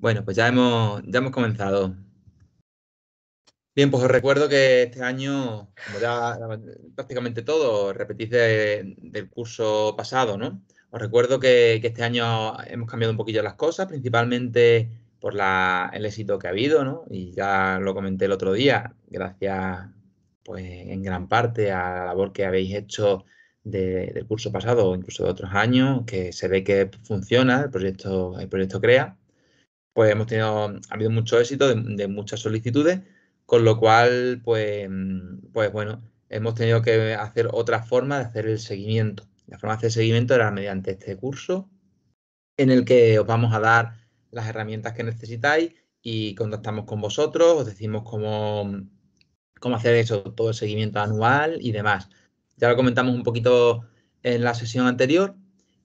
Bueno, pues ya hemos, ya hemos comenzado. Bien, pues os recuerdo que este año, como ya prácticamente todo, repetís del curso pasado, ¿no? Os recuerdo que, este año hemos cambiado un poquillo las cosas, principalmente por el éxito que ha habido, ¿no? Y ya lo comenté el otro día, gracias, pues, en gran parte a la labor que habéis hecho del curso pasado o incluso de otros años, que se ve que funciona, el proyecto, el proyecto CREA pues hemos tenido, ha habido mucho éxito de, muchas solicitudes, con lo cual, pues, pues bueno, hemos tenido que hacer otra forma de hacer el seguimiento. La forma de hacer seguimiento era mediante este curso en el que os vamos a dar las herramientas que necesitáis y contactamos con vosotros, os decimos cómo, cómo hacer eso, todo el seguimiento anual y demás. Ya lo comentamos un poquito en la sesión anterior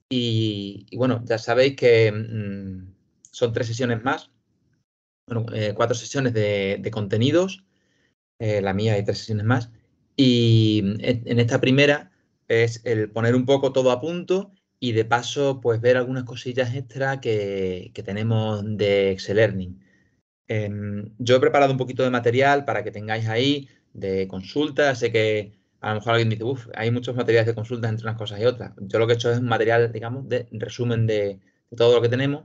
y, bueno, ya sabéis que mm, son tres sesiones más, bueno, eh, cuatro sesiones de, contenidos, eh, la mía hay tres sesiones más, y en, esta primera es el poner un poco todo a punto y de paso pues ver algunas cosillas extra que, tenemos de Excel Learning. Em, yo he preparado un poquito de material para que tengáis ahí de consulta. sé que a lo mejor alguien dice, uff, hay muchos materiales de consulta entre unas cosas y otras. Yo lo que he hecho es un material, digamos, de resumen de todo lo que tenemos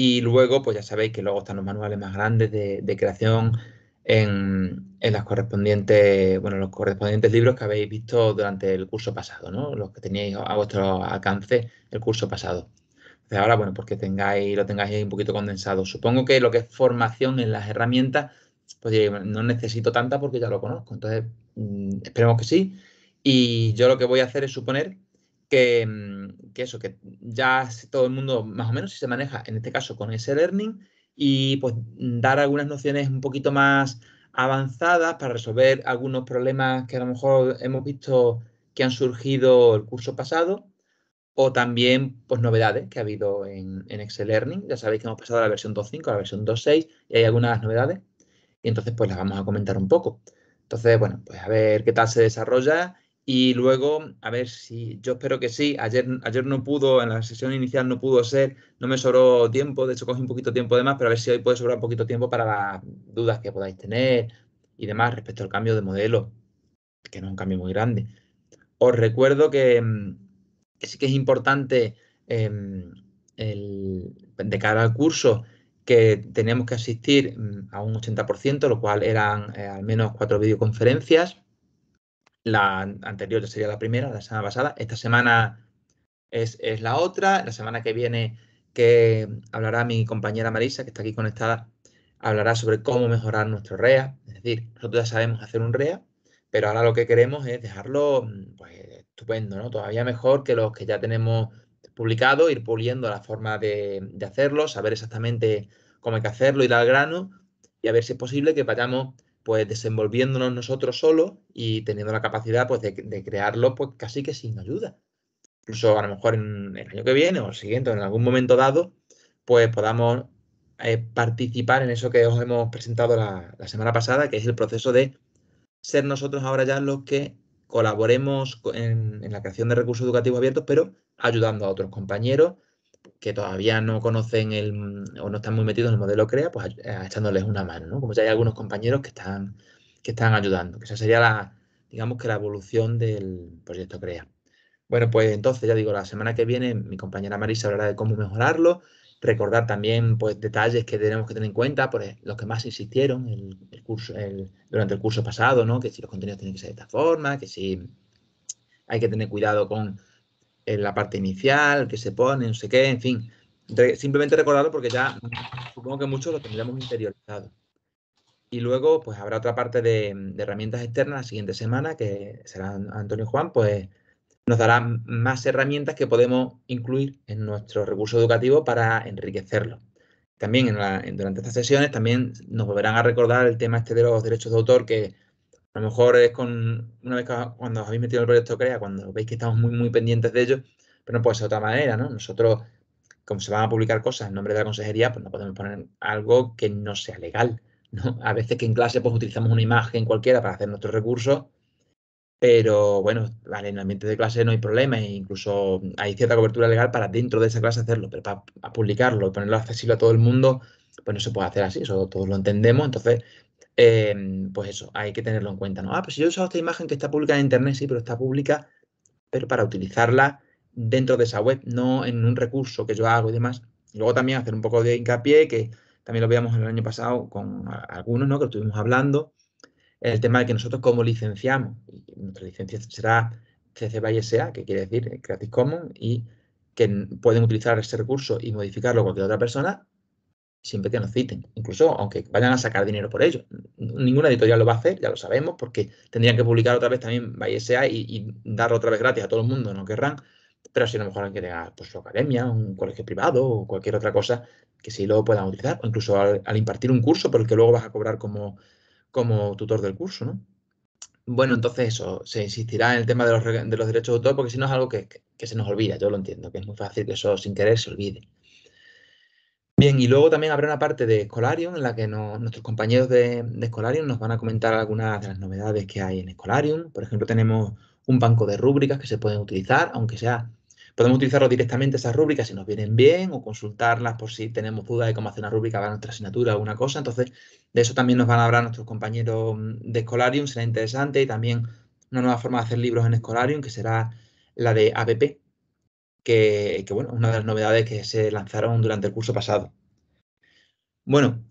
y luego, pues ya sabéis que luego están los manuales más grandes de, creación en, las correspondientes, bueno, los correspondientes libros que habéis visto durante el curso pasado, ¿no? Los que teníais a vuestro alcance el curso pasado. Entonces ahora, bueno, porque pues tengáis, lo tengáis ahí un poquito condensado. Supongo que lo que es formación en las herramientas, pues no necesito tanta porque ya lo conozco. Entonces, mm, esperemos que sí. Y yo lo que voy a hacer es suponer que, mm, que eso, que ya todo el mundo más o menos se maneja, en este caso con ese learning, y pues dar algunas nociones un poquito más avanzadas para resolver algunos problemas que a lo mejor hemos visto que han surgido el curso pasado o también pues novedades que ha habido en, en Excel Learning. Ya sabéis que hemos pasado a la versión 2.5, a la versión 2.6 y hay algunas novedades y entonces pues las vamos a comentar un poco. Entonces, bueno, pues a ver qué tal se desarrolla y luego, a ver si, yo espero que sí, ayer, ayer no pudo, en la sesión inicial no pudo ser, no me sobró tiempo, de hecho cogí un poquito de tiempo de más, pero a ver si hoy puede sobrar un poquito de tiempo para las dudas que podáis tener y demás respecto al cambio de modelo, que no es un cambio muy grande. Os recuerdo que, mm, sí que es importante em, el, de cara al curso que teníamos que asistir mm, a un 80%, lo cual eran eh, al menos cuatro videoconferencias la anterior sería la primera, la semana pasada. Esta semana es, la otra. La semana que viene, que hablará mi compañera Marisa, que está aquí conectada, hablará sobre cómo mejorar nuestro REA. Es decir, nosotros ya sabemos hacer un REA, pero ahora lo que queremos es dejarlo mm, pues, estupendo, ¿no? Todavía mejor que los que ya tenemos publicado, ir puliendo la forma de, de hacerlo, saber exactamente cómo hay que hacerlo, ir al grano y a ver si es posible que vayamos pues desenvolviéndonos nosotros solos y teniendo la capacidad pues, de, crearlo pues, casi que sin ayuda. Incluso a lo mejor en el año que viene o el siguiente, en algún momento dado, pues podamos eh, participar en eso que os hemos presentado la, semana pasada, que es el proceso de ser nosotros ahora ya los que colaboremos en, la creación de recursos educativos abiertos, pero ayudando a otros compañeros que todavía no conocen el, o no están muy metidos en el modelo CREA, pues eh, echándoles una mano, ¿no? Como ya hay algunos compañeros que están, que están ayudando, que esa sería la, digamos que la evolución del proyecto CREA. Bueno, pues entonces, ya digo, la semana que viene mi compañera Marisa hablará de cómo mejorarlo, recordar también pues, detalles que tenemos que tener en cuenta, pues, los que más insistieron el curso, durante el curso pasado, ¿no? que si los contenidos tienen que ser de esta forma, que si hay que tener cuidado con en la parte inicial, que se pone, no sé qué, en fin. Simplemente recordarlo porque ya supongo que muchos lo tendríamos interiorizado. Y luego, pues habrá otra parte de, herramientas externas la siguiente semana, que será Antonio Juan, pues nos dará más herramientas que podemos incluir en nuestro recurso educativo para enriquecerlo. También en la, durante estas sesiones también nos volverán a recordar el tema este de los derechos de autor que a lo mejor es con una vez que cuando os habéis metido el proyecto CREA, cuando veis que estamos muy, muy pendientes de ello, pero pues no puede ser de otra manera, ¿no? Nosotros, como se van a publicar cosas en nombre de la consejería, pues no podemos poner algo que no sea legal, ¿no? A veces que en clase pues utilizamos una imagen cualquiera para hacer nuestros recursos, pero bueno, vale, en el ambiente de clase no hay problema e incluso hay cierta cobertura legal para dentro de esa clase hacerlo, pero para publicarlo ponerlo accesible a todo el mundo, pues no se puede hacer así, eso todos lo entendemos, entonces Em, pues eso, hay que tenerlo en cuenta. ¿no? Ah, pues yo he usado esta imagen que está pública en Internet, sí, pero está pública, pero para utilizarla dentro de esa web, no en un recurso que yo hago y demás. Y luego también hacer un poco de hincapié, que también lo veíamos el año pasado con algunos, ¿no? Que estuvimos hablando, el tema de que nosotros como licenciamos, y nuestra licencia será CC BY SA, que quiere decir eh, Creative Commons, y que pueden utilizar ese recurso y modificarlo cualquier otra persona, siempre que nos citen, incluso aunque vayan a sacar dinero por ello. Ninguna editorial lo va a hacer, ya lo sabemos, porque tendrían que publicar otra vez también by y, y darlo otra vez gratis a todo el mundo, no querrán, pero si a lo mejor han querido pues, su academia, un colegio privado o cualquier otra cosa que sí lo puedan utilizar, o incluso al, impartir un curso por el que luego vas a cobrar como, como tutor del curso, ¿no? Bueno, entonces eso, se insistirá en el tema de los, de los derechos de autor porque si no es algo que se nos olvida, yo lo entiendo, que es muy fácil que eso sin querer se olvide. Bien, y luego también habrá una parte de Escolarium en la que nuestros compañeros de, de, Escolarium nos van a comentar algunas de las novedades que hay en Escolarium. Por ejemplo, tenemos un banco de rúbricas que se pueden utilizar, aunque sea, podemos utilizarlo directamente esas rúbricas si nos vienen bien o consultarlas por si tenemos dudas de cómo hacer una rúbrica para nuestra asignatura o alguna cosa. Entonces, de eso también nos van a hablar nuestros compañeros mm, de Escolarium, será interesante y también una nueva forma de hacer libros en Escolarium que será la de APP, que, bueno, una de las novedades que se lanzaron durante el curso pasado. Bueno,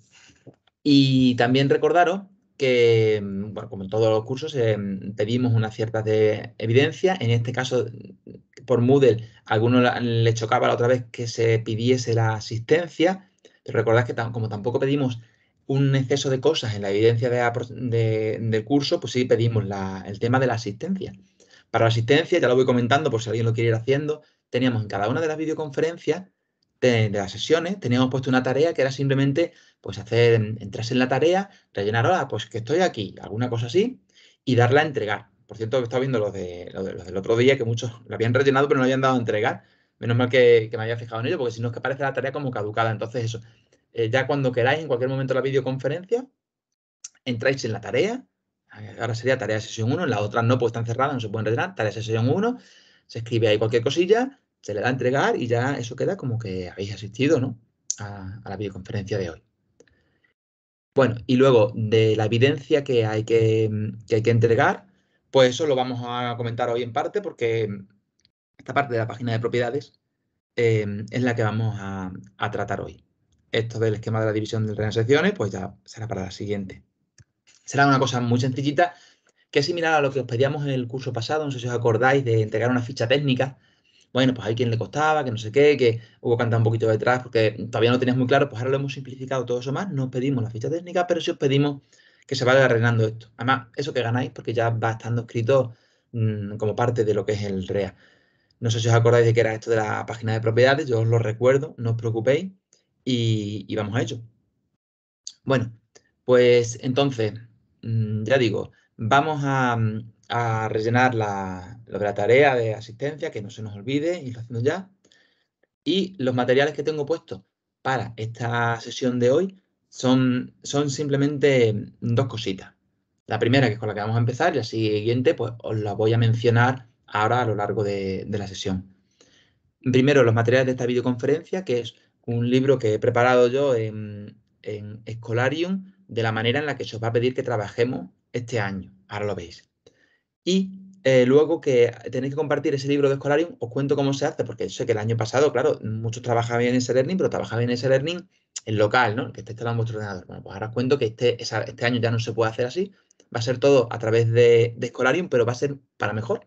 y también recordaros que, mm, como en todos los cursos, eh, mm, pedimos una cierta de evidencia. En este caso, mm, por Moodle, a alguno le chocaba la otra vez que se pidiese la asistencia, pero recordad que como tampoco pedimos un exceso de cosas en la evidencia del curso, pues sí pedimos el tema de la asistencia. Para la asistencia, ya lo voy comentando por si alguien lo quiere ir haciendo, teníamos en cada una de las videoconferencias de, las sesiones, teníamos puesto una tarea que era simplemente, pues, hacer, entrarse en la tarea, rellenar, hola, pues que estoy aquí, alguna cosa así, y darla a entregar. Por cierto, he estado viendo los, de, los, del otro día, que muchos la habían rellenado, pero no habían dado a entregar. Menos mal que, me había fijado en ello, porque si no es que aparece la tarea como caducada. Entonces, eso, eh, ya cuando queráis, en cualquier momento la videoconferencia, entráis en la tarea, ahora sería tarea sesión 1, en la otra no, pues están cerradas, no se pueden rellenar, tarea sesión 1, se escribe ahí cualquier cosilla, se le da a entregar y ya eso queda como que habéis asistido a, la videoconferencia de hoy. Bueno, y luego de la evidencia que hay que, hay que entregar, pues eso lo vamos a comentar hoy en parte porque esta parte de la página de propiedades em, es la que vamos a, tratar hoy. Esto del esquema de la división de las secciones, pues ya será para la siguiente. Será una cosa muy sencillita que es similar a lo que os pedíamos en el curso pasado, no sé si os acordáis de entregar una ficha técnica. Bueno, pues hay quien le costaba, que no sé qué, que hubo andar un poquito detrás porque todavía no tenías muy claro, pues ahora lo hemos simplificado todo eso más, no os pedimos la ficha técnica, pero sí os pedimos que se vaya arreglando esto. Además, eso que ganáis porque ya va estando escrito mm, como parte de lo que es el REA. No sé si os acordáis de que era esto de la página de propiedades, yo os lo recuerdo, no os preocupéis y, vamos a ello. Bueno, pues entonces, mm, ya digo, Vamos a, rellenar la, lo de la tarea de asistencia, que no se nos olvide, lo haciendo ya. Y los materiales que tengo puestos para esta sesión de hoy son, simplemente dos cositas. La primera, que es con la que vamos a empezar, y la siguiente, pues os la voy a mencionar ahora a lo largo de, la sesión. Primero, los materiales de esta videoconferencia, que es un libro que he preparado yo en, en Escolarium, de la manera en la que se os va a pedir que trabajemos este año ahora lo veis. Y eh, luego que tenéis que compartir ese libro de Escolarium, os cuento cómo se hace, porque yo sé que el año pasado, claro, muchos trabajaban en ese learning, pero trabajaban en ese learning en local, ¿no? Que está instalado en vuestro ordenador. Bueno, pues ahora os cuento que este, este año ya no se puede hacer así. Va a ser todo a través de, de Escolarium, pero va a ser para mejor,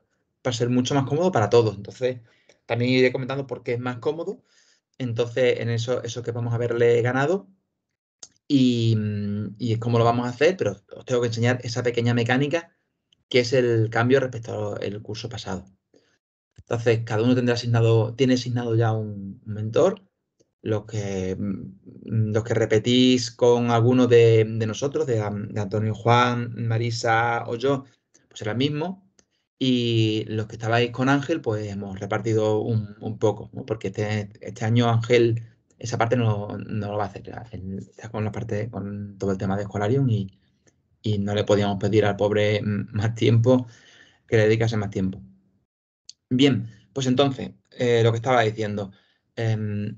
va a ser mucho más cómodo para todos. Entonces, también iré comentando por qué es más cómodo. Entonces, en eso, eso que vamos a haberle ganado, Mm, y, es cómo lo vamos a hacer, pero os tengo que enseñar esa pequeña mecánica que es el cambio respecto al curso pasado. Entonces, cada uno tendrá asignado, tiene asignado ya un, mentor. Los que, mm, los que repetís con alguno de, nosotros, de, Antonio Juan, Marisa o yo, pues era el mismo. Y los que estabais con Ángel, pues hemos repartido un, poco, porque este, este, año Ángel esa parte no, lo va a hacer. Está con la parte, con todo el tema de Escolarium y, no le podíamos pedir al pobre más tiempo, que le dedicase más tiempo. Bien, pues entonces, eh, lo que estaba diciendo. Em,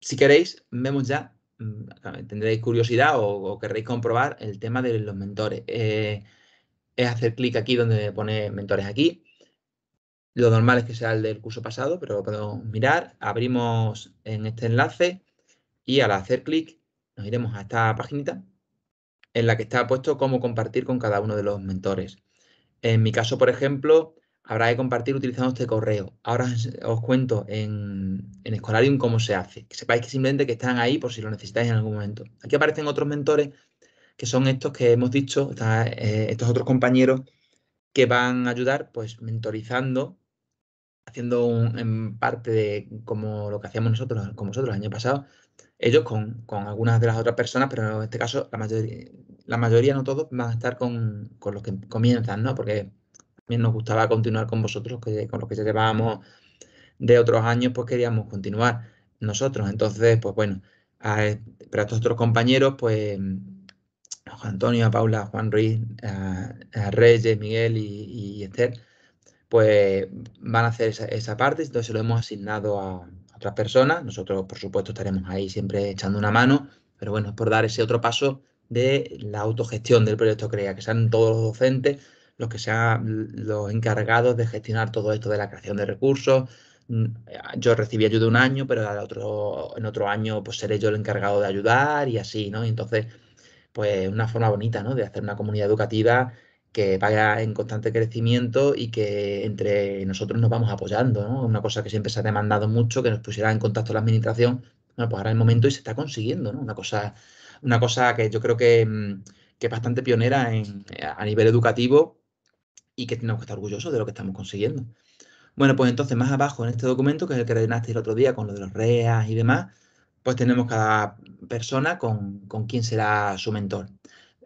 si queréis, vemos ya, mm, tendréis curiosidad o, querréis comprobar el tema de los mentores. Eh, es hacer clic aquí donde pone mentores aquí lo normal es que sea el del curso pasado, pero lo podemos mirar. Abrimos en este enlace y al hacer clic nos iremos a esta paginita en la que está puesto cómo compartir con cada uno de los mentores. En mi caso, por ejemplo, habrá que compartir utilizando este correo. Ahora os cuento en, en Escolarium cómo se hace. Que sepáis que simplemente que están ahí por si lo necesitáis en algún momento. Aquí aparecen otros mentores que son estos que hemos dicho, eh, estos otros compañeros que van a ayudar pues mentorizando haciendo un, en parte de como lo que hacíamos nosotros, con vosotros el año pasado, ellos con, con, algunas de las otras personas, pero en este caso la mayoría, la mayoría no todos, van a estar con, con los que comienzan, ¿no? Porque mí nos gustaba continuar con vosotros, que, con los que ya llevábamos de otros años, pues queríamos continuar nosotros. Entonces, pues bueno, para estos otros compañeros, pues a Juan Antonio, a Paula, a Juan Ruiz, a, Reyes, Miguel y Esther, pues van a hacer esa, parte, entonces lo hemos asignado a, otras personas, nosotros por supuesto estaremos ahí siempre echando una mano, pero bueno, es por dar ese otro paso de la autogestión del proyecto CREA, que sean todos los docentes los que sean los encargados de gestionar todo esto de la creación de recursos. Mm, yo recibí ayuda un año, pero en otro año pues seré yo el encargado de ayudar y así, ¿no? Y entonces, pues una forma bonita, ¿no? De hacer una comunidad educativa que vaya en constante crecimiento y que entre nosotros nos vamos apoyando, ¿no? Una cosa que siempre se ha demandado mucho, que nos pusiera en contacto la administración, bueno, pues ahora es el momento y se está consiguiendo, ¿no? Una cosa, una cosa que yo creo que, mm, es bastante pionera a nivel educativo y que tenemos que estar orgullosos de lo que estamos consiguiendo. Bueno, pues entonces más abajo en este documento, que es el que rellenaste el otro día con lo de los REAS y demás, pues tenemos cada persona con, con quién será su mentor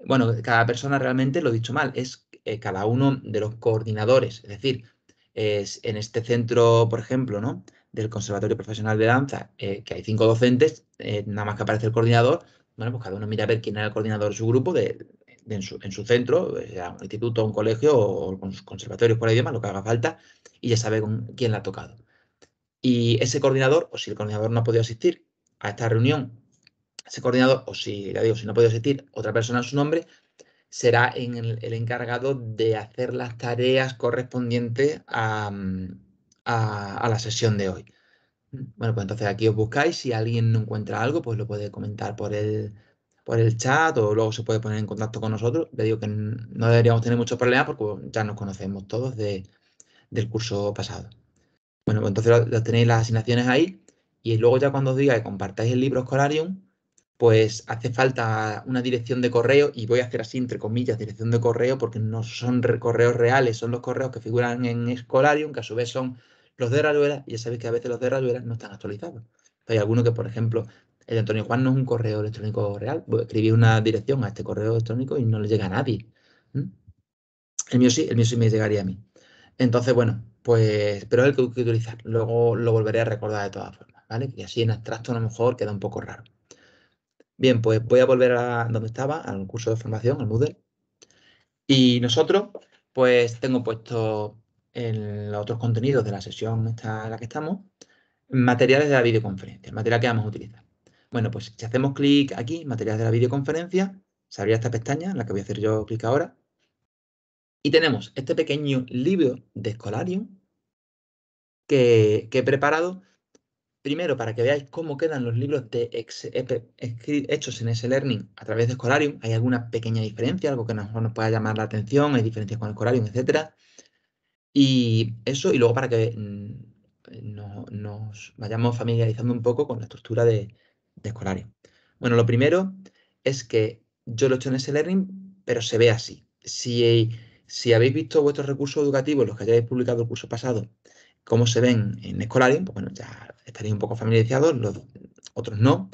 bueno, cada persona realmente, lo he dicho mal, es eh, cada uno de los coordinadores. Es decir, es en este centro, por ejemplo, ¿no? del Conservatorio Profesional de Danza, eh, que hay cinco docentes, eh, nada más que aparece el coordinador, bueno, pues cada uno mira a ver quién era el coordinador de su grupo en, su, centro, sea un instituto, un colegio o un conservatorio, conservatorios por idioma, lo que haga falta, y ya sabe con quién la ha tocado. Y ese coordinador, o si el coordinador no ha podido asistir a esta reunión ese coordinador, o si, digo, si no puede asistir otra persona en su nombre, será en el, encargado de hacer las tareas correspondientes a, la sesión de hoy. Bueno, pues entonces aquí os buscáis, si alguien no encuentra algo, pues lo puede comentar por el, por el chat o luego se puede poner en contacto con nosotros. Le digo que no deberíamos tener muchos problemas porque ya nos conocemos todos del curso pasado. Bueno, pues entonces tenéis las asignaciones ahí y luego ya cuando os diga que compartáis el libro Escolarium, pues hace falta una dirección de correo, y voy a hacer así entre comillas dirección de correo, porque no son correos reales, son los correos que figuran en Escolarium, que a su vez son los de Rayuela, y ya sabéis que a veces los de Rayuela no están actualizados. Hay alguno que, por ejemplo, el de Antonio Juan no es un correo electrónico real, escribí una dirección a este correo electrónico y no le llega a nadie. El mío sí, el mío sí me llegaría a mí. Entonces, bueno, pues, pero el que hay que utilizar. Luego lo volveré a recordar de todas formas, ¿vale? Y así en abstracto a lo mejor queda un poco raro. Bien, pues voy a volver a donde estaba, al curso de formación, al Moodle. Y nosotros, pues tengo puesto en los otros contenidos de la sesión en la que estamos, materiales de la videoconferencia, el material que vamos a utilizar. Bueno, pues si hacemos clic aquí, materiales de la videoconferencia, se abrirá esta pestaña, en la que voy a hacer yo clic ahora. Y tenemos este pequeño libro de Escolarium que he preparado Primero, para que veáis cómo quedan los libros de hechos en ese learning a través de Scholarium, Hay alguna pequeña diferencia, algo que nos pueda llamar la atención, hay diferencias con Escolarium, etc. Y eso, y luego para que mm, nos vayamos familiarizando un poco con la estructura de, de Escolarium. Bueno, lo primero es que yo lo he hecho en ese learning, pero se ve así. Si, si habéis visto vuestros recursos educativos, los que hayáis publicado el curso pasado, cómo se ven en escolarium, pues bueno, ya estaréis un poco familiarizados, los otros no.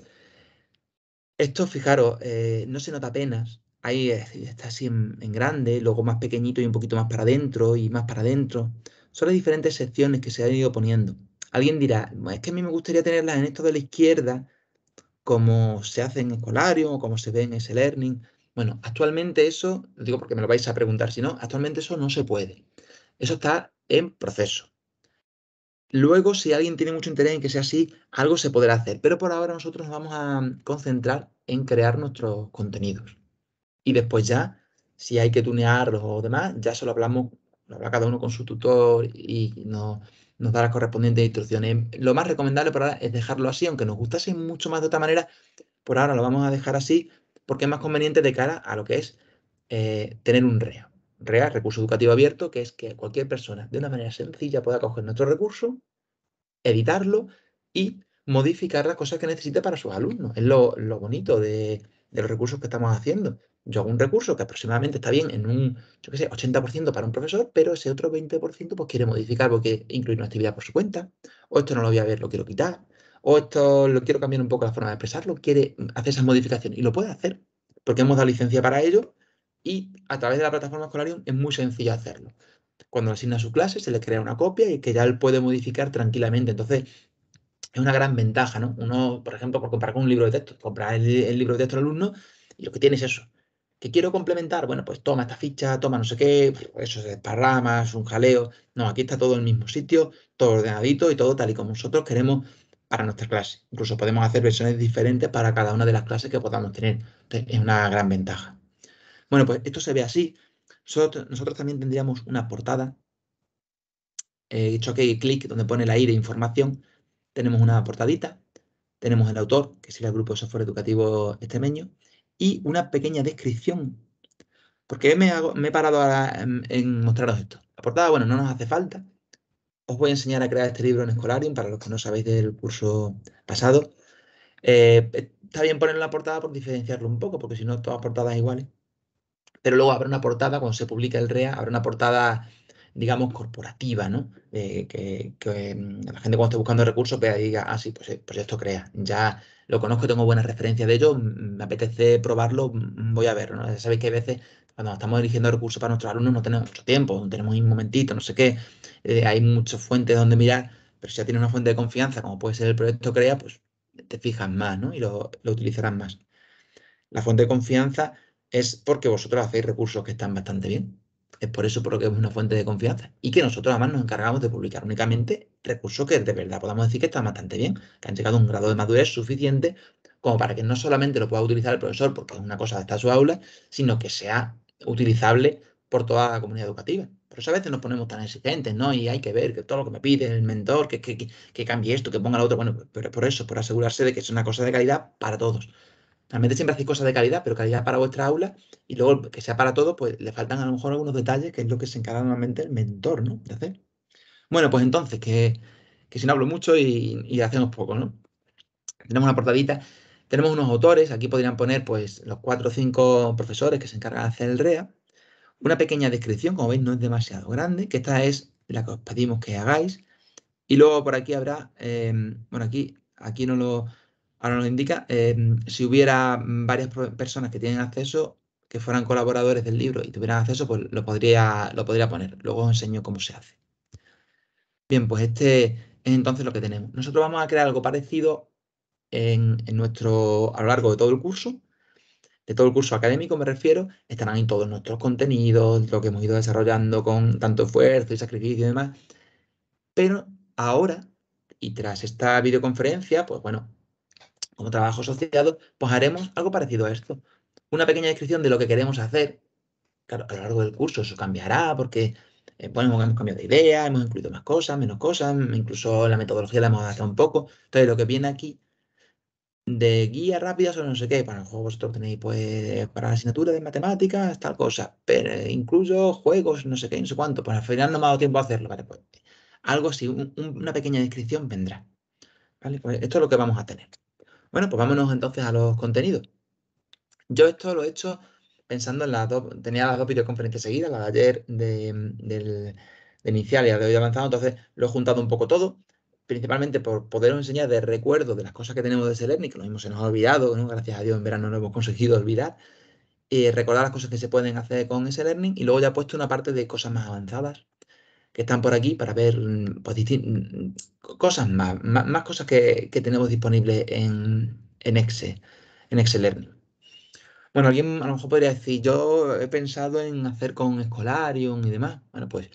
Esto, fijaros, eh, no se nota apenas. Ahí está así en, grande, luego más pequeñito y un poquito más para adentro y más para adentro. Son las diferentes secciones que se han ido poniendo. Alguien dirá, es que a mí me gustaría tenerlas en esto de la izquierda, como se hace en Escolarium o como se ve en ese learning. Bueno, actualmente eso, lo digo porque me lo vais a preguntar si no, actualmente eso no se puede. Eso está en proceso. Luego, si alguien tiene mucho interés en que sea así, algo se podrá hacer. Pero por ahora nosotros nos vamos a mm, concentrar en crear nuestros contenidos. Y después ya, si hay que tunear o demás, ya se lo hablamos, lo habla cada uno con su tutor y nos, da las correspondientes instrucciones. Lo más recomendable por ahora es dejarlo así, aunque nos gustase mucho más de otra manera, por ahora lo vamos a dejar así porque es más conveniente de cara a lo que es eh, tener un reo real, recurso educativo abierto, que es que cualquier persona de una manera sencilla pueda coger nuestro recurso, editarlo y modificar las cosas que necesita para sus alumnos. Es lo, lo bonito de, de, los recursos que estamos haciendo. Yo hago un recurso que aproximadamente está bien en un, yo qué sé, 80% para un profesor, pero ese otro 20% pues quiere modificar porque incluir una actividad por su cuenta, o esto no lo voy a ver, lo quiero quitar, o esto lo quiero cambiar un poco la forma de expresarlo, quiere hacer esas modificaciones y lo puede hacer porque hemos dado licencia para ello y a través de la plataforma Escolarium es muy sencillo hacerlo. Cuando asigna su clase, se le crea una copia y que ya él puede modificar tranquilamente. Entonces, es una gran ventaja, ¿no? Uno, por ejemplo, por comprar con un libro de texto, comprar el, libro de texto al alumno y lo que tiene es eso. ¿Que quiero complementar? Bueno, pues toma esta ficha, toma no sé qué, eso es parramas, un jaleo. No, aquí está todo en el mismo sitio, todo ordenadito y todo tal y como nosotros queremos para nuestra clase. Incluso podemos hacer versiones diferentes para cada una de las clases que podamos tener. Entonces, es una gran ventaja. Bueno, pues esto se ve así. Nosotros, también tendríamos una portada. He hecho aquí clic donde pone la I de e información. Tenemos una portadita. Tenemos el autor, que sería el grupo de software educativo extremeño. Y una pequeña descripción. Porque me, he parado ahora en, mostraros esto. La portada, bueno, no nos hace falta. Os voy a enseñar a crear este libro en Escolarium para los que no sabéis del curso pasado. Eh, está bien poner la portada por diferenciarlo un poco, porque si no, todas portadas iguales pero luego habrá una portada, cuando se publique el REA, habrá una portada, digamos, corporativa, ¿no? Eh, que, mm, la gente cuando esté buscando recursos y diga, ah, sí, pues, eh, pues esto crea, ya lo conozco, tengo buenas referencias de ello, mm, mm, me apetece probarlo, voy a verlo, ¿no? Ya sabéis que hay veces cuando estamos dirigiendo recursos para nuestros alumnos no tenemos mucho tiempo, no tenemos un momentito, no sé qué, eh, hay muchas fuentes donde mirar, pero si ya tienes una fuente de confianza, como puede ser el proyecto CREA, pues te fijas más, ¿no? Y lo, lo utilizarás más. La fuente de confianza es porque vosotros hacéis recursos que están bastante bien. Es por eso por lo que es una fuente de confianza. Y que nosotros además nos encargamos de publicar únicamente recursos que de verdad podamos decir que están bastante bien, que han llegado a un grado de madurez suficiente como para que no solamente lo pueda utilizar el profesor porque es una cosa de está su aula, sino que sea utilizable por toda la comunidad educativa. Por eso a veces nos ponemos tan exigentes, ¿no? Y hay que ver que todo lo que me pide el mentor, que, que, que cambie esto, que ponga lo otro. Bueno, pero es por eso, por asegurarse de que es una cosa de calidad para todos realmente siempre hacéis cosas de calidad, pero calidad para vuestra aula y luego que sea para todo, pues le faltan a lo mejor algunos detalles, que es lo que se encarga normalmente el mentor, ¿no? De hacer. Bueno, pues entonces, que, si no hablo mucho y, hacemos poco, ¿no? Tenemos una portadita, tenemos unos autores, aquí podrían poner pues los cuatro o cinco profesores que se encargan de hacer el REA, una pequeña descripción, como veis no es demasiado grande, que esta es la que os pedimos que hagáis, y luego por aquí habrá, eh, bueno aquí, aquí no lo, ahora nos indica, em, si hubiera varias personas que tienen acceso, que fueran colaboradores del libro y tuvieran acceso, pues lo podría, lo podría poner. Luego os enseño cómo se hace. Bien, pues este es entonces lo que tenemos. Nosotros vamos a crear algo parecido en, nuestro, a lo largo de todo el curso, de todo el curso académico me refiero, estarán en todos nuestros contenidos, lo que hemos ido desarrollando con tanto esfuerzo y sacrificio y demás. Pero ahora, y tras esta videoconferencia, pues bueno, como trabajo asociado, pues haremos algo parecido a esto. Una pequeña descripción de lo que queremos hacer. Claro, a lo largo del curso eso cambiará porque eh, hemos cambiado de idea, hemos incluido más cosas, menos cosas, incluso la metodología la hemos adaptado un poco. Entonces, lo que viene aquí de guía rápida o no sé qué, para el juego vosotros tenéis pues para la asignatura de matemáticas, tal cosa, pero incluso juegos, no sé qué, no sé cuánto, pues al final no me ha dado tiempo a hacerlo, ¿vale? Pues, algo así, una pequeña descripción vendrá. ¿Vale? Pues esto es lo que vamos a tener. Bueno, pues vámonos entonces a los contenidos. Yo esto lo he hecho pensando en las dos, tenía las dos videoconferencias seguidas, la de ayer de, inicial y la de hoy avanzado, entonces lo he juntado un poco todo, principalmente por poderos enseñar de recuerdo de las cosas que tenemos de ese learning, que lo mismo se nos ha olvidado, ¿no? gracias a Dios en verano no hemos conseguido olvidar, y recordar las cosas que se pueden hacer con ese learning y luego ya he puesto una parte de cosas más avanzadas, que están por aquí para ver mm, pues, mm, mm, cosas más, más, cosas que, tenemos disponibles en, Excel Bueno, alguien a lo mejor podría decir, yo he pensado en hacer con Escolarium y demás. Bueno, pues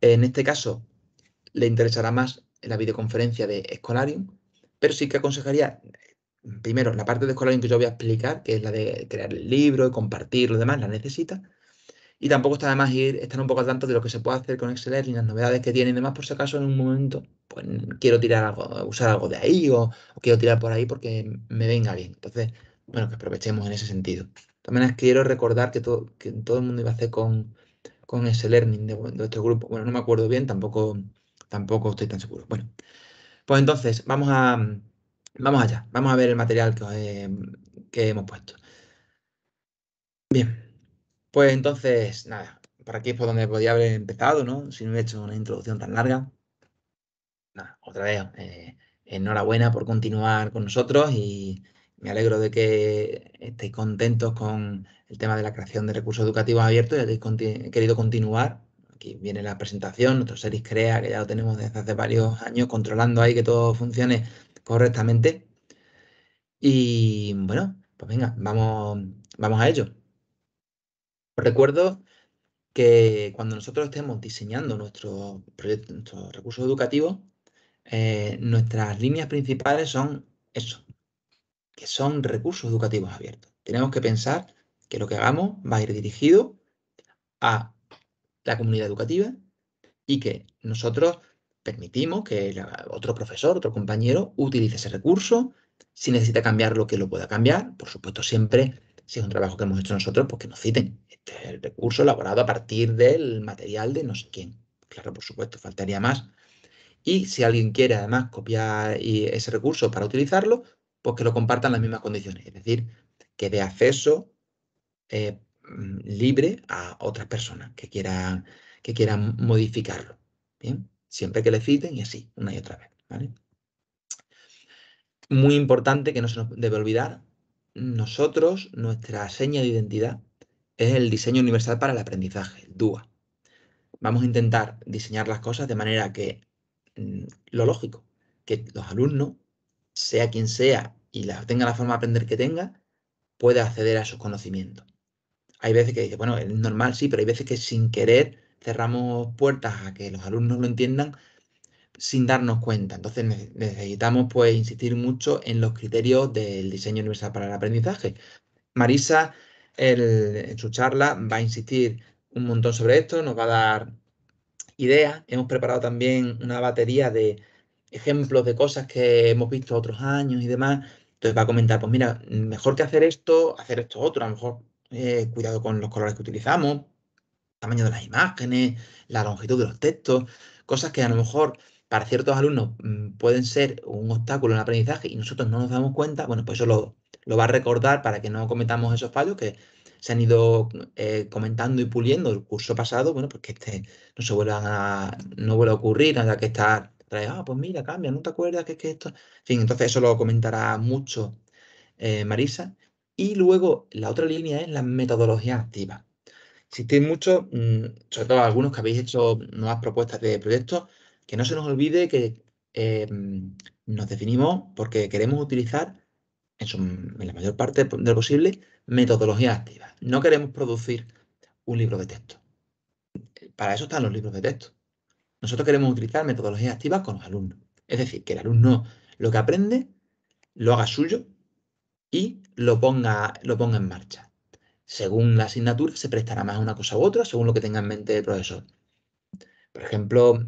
en este caso le interesará más la videoconferencia de Escolarium, pero sí que aconsejaría, primero, la parte de Escolarium que yo voy a explicar, que es la de crear el libro, compartirlo y demás, la necesita. Y tampoco está de más ir, estar un poco al tanto de lo que se puede hacer con Excel y las novedades que tiene y demás, por si acaso en un momento, pues quiero tirar algo, usar algo de ahí o, quiero tirar por ahí porque me venga bien. Entonces, bueno, que aprovechemos en ese sentido. También quiero recordar que todo, que todo el mundo iba a hacer con, con ese learning de, nuestro grupo. Bueno, no me acuerdo bien, tampoco, tampoco estoy tan seguro. Bueno, pues entonces vamos a vamos allá, vamos a ver el material que, que hemos puesto. Bien. Pues entonces, nada, por aquí es por donde podía haber empezado, ¿no? Si no he hecho una introducción tan larga. Nada, otra vez, eh, enhorabuena por continuar con nosotros y me alegro de que estéis contentos con el tema de la creación de recursos educativos abiertos y hayáis querido continuar. Aquí viene la presentación, nuestro Series Crea, que ya lo tenemos desde hace varios años, controlando ahí que todo funcione correctamente. Y bueno, pues venga, vamos, vamos a ello recuerdo que cuando nosotros estemos diseñando nuestros recursos educativos, eh, nuestras líneas principales son eso, que son recursos educativos abiertos. Tenemos que pensar que lo que hagamos va a ir dirigido a la comunidad educativa y que nosotros permitimos que otro profesor, otro compañero utilice ese recurso. Si necesita cambiar, lo que lo pueda cambiar. Por supuesto, siempre si es un trabajo que hemos hecho nosotros, pues que nos citen. Este es el recurso elaborado a partir del material de no sé quién. Claro, por supuesto, faltaría más. Y si alguien quiere además copiar ese recurso para utilizarlo, pues que lo compartan las mismas condiciones. Es decir, que dé acceso eh, mm, libre a otras personas que quieran, que modificarlo. Bien, siempre que le citen y así, una y otra vez. Muy importante que no se nos debe olvidar nosotros, nuestra seña de identidad es el diseño universal para el aprendizaje, el DUA. Vamos a intentar diseñar las cosas de manera que mm, lo lógico, que los alumnos, sea quien sea y la, tenga la forma de aprender que tenga, pueda acceder a esos conocimientos. Hay veces que dice, bueno, es normal, sí, pero hay veces que sin querer cerramos puertas a que los alumnos lo entiendan sin darnos cuenta. Entonces necesitamos pues insistir mucho en los criterios del diseño universal para el aprendizaje. Marisa en su charla va a insistir un montón sobre esto, nos va a dar ideas. Hemos preparado también una batería de ejemplos de cosas que hemos visto otros años y demás. Entonces va a comentar, pues mira, mejor que hacer esto, hacer esto otro, a lo mejor eh, cuidado con los colores que utilizamos, tamaño de las imágenes, la longitud de los textos, cosas que a lo mejor para ciertos alumnos mm, pueden ser un obstáculo en el aprendizaje y nosotros no nos damos cuenta, bueno, pues eso lo, va a recordar para que no cometamos esos fallos que se han ido eh, comentando y puliendo el curso pasado, bueno, pues que este no se vuelvan a, no vuelva a ocurrir, nada que estar, ah, pues mira, cambia, no te acuerdas que es que esto, en fin, entonces eso lo comentará mucho eh, Marisa. Y luego la otra línea es la metodología activa. Existen mucho, mm, sobre todo algunos que habéis hecho nuevas propuestas de proyectos, que no se nos olvide que em, nos definimos porque queremos utilizar, en, la mayor parte de lo posible, metodologías activas. No queremos producir un libro de texto. Para eso están los libros de texto. Nosotros queremos utilizar metodologías activas con los alumnos. Es decir, que el alumno lo que aprende lo haga suyo y lo ponga, lo ponga en marcha. Según la asignatura se prestará más a una cosa u otra, según lo que tenga en mente el profesor. Por ejemplo,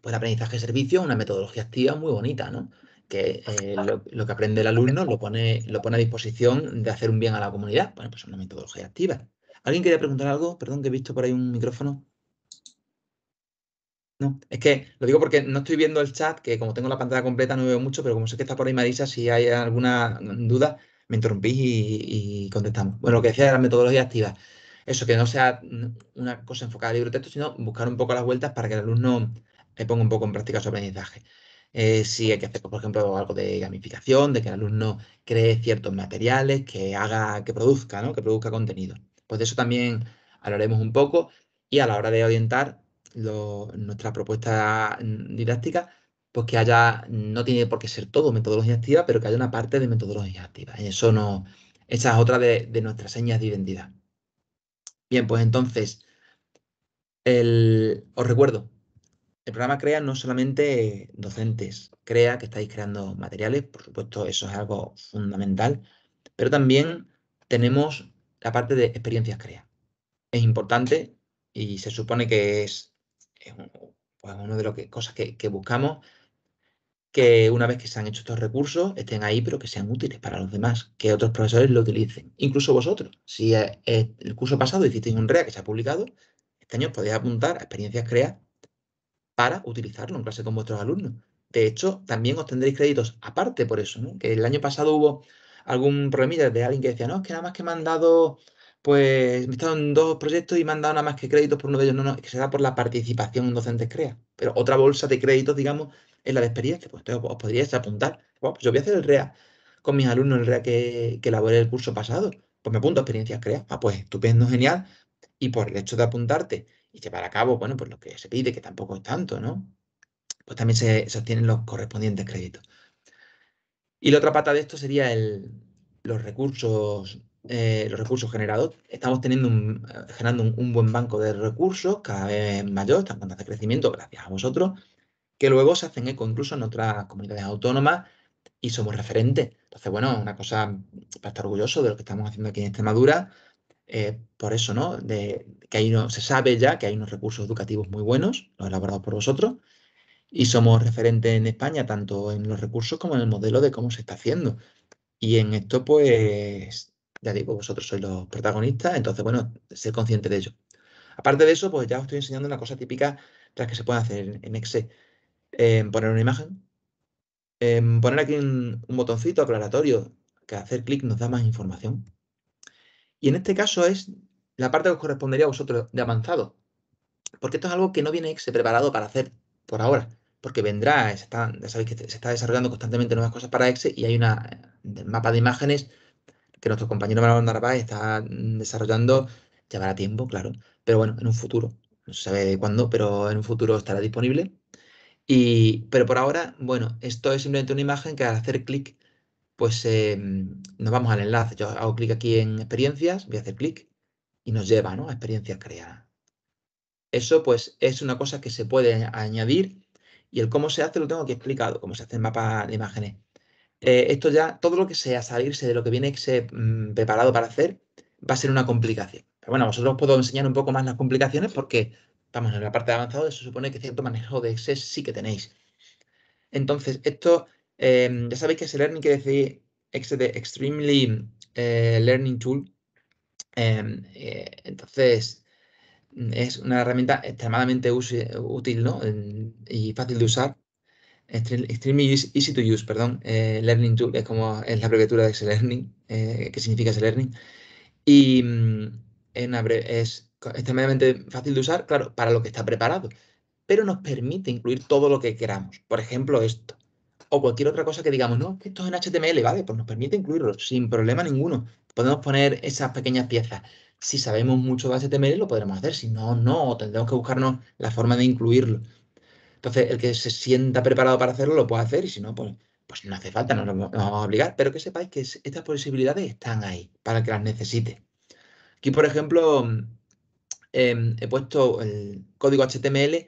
pues, aprendizaje-servicio, de una metodología activa muy bonita, ¿no? que eh, lo, que aprende el alumno lo pone, lo pone a disposición de hacer un bien a la comunidad. Bueno, pues es una metodología activa. ¿Alguien quería preguntar algo? Perdón, que he visto por ahí un micrófono. No, es que lo digo porque no estoy viendo el chat, que como tengo la pantalla completa no veo mucho, pero como sé que está por ahí Marisa, si hay alguna duda, me interrumpís y, y contestamos. Bueno, lo que decía de la metodología activa. Eso, que no sea una cosa enfocada al libro texto, sino buscar un poco las vueltas para que el alumno que ponga un poco en práctica su aprendizaje. Eh, si hay que hacer, por ejemplo, algo de gamificación, de que el alumno cree ciertos materiales, que haga, que produzca, ¿no? Que produzca contenido. Pues de eso también hablaremos un poco y a la hora de orientar nuestra propuesta mm, didáctica, pues que haya, no tiene por qué ser todo metodología activa, pero que haya una parte de metodología activa. eso no, esa es otra de, nuestras señas de identidad. Bien, pues entonces, os recuerdo el programa crea no solamente docentes, crea que estáis creando materiales, por supuesto, eso es algo fundamental, pero también tenemos la parte de experiencias crea. Es importante y se supone que es, una pues, de las que, cosas que, buscamos, que una vez que se han hecho estos recursos estén ahí, pero que sean útiles para los demás, que otros profesores lo utilicen. Incluso vosotros, si eh, el curso pasado hicisteis un REA que se ha publicado, este año podéis apuntar a experiencias crea para utilizarlo en clase con vuestros alumnos. De hecho, también os tendréis créditos aparte por eso, ¿no? Que el año pasado hubo algún problemita de alguien que decía, no, es que nada más que me han dado, pues me en dos proyectos y me han dado nada más que créditos por uno de ellos. No, no, que se da por la participación en Docentes Crea. Pero otra bolsa de créditos, digamos, es la de experiencia. Pues entonces os podríais apuntar. Pues yo voy a hacer el REA con mis alumnos, el REA que, que elaboré el curso pasado. Pues me apunto a experiencias crea. Ah, pues estupendo, genial. Y por el hecho de apuntarte y llevar a cabo, bueno, pues lo que se pide, que tampoco es tanto, ¿no? Pues también se, obtienen los correspondientes créditos. Y la otra pata de esto sería el, los recursos eh, los recursos generados. Estamos teniendo eh, generando un, buen banco de recursos cada vez mayor, están en de crecimiento, gracias a vosotros, que luego se hacen eco incluso en otras comunidades autónomas y somos referentes. Entonces, bueno, una cosa mm, para estar orgulloso de lo que estamos haciendo aquí en Extremadura, eh, por eso, ¿no? que se sabe ya que hay unos recursos educativos muy buenos, los elaborados por vosotros, y somos referentes en España, tanto en los recursos como en el modelo de cómo se está haciendo. Y en esto, pues, ya digo, vosotros sois los protagonistas, entonces, bueno, ser consciente de ello. Aparte de eso, pues ya os estoy enseñando una cosa típica tras que se puede hacer en Excel. poner una imagen, poner aquí un, botoncito aclaratorio, que hacer clic nos da más información. Y en este caso es la parte que os correspondería a vosotros de avanzado. Porque esto es algo que no viene preparado para hacer por ahora. Porque vendrá, ya sabéis que se está desarrollando constantemente nuevas cosas para EXE y hay una, eh, un mapa de imágenes que nuestro compañero Manuel Narváez está desarrollando. Llevará tiempo, claro. Pero bueno, en un futuro. No se sabe cuándo, pero en un futuro estará disponible. Y, pero por ahora, bueno, esto es simplemente una imagen que al hacer clic pues em, nos vamos al enlace. Yo hago clic aquí en experiencias, voy a hacer clic y nos lleva a experiencias creadas. Eso pues es una cosa que se puede añadir y el cómo se hace lo tengo aquí explicado, cómo se hace el mapa de imágenes. Eh, esto ya, todo lo que sea salirse de lo que viene se, mm, preparado para hacer, va a ser una complicación. Pero bueno, vosotros os puedo enseñar un poco más las complicaciones porque, vamos, en la parte de avanzado se supone que cierto manejo de Excel sí que tenéis. Entonces, esto Em, ya sabéis que ese learning que decía XD Extremely eh, Learning Tool, em, eh, entonces es una herramienta extremadamente útil y fácil de usar. Extremely easy, to use, perdón. Eh, learning Tool es como es la abreviatura de X-Learning, que significa X-Learning. Y mm, es extremadamente fácil de usar, claro, para lo que está preparado pero nos permite incluir todo lo que queramos. Por ejemplo, esto o cualquier otra cosa que digamos, no, que esto es en HTML, ¿vale? Pues nos permite incluirlo sin problema ninguno. Podemos poner esas pequeñas piezas. Si sabemos mucho de HTML lo podremos hacer, si no, no, tendremos que buscarnos la forma de incluirlo. Entonces, el que se sienta preparado para hacerlo lo puede hacer y si no, pues, pues no hace falta, no nos vamos a obligar, pero que sepáis que estas posibilidades están ahí para que las necesite. Aquí, por ejemplo, mm, em, he puesto el código HTML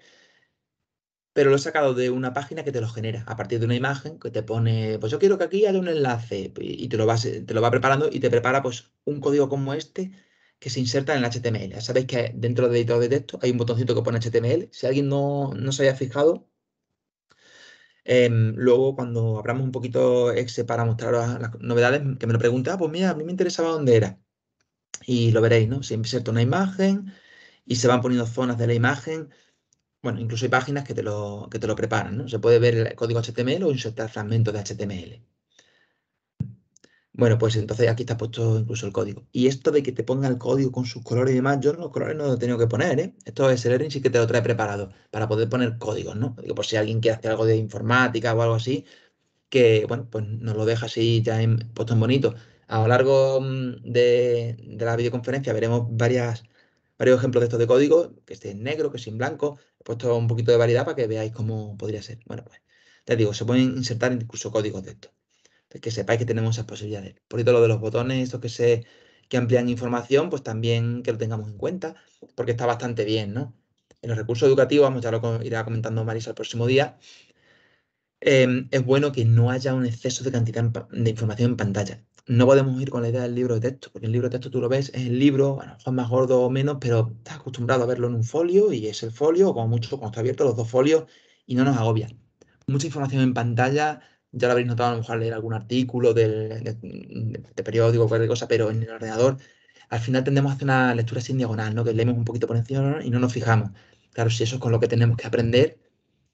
pero lo he sacado de una página que te lo genera a partir de una imagen que te pone, pues yo quiero que aquí haya un enlace y te lo, te lo va preparando y te prepara pues un código como este que se inserta en el HTML. Sabéis que dentro del editor de texto hay un botoncito que pone HTML. Si alguien no, se haya fijado, em, luego cuando abramos un poquito Excel para mostrar las novedades, que me lo preguntaba ah, pues mira, a mí me interesaba dónde era. Y lo veréis, ¿no? Se inserta una imagen y se van poniendo zonas de la imagen bueno, incluso hay páginas que te lo, preparan, ¿no? Se puede ver el código HTML o insertar fragmentos de HTML. Bueno, pues entonces aquí está puesto incluso el código. Y esto de que te ponga el código con sus colores y demás, yo los colores no lo he tenido que poner, ¿eh? Esto es el sí que te lo trae preparado para poder poner códigos, ¿no? por si alguien quiere hacer algo de informática o algo así, que, bueno, pues nos lo deja así ya puesto en bonito. A lo largo mm, de, la videoconferencia veremos varias, varios ejemplos de estos de código, que esté en negro, que esté en blanco, puesto un poquito de variedad para que veáis cómo podría ser. Bueno, pues ya digo, se pueden insertar incluso códigos de esto. Pues que sepáis que tenemos esas posibilidades. Por lo de los botones, estos que se que amplían información, pues también que lo tengamos en cuenta, porque está bastante bien, ¿no? En los recursos educativos, vamos, ya lo irá comentando Marisa el próximo día, em, es bueno que no haya un exceso de cantidad de información en pantalla no podemos ir con la idea del libro de texto, porque el libro de texto tú lo ves, es el libro, bueno, es más gordo o menos, pero estás acostumbrado a verlo en un folio y es el folio, o como mucho cuando está abierto los dos folios y no nos agobian. Mucha información en pantalla, ya lo habréis notado a lo mejor leer algún artículo del, de, periódico o cualquier cosa, pero en el ordenador al final tendemos a hacer una lectura sin diagonal, ¿no? que leemos un poquito por encima y no nos fijamos. Claro, si eso es con lo que tenemos que aprender,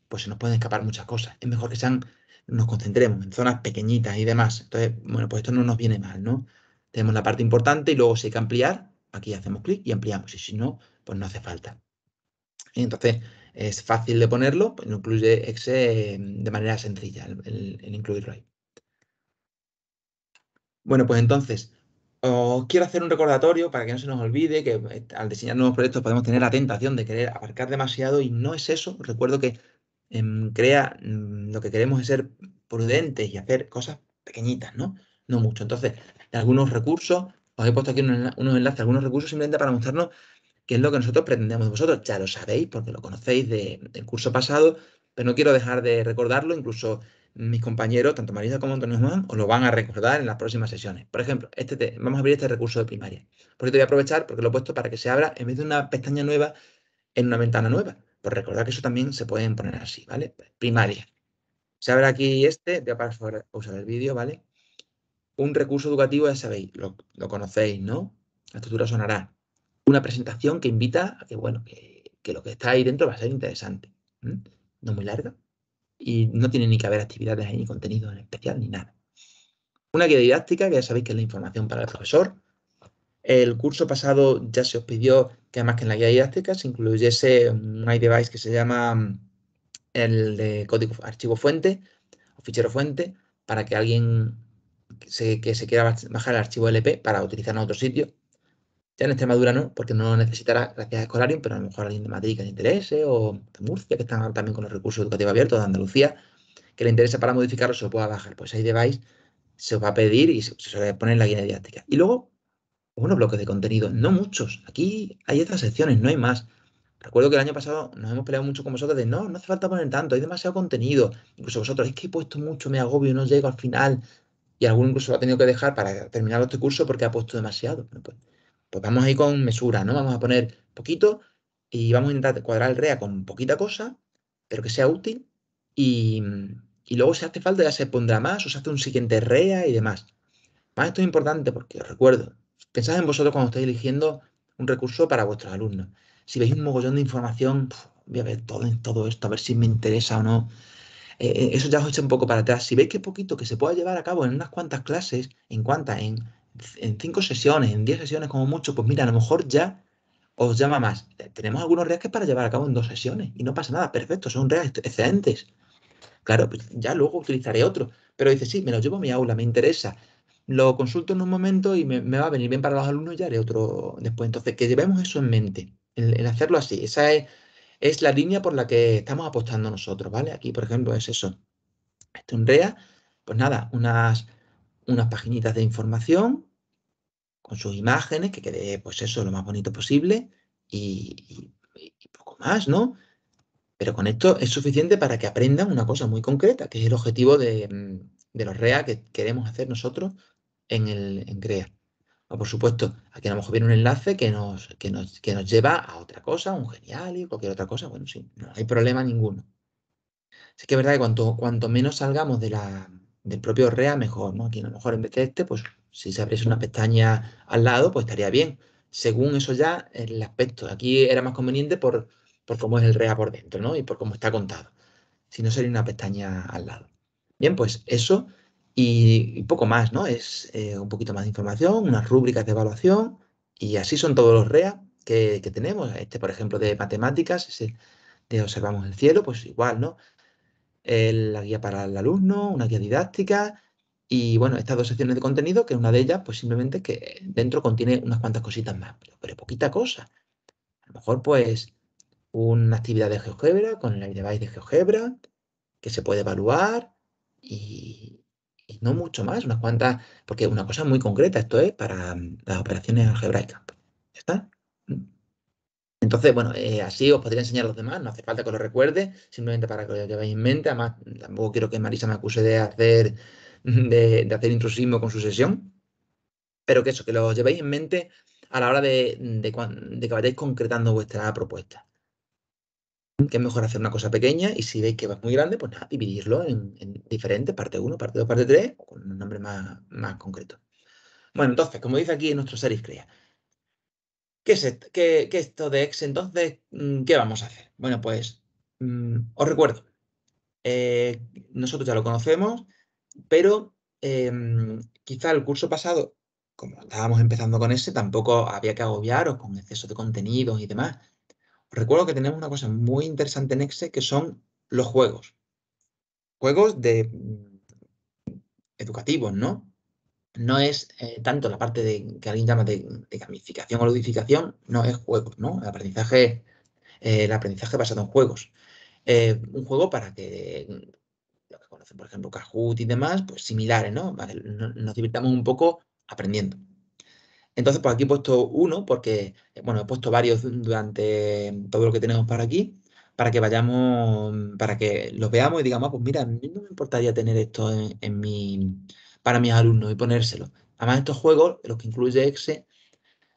pues se nos pueden escapar muchas cosas. Es mejor que sean nos concentremos en zonas pequeñitas y demás. Entonces, bueno, pues esto no nos viene mal, ¿no? Tenemos la parte importante y luego si hay que ampliar, aquí hacemos clic y ampliamos. Y si no, pues no hace falta. Y entonces, es fácil de ponerlo, pues incluye Excel em, de manera sencilla, el, el incluirlo ahí. Bueno, pues entonces, os quiero hacer un recordatorio para que no se nos olvide que eh, al diseñar nuevos proyectos podemos tener la tentación de querer abarcar demasiado y no es eso. Recuerdo que Em, crea, mm, lo que queremos es ser prudentes y hacer cosas pequeñitas, ¿no? No mucho. Entonces, algunos recursos, os he puesto aquí unos enlaces, algunos recursos simplemente para mostrarnos qué es lo que nosotros pretendemos de vosotros. Ya lo sabéis porque lo conocéis del curso pasado, pero no quiero dejar de recordarlo, incluso mis compañeros, tanto Marisa como Antonio Juan, os lo van a recordar en las próximas sesiones. Por ejemplo, este vamos a abrir este recurso de primaria. Porque te voy a aprovechar porque lo he puesto para que se abra en vez de una pestaña nueva en una ventana nueva. Pues recordad que eso también se pueden poner así, ¿vale? Primaria. Se abre aquí este, voy para usar el vídeo, ¿vale? Un recurso educativo, ya sabéis, lo, conocéis, ¿no? La estructura sonará. Una presentación que invita a que, bueno, que, lo que está ahí dentro va a ser interesante. No muy larga. Y no tiene ni que haber actividades ni contenido en especial ni nada. Una guía didáctica, que ya sabéis que es la información para el profesor, el curso pasado ya se os pidió que además que en la guía didáctica se incluyese un iDevice que se llama mm, el de código archivo fuente o fichero fuente para que alguien que se, quiera bajar el archivo LP para utilizarlo en otro sitio. Ya en Extremadura no, porque no lo necesitará gracias a Escolarium, pero a lo mejor alguien de Madrid que le interese o de Murcia, que están también con los recursos educativos abiertos, de Andalucía, que le interesa para modificarlo, se lo pueda bajar. Pues iDevice se os va a pedir y se, va a poner en la guía didáctica. Y luego unos bloques de contenido, no muchos. Aquí hay estas secciones, no hay más. Recuerdo que el año pasado nos hemos peleado mucho con vosotros de no, no hace falta poner tanto, hay demasiado contenido. Incluso vosotros, es que he puesto mucho, me agobio, no llego al final. Y alguno incluso lo ha tenido que dejar para terminar este curso porque ha puesto demasiado. pues, vamos pues vamos ahí con mesura, ¿no? Vamos a poner poquito y vamos a intentar cuadrar el REA con poquita cosa, pero que sea útil. Y, luego si hace falta ya se pondrá más o se hace un siguiente REA y demás. Más esto es importante porque os recuerdo, Pensad en vosotros cuando estáis eligiendo un recurso para vuestros alumnos. Si veis un mogollón de información, voy a ver todo, todo esto, a ver si me interesa o no. Eh, eh, eso ya os echa un poco para atrás. Si veis que poquito que se pueda llevar a cabo en unas cuantas clases, en cuantas, en, cinco sesiones, en diez sesiones como mucho, pues mira, a lo mejor ya os llama más. Eh, tenemos algunos reacts para llevar a cabo en dos sesiones y no pasa nada, perfecto, son reacts excelentes. Claro, pues ya luego utilizaré otro, pero dice, sí, me lo llevo a mi aula, me interesa, lo consulto en un momento y me, va a venir bien para los alumnos ya, haré otro después. Entonces, que llevemos eso en mente, el hacerlo así. Esa es, la línea por la que estamos apostando nosotros, ¿vale? Aquí, por ejemplo, es eso. Esto unrea, REA, pues nada, unas, unas paginitas de información con sus imágenes, que quede, pues eso, lo más bonito posible y, poco más, ¿no? Pero con esto es suficiente para que aprendan una cosa muy concreta, que es el objetivo de, de los REA que queremos hacer nosotros en, el, CREA. O ah, por supuesto, aquí a lo mejor viene un enlace que nos, que nos, que nos lleva a otra cosa, un genial y cualquier otra cosa. Bueno, sí, no hay problema ninguno. Así que es verdad que cuanto, cuanto menos salgamos de la, del propio REA, mejor, ¿no? Aquí a lo mejor en vez de este, pues si se abriese una pestaña al lado, pues estaría bien. Según eso ya, el aspecto. Aquí era más conveniente por, por cómo es el REA por dentro, ¿no? Y por cómo está contado. Si no, sería una pestaña al lado. Bien, pues eso y, poco más, ¿no? Es eh, un poquito más de información, unas rúbricas de evaluación y así son todos los REA que, tenemos. Este, por ejemplo, de matemáticas, ese de observamos el cielo, pues igual, ¿no? la guía para el alumno, una guía didáctica y, bueno, estas dos secciones de contenido, que una de ellas, pues simplemente que dentro contiene unas cuantas cositas más, pero, poquita cosa. A lo mejor, pues, una actividad de GeoGebra con el device de GeoGebra que se puede evaluar y, no mucho más, unas cuantas, porque una cosa muy concreta, esto es para mm, las operaciones algebraicas. está? Mm. Entonces, bueno, eh, así os podría enseñar los demás, no hace falta que lo recuerde, simplemente para que lo llevéis en mente. Además, mm, tampoco quiero que Marisa me acuse de hacer, de, hacer intrusismo con su sesión, pero que eso, que lo llevéis en mente a la hora de, de, de que vayáis concretando vuestra propuesta que es mejor hacer una cosa pequeña y si veis que va muy grande, pues nada, dividirlo en, diferentes, parte 1, parte 2, parte 3, con un nombre más, concreto. Bueno, entonces, como dice aquí en nuestro series crea, ¿qué es esto, esto de X? Entonces, mm, ¿qué vamos a hacer? Bueno, pues mm, os recuerdo, eh, nosotros ya lo conocemos, pero em, quizá el curso pasado, como estábamos empezando con ese, tampoco había que agobiaros con exceso de contenidos y demás recuerdo que tenemos una cosa muy interesante en Excel que son los juegos. Juegos mm, educativos, ¿no? No es eh, tanto la parte de, que alguien llama de, gamificación o ludificación, no es juegos, ¿no? El aprendizaje, eh, el aprendizaje basado en juegos. Eh, un juego para que mm, lo que conocen, por ejemplo, Kahoot y demás, pues similares, ¿no? nos divirtamos un poco aprendiendo. Entonces, por pues, aquí he puesto uno porque, eh, bueno, he puesto varios durante em, todo lo que tenemos para aquí, para que vayamos, para que los veamos y digamos, ah, pues mira, a mí no me importaría tener esto en, para mis alumnos y ponérselo. Además, estos juegos, los que incluye EXE,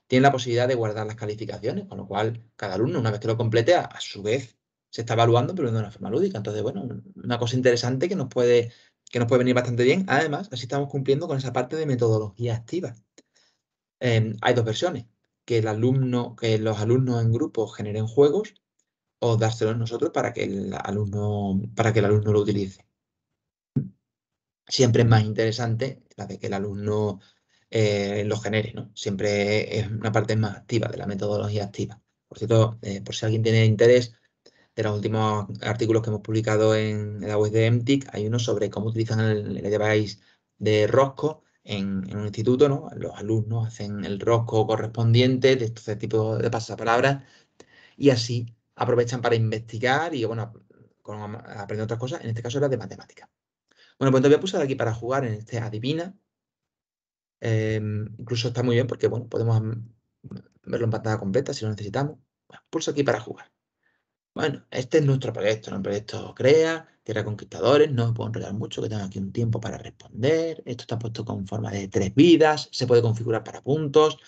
tienen la posibilidad de guardar las calificaciones, con lo cual cada alumno, una vez que lo complete, a, su vez se está evaluando, pero de una forma lúdica. Entonces, bueno, una cosa interesante que nos puede, que nos puede venir bastante bien. Además, así estamos cumpliendo con esa parte de metodología activa. Em, hay dos versiones, que, el alumno, que los alumnos en grupo generen juegos o dárselos nosotros para que el alumno, para que el alumno lo utilice. Siempre es más interesante la de que el alumno los eh, lo genere, ¿no? Siempre es una parte más activa de la metodología activa. Por cierto, eh, por si alguien tiene interés, de los últimos artículos que hemos publicado en la web de MTIC, hay uno sobre cómo utilizan el, el device de Rosco en, un instituto, ¿no? Los alumnos hacen el rosco correspondiente de este tipo de pasapalabras y así aprovechan para investigar y, bueno, aprender otras cosas. En este caso era de matemática. Bueno, pues te voy a pulsar aquí para jugar en este adivina. Em, incluso está muy bien porque, bueno, podemos verlo en pantalla completa si lo necesitamos. pulso aquí para jugar. Bueno, este es nuestro proyecto, ¿no? el proyecto CREA, Tierra Conquistadores, no me puedo enredar mucho, que tengo aquí un tiempo para responder. Esto está puesto con forma de tres vidas, se puede configurar para puntos.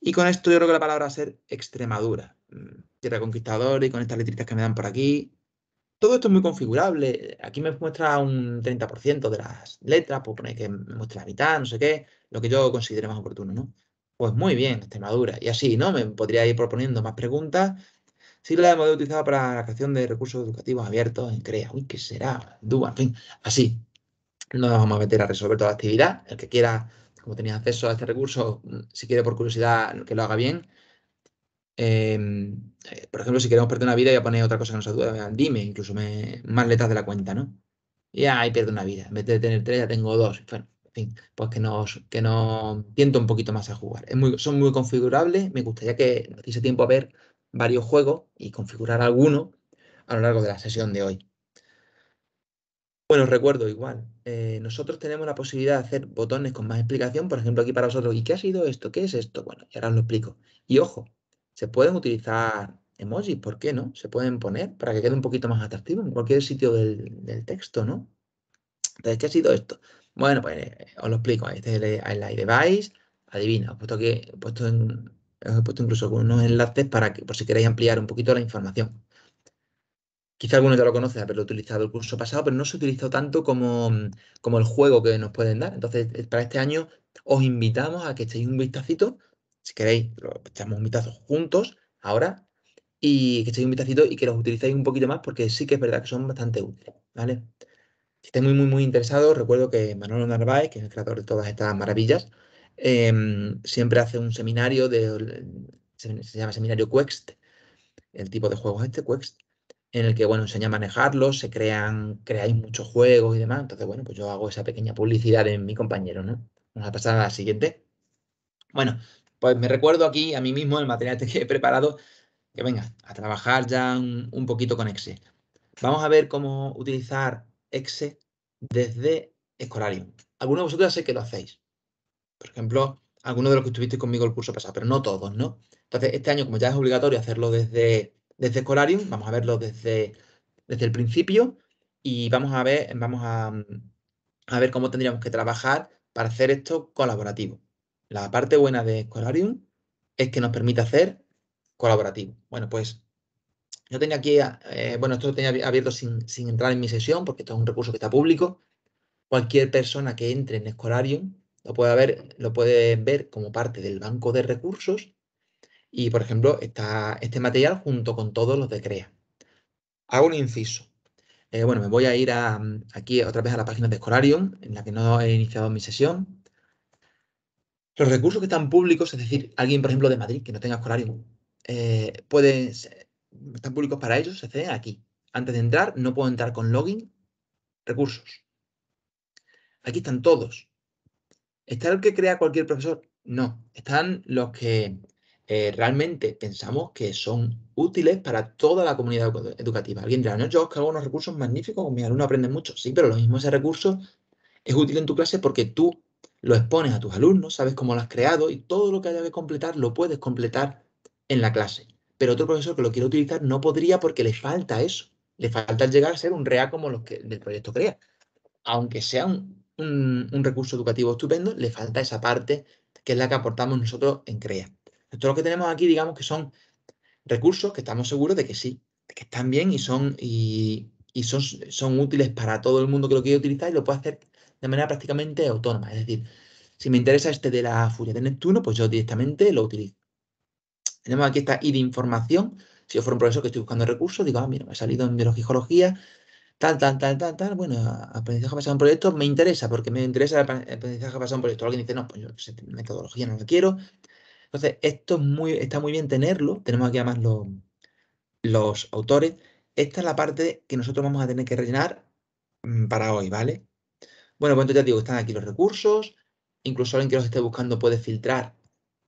Y con esto yo creo que la palabra va a ser Extremadura. Mm, tierra Conquistadores y con estas letritas que me dan por aquí. Todo esto es muy configurable. Aquí me muestra un 30% de las letras, puedo poner que me muestra la mitad, no sé qué, lo que yo considere más oportuno, ¿no? Pues muy bien, Extremadura. Y así, ¿no? Me podría ir proponiendo más preguntas Sí la hemos utilizado para la creación de recursos educativos abiertos en CREA. Uy, ¿qué será? DUA, en fin, así. No nos vamos a meter a resolver toda la actividad. El que quiera, como tenía acceso a este recurso, mm, si quiere por curiosidad que lo haga bien. Em, eh, por ejemplo, si queremos perder una vida, voy a poner otra cosa que nos duda. Dime, incluso me, más letras de la cuenta, ¿no? Y ahí pierdo una vida. En vez de tener tres, ya tengo dos. Bueno, en fin, pues que nos, que tiento un poquito más a jugar. son muy configurables. Me gustaría que nos diese tiempo a ver varios juegos y configurar alguno a lo largo de la sesión de hoy. Bueno, recuerdo igual, eh, nosotros tenemos la posibilidad de hacer botones con más explicación, por ejemplo aquí para vosotros, ¿y qué ha sido esto? ¿Qué es esto? Bueno, y ahora os lo explico. Y ojo, se pueden utilizar emojis, ¿por qué no? Se pueden poner para que quede un poquito más atractivo en cualquier sitio del, texto, ¿no? Entonces, ¿qué ha sido esto? Bueno, pues eh, os lo explico, este es el, iDevice, adivina, puesto que puesto en, os he puesto incluso algunos enlaces para que, por si queréis ampliar un poquito la información. Quizá alguno ya lo conoce, haberlo utilizado el curso pasado, pero no se utilizó tanto como, como el juego que nos pueden dar. Entonces, eh, para este año os invitamos a que echéis un vistacito, si queréis, echamos un vistazo juntos ahora, y que echéis un vistacito y que los utilicéis un poquito más, porque sí que es verdad que son bastante útiles, ¿vale? Si estáis muy, muy, muy interesados, recuerdo que Manolo Narváez, que es el creador de todas estas maravillas, Em, siempre hace un seminario se, llama seminario Quest, el tipo de juegos este, Quest, en el que, bueno, enseña a manejarlos, se crean, creáis muchos juegos y demás. Entonces, bueno, pues yo hago esa pequeña publicidad En mi compañero, ¿no? Vamos a pasar a la siguiente. Bueno, pues me recuerdo aquí a mí mismo el material este que he preparado, que venga, a trabajar ya un, poquito con EXE Vamos a ver cómo utilizar EXE desde Escolarium. alguno de vosotros sé que lo hacéis por ejemplo, algunos de los que estuviste conmigo el curso pasado, pero no todos, ¿no? Entonces, este año, como ya es obligatorio hacerlo desde, desde Escolarium, vamos a verlo desde, desde el principio y vamos a ver, vamos a, ver cómo tendríamos que trabajar para hacer esto colaborativo. La parte buena de Escolarium es que nos permite hacer colaborativo. Bueno, pues yo tenía aquí, eh, bueno, esto lo tenía abierto sin, sin, entrar en mi sesión, porque esto es un recurso que está público. Cualquier persona que entre en Escolarium lo puede ver, lo ver como parte del banco de recursos y, por ejemplo, está este material junto con todos los de CREA. Hago un inciso. Eh, bueno, me voy a ir aquí otra vez a la página de Escolarium, en la que no he iniciado mi sesión. Los recursos que están públicos, es decir, alguien, por ejemplo, de Madrid que no tenga Escolarium, eh, pueden, están públicos para ellos, se acceden aquí. Antes de entrar, no puedo entrar con login, recursos. Aquí están todos. ¿Está el que crea cualquier profesor? No, están los que eh, realmente pensamos que son útiles para toda la comunidad educativa. Alguien dirá, no, yo os hago unos recursos magníficos, con mis alumnos aprenden mucho. Sí, pero lo mismo ese recurso es útil en tu clase porque tú lo expones a tus alumnos, sabes cómo lo has creado y todo lo que haya que completar lo puedes completar en la clase. Pero otro profesor que lo quiere utilizar no podría porque le falta eso. Le falta llegar a ser un real como los que del proyecto CREA. Aunque sea un un, recurso educativo estupendo, le falta esa parte que es la que aportamos nosotros en CREA. esto lo que tenemos aquí, digamos que son recursos que estamos seguros de que sí, que están bien y son, y, son, son útiles para todo el mundo que lo quiera utilizar y lo puede hacer de manera prácticamente autónoma. Es decir, si me interesa este de la furia de Neptuno, pues yo directamente lo utilizo. Tenemos aquí esta I de información. Si yo fuera un profesor que estoy buscando recursos, digo, ah, mira, me ha salido en biología y geología tal, tal, tal, tal, tal, bueno, aprendizaje basado en proyectos me interesa, porque me interesa el aprendizaje basado en proyectos. Alguien dice, no, pues yo metodología no la quiero. Entonces, esto es muy, está muy bien tenerlo, tenemos aquí además los, autores. Esta es la parte que nosotros vamos a tener que rellenar mm, para hoy, ¿vale? Bueno, pues ya digo, están aquí los recursos, incluso alguien que los esté buscando puede filtrar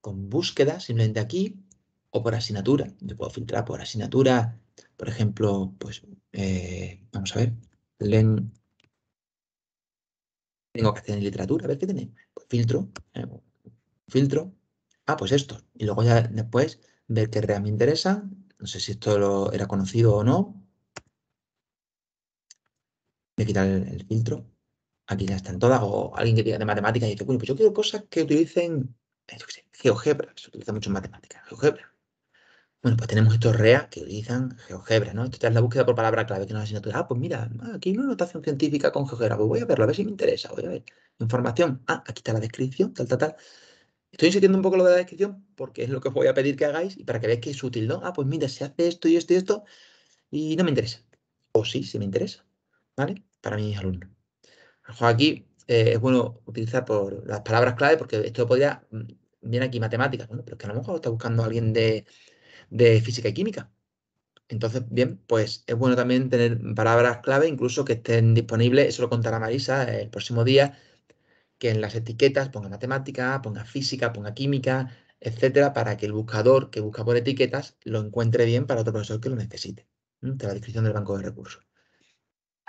con búsqueda, simplemente aquí, o por asignatura. Yo puedo filtrar por asignatura, por ejemplo, pues eh, vamos a ver. Len. Tengo que hacer literatura, a ver qué tiene. Pues filtro. Eh, filtro. Ah, pues esto. Y luego ya después ver qué realmente me interesa. No sé si esto era conocido o no. Voy a quitar el, filtro. Aquí ya están todas. O alguien que diga de matemáticas y dice, bueno, pues yo quiero cosas que utilicen, eh, GeoGebra. Se utiliza mucho en matemáticas. GeoGebra. Bueno, pues tenemos estos REA que utilizan GeoGebra, ¿no? Esto es la búsqueda por palabra clave, que es una asignatura. Ah, pues mira, aquí hay una notación científica con GeoGebra. Pues voy a verlo, a ver si me interesa, voy a ver. Información. Ah, aquí está la descripción, tal, tal, tal. Estoy insistiendo un poco lo de la descripción porque es lo que os voy a pedir que hagáis y para que veáis que es útil, ¿no? Ah, pues mira, se hace esto y esto y esto y no me interesa. O sí, se me interesa, ¿vale? Para mis alumnos. Aquí eh, es bueno utilizar por las palabras clave porque esto podría, mm, viene aquí matemáticas, bueno, pero es que a lo mejor está buscando alguien de de física y química. Entonces, bien, pues es bueno también tener palabras clave, incluso que estén disponibles, eso lo contará Marisa el próximo día, que en las etiquetas ponga matemática, ponga física, ponga química, etcétera, para que el buscador que busca por etiquetas lo encuentre bien para otro profesor que lo necesite, de la descripción del banco de recursos.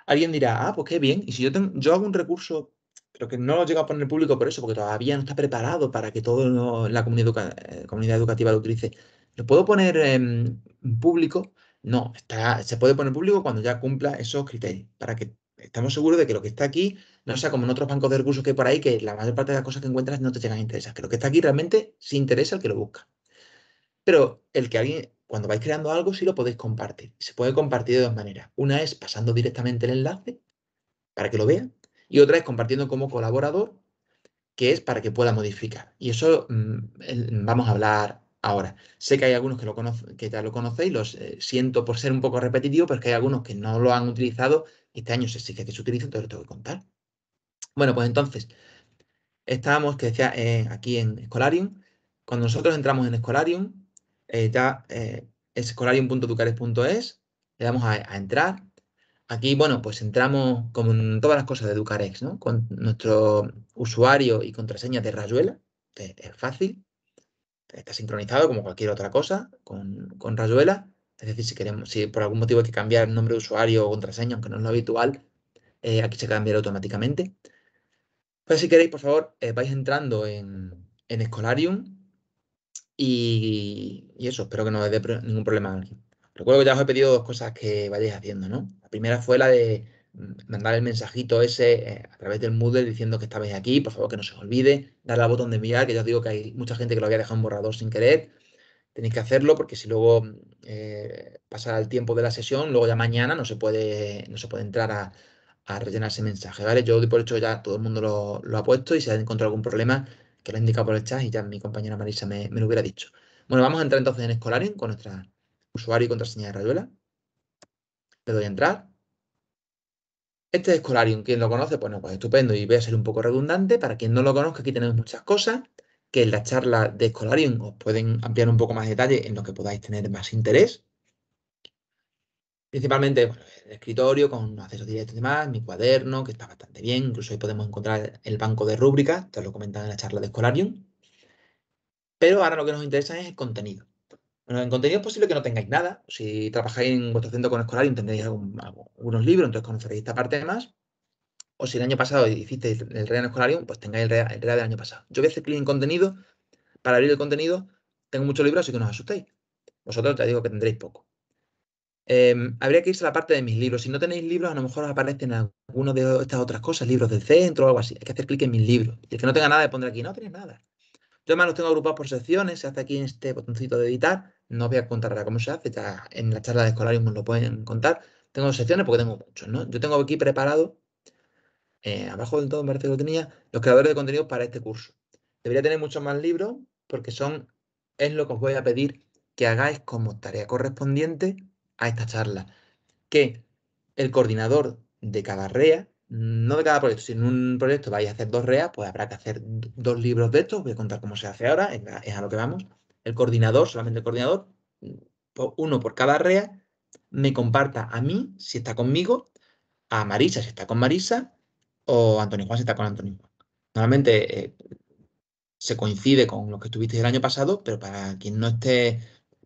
Alguien dirá, ah, pues qué bien, y si yo, tengo, yo hago un recurso, pero que no lo llega a poner público por eso, porque todavía no está preparado para que toda la comunidad, eh, comunidad educativa lo utilice, ¿Lo puedo poner en público? No, se puede poner público cuando ya cumpla esos criterios, para que estamos seguros de que lo que está aquí no sea como en otros bancos de recursos que hay por ahí, que la mayor parte de las cosas que encuentras no te llegan a interesar, que lo que está aquí realmente sí interesa el que lo busca. Pero el que alguien, cuando vais creando algo, sí lo podéis compartir. Se puede compartir de dos maneras. Una es pasando directamente el enlace para que lo vean y otra es compartiendo como colaborador, que es para que pueda modificar. Y eso mm, vamos a hablar Ahora, sé que hay algunos que, lo que ya lo conocéis, los eh, siento por ser un poco repetitivo, pero es que hay algunos que no lo han utilizado y este año se exige que se utilice, entonces lo tengo que contar. Bueno, pues entonces, estábamos, que decía, eh, aquí en Escolarium. Cuando nosotros entramos en Escolarium, eh, ya es escolarium.ducarex.es, le damos a, entrar. Aquí, bueno, pues entramos como todas las cosas de Ducarex, ¿no? Con nuestro usuario y contraseña de Rayuela, que es fácil está sincronizado como cualquier otra cosa con, Rayuela. Es decir, si queremos, si por algún motivo hay que cambiar el nombre de usuario o contraseña, aunque no es lo habitual, eh, aquí se cambiará automáticamente. Pues si queréis, por favor, eh, vais entrando en, en Escolarium y, eso, espero que no os dé ningún problema. Recuerdo que ya os he pedido dos cosas que vayáis haciendo, ¿no? La primera fue la de mandar el mensajito ese eh, a través del Moodle diciendo que estabais aquí, por favor que no se os olvide, darle al botón de enviar, que ya os digo que hay mucha gente que lo había dejado en borrador sin querer, tenéis que hacerlo porque si luego eh, pasa el tiempo de la sesión, luego ya mañana no se puede, no se puede entrar a, rellenar ese mensaje, ¿vale? Yo por hecho ya todo el mundo lo, ha puesto y si ha encontrado algún problema que lo he indicado por el chat y ya mi compañera Marisa me, me lo hubiera dicho. Bueno, vamos a entrar entonces en Escolarium con nuestra usuario y contraseña de Rayuela. Le doy a entrar. Este es Escolarium, quien lo conoce, bueno, pues, pues estupendo y voy a ser un poco redundante. Para quien no lo conozca, aquí tenemos muchas cosas que en la charla de Escolarium os pueden ampliar un poco más de detalle en lo que podáis tener más interés. Principalmente el escritorio con acceso directo y demás, mi cuaderno, que está bastante bien. Incluso ahí podemos encontrar el banco de rúbricas, te lo comentaba en la charla de Escolarium. Pero ahora lo que nos interesa es el contenido en contenido es posible que no tengáis nada. Si trabajáis en vuestro centro con escolar, tendréis algunos libros, entonces conoceréis esta parte más. O si el año pasado hicisteis el real en escolarium, pues tengáis el real del año pasado. Yo voy a hacer clic en contenido. Para abrir el contenido, tengo muchos libros, así que no os asustéis. Vosotros ya digo que tendréis poco. Em, habría que irse a la parte de mis libros. Si no tenéis libros, a lo mejor os aparecen algunos de estas otras cosas, libros del centro o algo así. Hay que hacer clic en mis libros. Y el que no tenga nada, de pondré aquí. No tenéis nada. Yo además los tengo agrupados por secciones, se hace aquí en este botoncito de editar no voy a contar ahora cómo se hace, ya en la charla de Escolarium lo pueden contar. Tengo dos secciones porque tengo muchos, ¿no? Yo tengo aquí preparado, eh, abajo del todo me parece que lo tenía, los creadores de contenido para este curso. Debería tener muchos más libros porque son, es lo que os voy a pedir que hagáis como tarea correspondiente a esta charla. Que el coordinador de cada REA, no de cada proyecto, si en un proyecto vais a hacer dos REA, pues habrá que hacer dos libros de estos, voy a contar cómo se hace ahora, es a lo que vamos el coordinador, solamente el coordinador, uno por cada REA, me comparta a mí, si está conmigo, a Marisa, si está con Marisa, o Antonio Juan, si está con Antonio Juan. Normalmente eh, se coincide con lo que estuviste el año pasado, pero para quien no esté,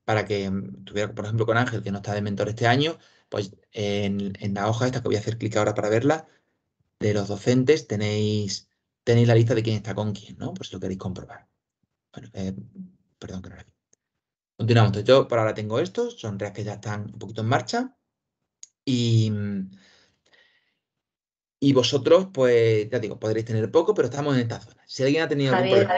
para que estuviera, por ejemplo, con Ángel, que no está de mentor este año, pues en, la hoja esta que voy a hacer clic ahora para verla, de los docentes tenéis, tenéis la lista de quién está con quién, ¿no? Por si lo queréis comprobar. Bueno, eh, Perdón que no Continuamos. yo por ahora tengo estos, son REAs que ya están un poquito en marcha. Y, vosotros, pues, ya digo, podréis tener poco, pero estamos en esta zona. Si alguien ha tenido algún problema.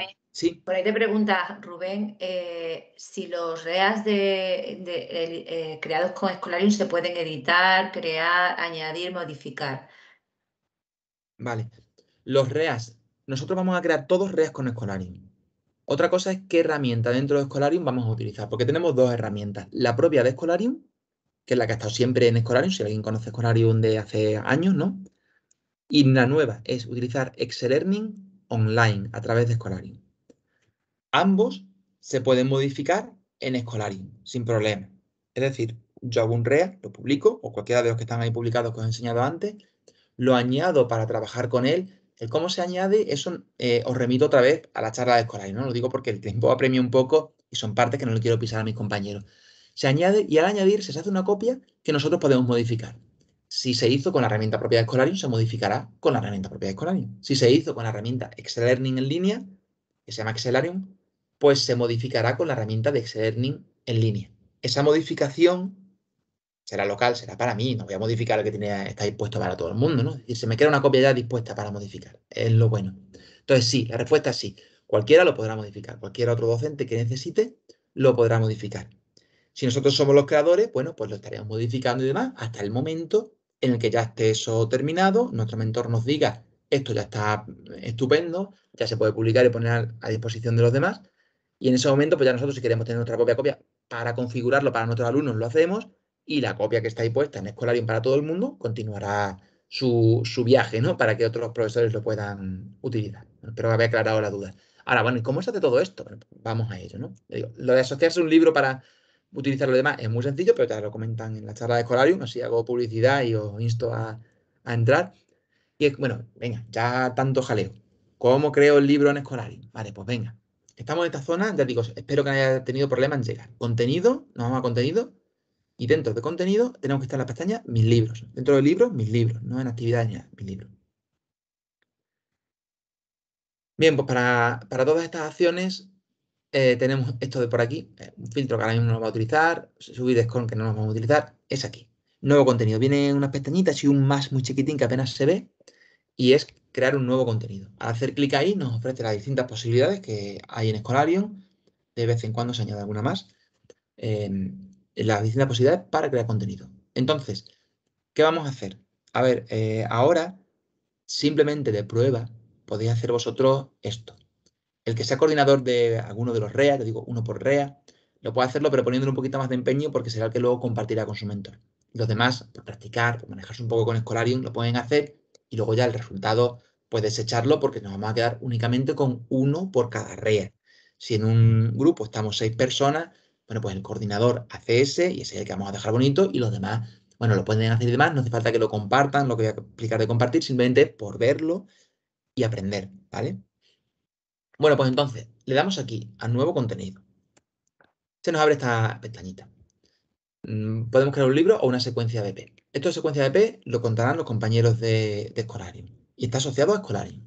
Por ahí te pregunta, Rubén, eh, si los REAs de, eh, creados con Escolarium se pueden editar, crear, añadir, modificar. Vale. Los REAs. Nosotros vamos a crear todos REAs con Escolarium. Otra cosa es qué herramienta dentro de Escolarium vamos a utilizar, porque tenemos dos herramientas. La propia de Escolarium, que es la que ha estado siempre en Escolarium, si alguien conoce Escolarium de hace años, ¿no? Y la nueva es utilizar Excel Learning online a través de Escolarium. Ambos se pueden modificar en Escolarium sin problema. Es decir, yo hago un REA, lo publico, o cualquiera de los que están ahí publicados que os he enseñado antes, lo añado para trabajar con él el cómo se añade, eso eh, os remito otra vez a la charla de escolarium, ¿no? Lo digo porque el tiempo apremia un poco y son partes que no le quiero pisar a mis compañeros. Se añade y al añadir se hace una copia que nosotros podemos modificar. Si se hizo con la herramienta propia de Escolarium, se modificará con la herramienta propia de Escolarium. Si se hizo con la herramienta Excel Learning en línea, que se llama Excelarium, pues se modificará con la herramienta de Excel Learning en línea. Esa modificación será local, será para mí, no voy a modificar lo que tiene, está dispuesto para todo el mundo, ¿no? decir, se me queda una copia ya dispuesta para modificar, es lo bueno. Entonces sí, la respuesta es sí, cualquiera lo podrá modificar, cualquier otro docente que necesite lo podrá modificar. Si nosotros somos los creadores, bueno, pues lo estaremos modificando y demás hasta el momento en el que ya esté eso terminado, nuestro mentor nos diga, esto ya está estupendo, ya se puede publicar y poner a disposición de los demás, y en ese momento, pues ya nosotros si queremos tener nuestra propia copia para configurarlo para nuestros alumnos, lo hacemos, y la copia que está ahí puesta en Escolarium para todo el mundo continuará su, viaje, ¿no? Para que otros profesores lo puedan utilizar. Pero haber aclarado la duda. Ahora, bueno, ¿y cómo se hace todo esto? Pues vamos a ello, ¿no? lo de asociarse un libro para utilizar lo demás es muy sencillo, pero ya lo comentan en la charla de Escolarium, así hago publicidad y os insto a, entrar. Y bueno, venga, ya tanto jaleo. ¿Cómo creo el libro en Escolarium? Vale, pues venga. Estamos en esta zona, ya digo, espero que no haya tenido problemas en llegar. Contenido, nos vamos a contenido. Y dentro de contenido tenemos que estar en la pestaña Mis libros. Dentro de libros, mis libros, no en actividad ni mis libros. Bien, pues para, para todas estas acciones eh, tenemos esto de por aquí, eh, un filtro que ahora mismo no lo va a utilizar, subir con que no lo vamos a utilizar, es aquí. Nuevo contenido. Viene unas pestañitas y un más muy chiquitín que apenas se ve y es crear un nuevo contenido. Al hacer clic ahí nos ofrece las distintas posibilidades que hay en Escolarium. De vez en cuando se añade alguna más. Em, las distintas posibilidades para crear contenido. Entonces, ¿qué vamos a hacer? A ver, eh, ahora simplemente de prueba podéis hacer vosotros esto. El que sea coordinador de alguno de los REA, te digo uno por REA, lo puede hacerlo pero poniéndole un poquito más de empeño porque será el que luego compartirá con su mentor. Los demás, por pues, practicar, por pues, manejarse un poco con Escolarium, lo pueden hacer y luego ya el resultado puedes desecharlo porque nos vamos a quedar únicamente con uno por cada REA. Si en un grupo estamos seis personas, bueno, pues el coordinador hace ese y ese es el que vamos a dejar bonito y los demás, bueno, lo pueden hacer y demás, no hace falta que lo compartan, lo que voy a explicar de compartir, simplemente por verlo y aprender, ¿vale? Bueno, pues entonces, le damos aquí a nuevo contenido. Se nos abre esta pestañita. Mm, podemos crear un libro o una secuencia de P. Esto de secuencia P lo contarán los compañeros de, de Escolarium y está asociado a Escolarium.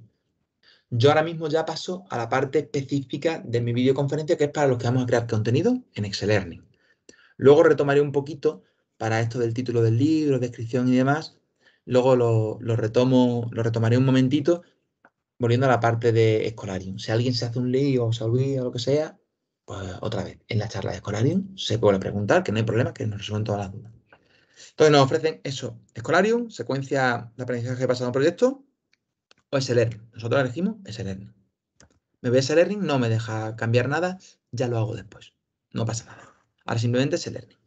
Yo ahora mismo ya paso a la parte específica de mi videoconferencia, que es para los que vamos a crear contenido en Excel Learning. Luego retomaré un poquito para esto del título del libro, descripción y demás. Luego lo, retomo, lo retomaré un momentito, volviendo a la parte de Escolarium. Si alguien se hace un lío o se olvida o lo que sea, pues otra vez, en la charla de Escolarium se puede preguntar, que no hay problema, que nos resuelven todas las dudas. Entonces nos ofrecen eso, Escolarium, secuencia de aprendizaje basado en proyecto, o S-Learning. Nosotros elegimos S-Learning. Me voy a S-Learning, no me deja cambiar nada, ya lo hago después. No pasa nada. Ahora simplemente S-Learning.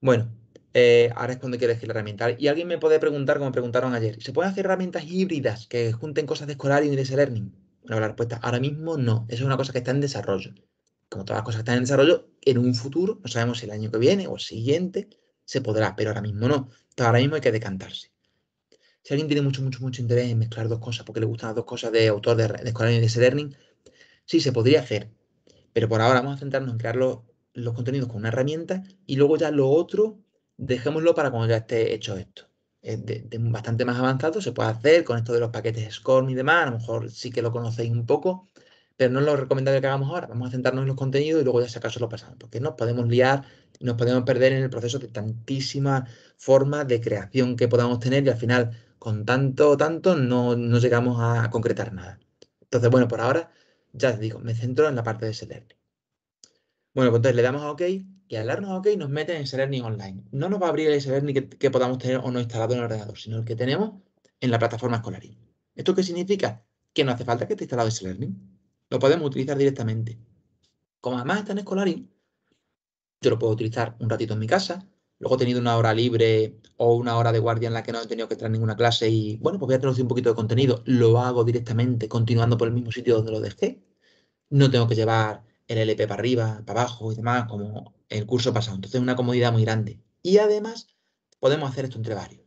Bueno, eh, ahora es cuando hay que la herramienta. Y alguien me puede preguntar, como me preguntaron ayer, ¿se pueden hacer herramientas híbridas que junten cosas de escolar y de ese learning? Bueno, la respuesta, ahora mismo no. Esa es una cosa que está en desarrollo. Como todas las cosas están en desarrollo, en un futuro, no sabemos si el año que viene o el siguiente, se podrá, pero ahora mismo no. ahora mismo hay que decantarse. Si alguien tiene mucho, mucho, mucho interés en mezclar dos cosas porque le gustan las dos cosas de autor, de, de escolar y de learning, sí, se podría hacer. Pero por ahora vamos a centrarnos en crear los, contenidos con una herramienta y luego ya lo otro, dejémoslo para cuando ya esté hecho esto. Es bastante más avanzado, se puede hacer con esto de los paquetes SCORM y demás, a lo mejor sí que lo conocéis un poco, pero no es lo recomendable que hagamos ahora. Vamos a centrarnos en los contenidos y luego ya si acaso lo pasamos, porque nos podemos liar y nos podemos perder en el proceso de tantísimas formas de creación que podamos tener y al final con tanto, tanto, no, llegamos a concretar nada. Entonces, bueno, por ahora, ya os digo, me centro en la parte de S-Learning. Bueno, pues entonces le damos a OK y al darnos a OK nos meten en S-Learning Online. No nos va a abrir el Slearning que, que podamos tener o no instalado en el ordenador, sino el que tenemos en la plataforma Escolari. ¿Esto qué significa? Que no hace falta que esté instalado ese learning. Lo podemos utilizar directamente. Como además está en Escolarín, yo lo puedo utilizar un ratito en mi casa, Luego he tenido una hora libre o una hora de guardia en la que no he tenido que entrar ninguna clase y, bueno, pues voy a traducir un poquito de contenido. Lo hago directamente, continuando por el mismo sitio donde lo dejé. No tengo que llevar el LP para arriba, para abajo y demás, como el curso pasado. Entonces, es una comodidad muy grande. Y además, podemos hacer esto entre varios.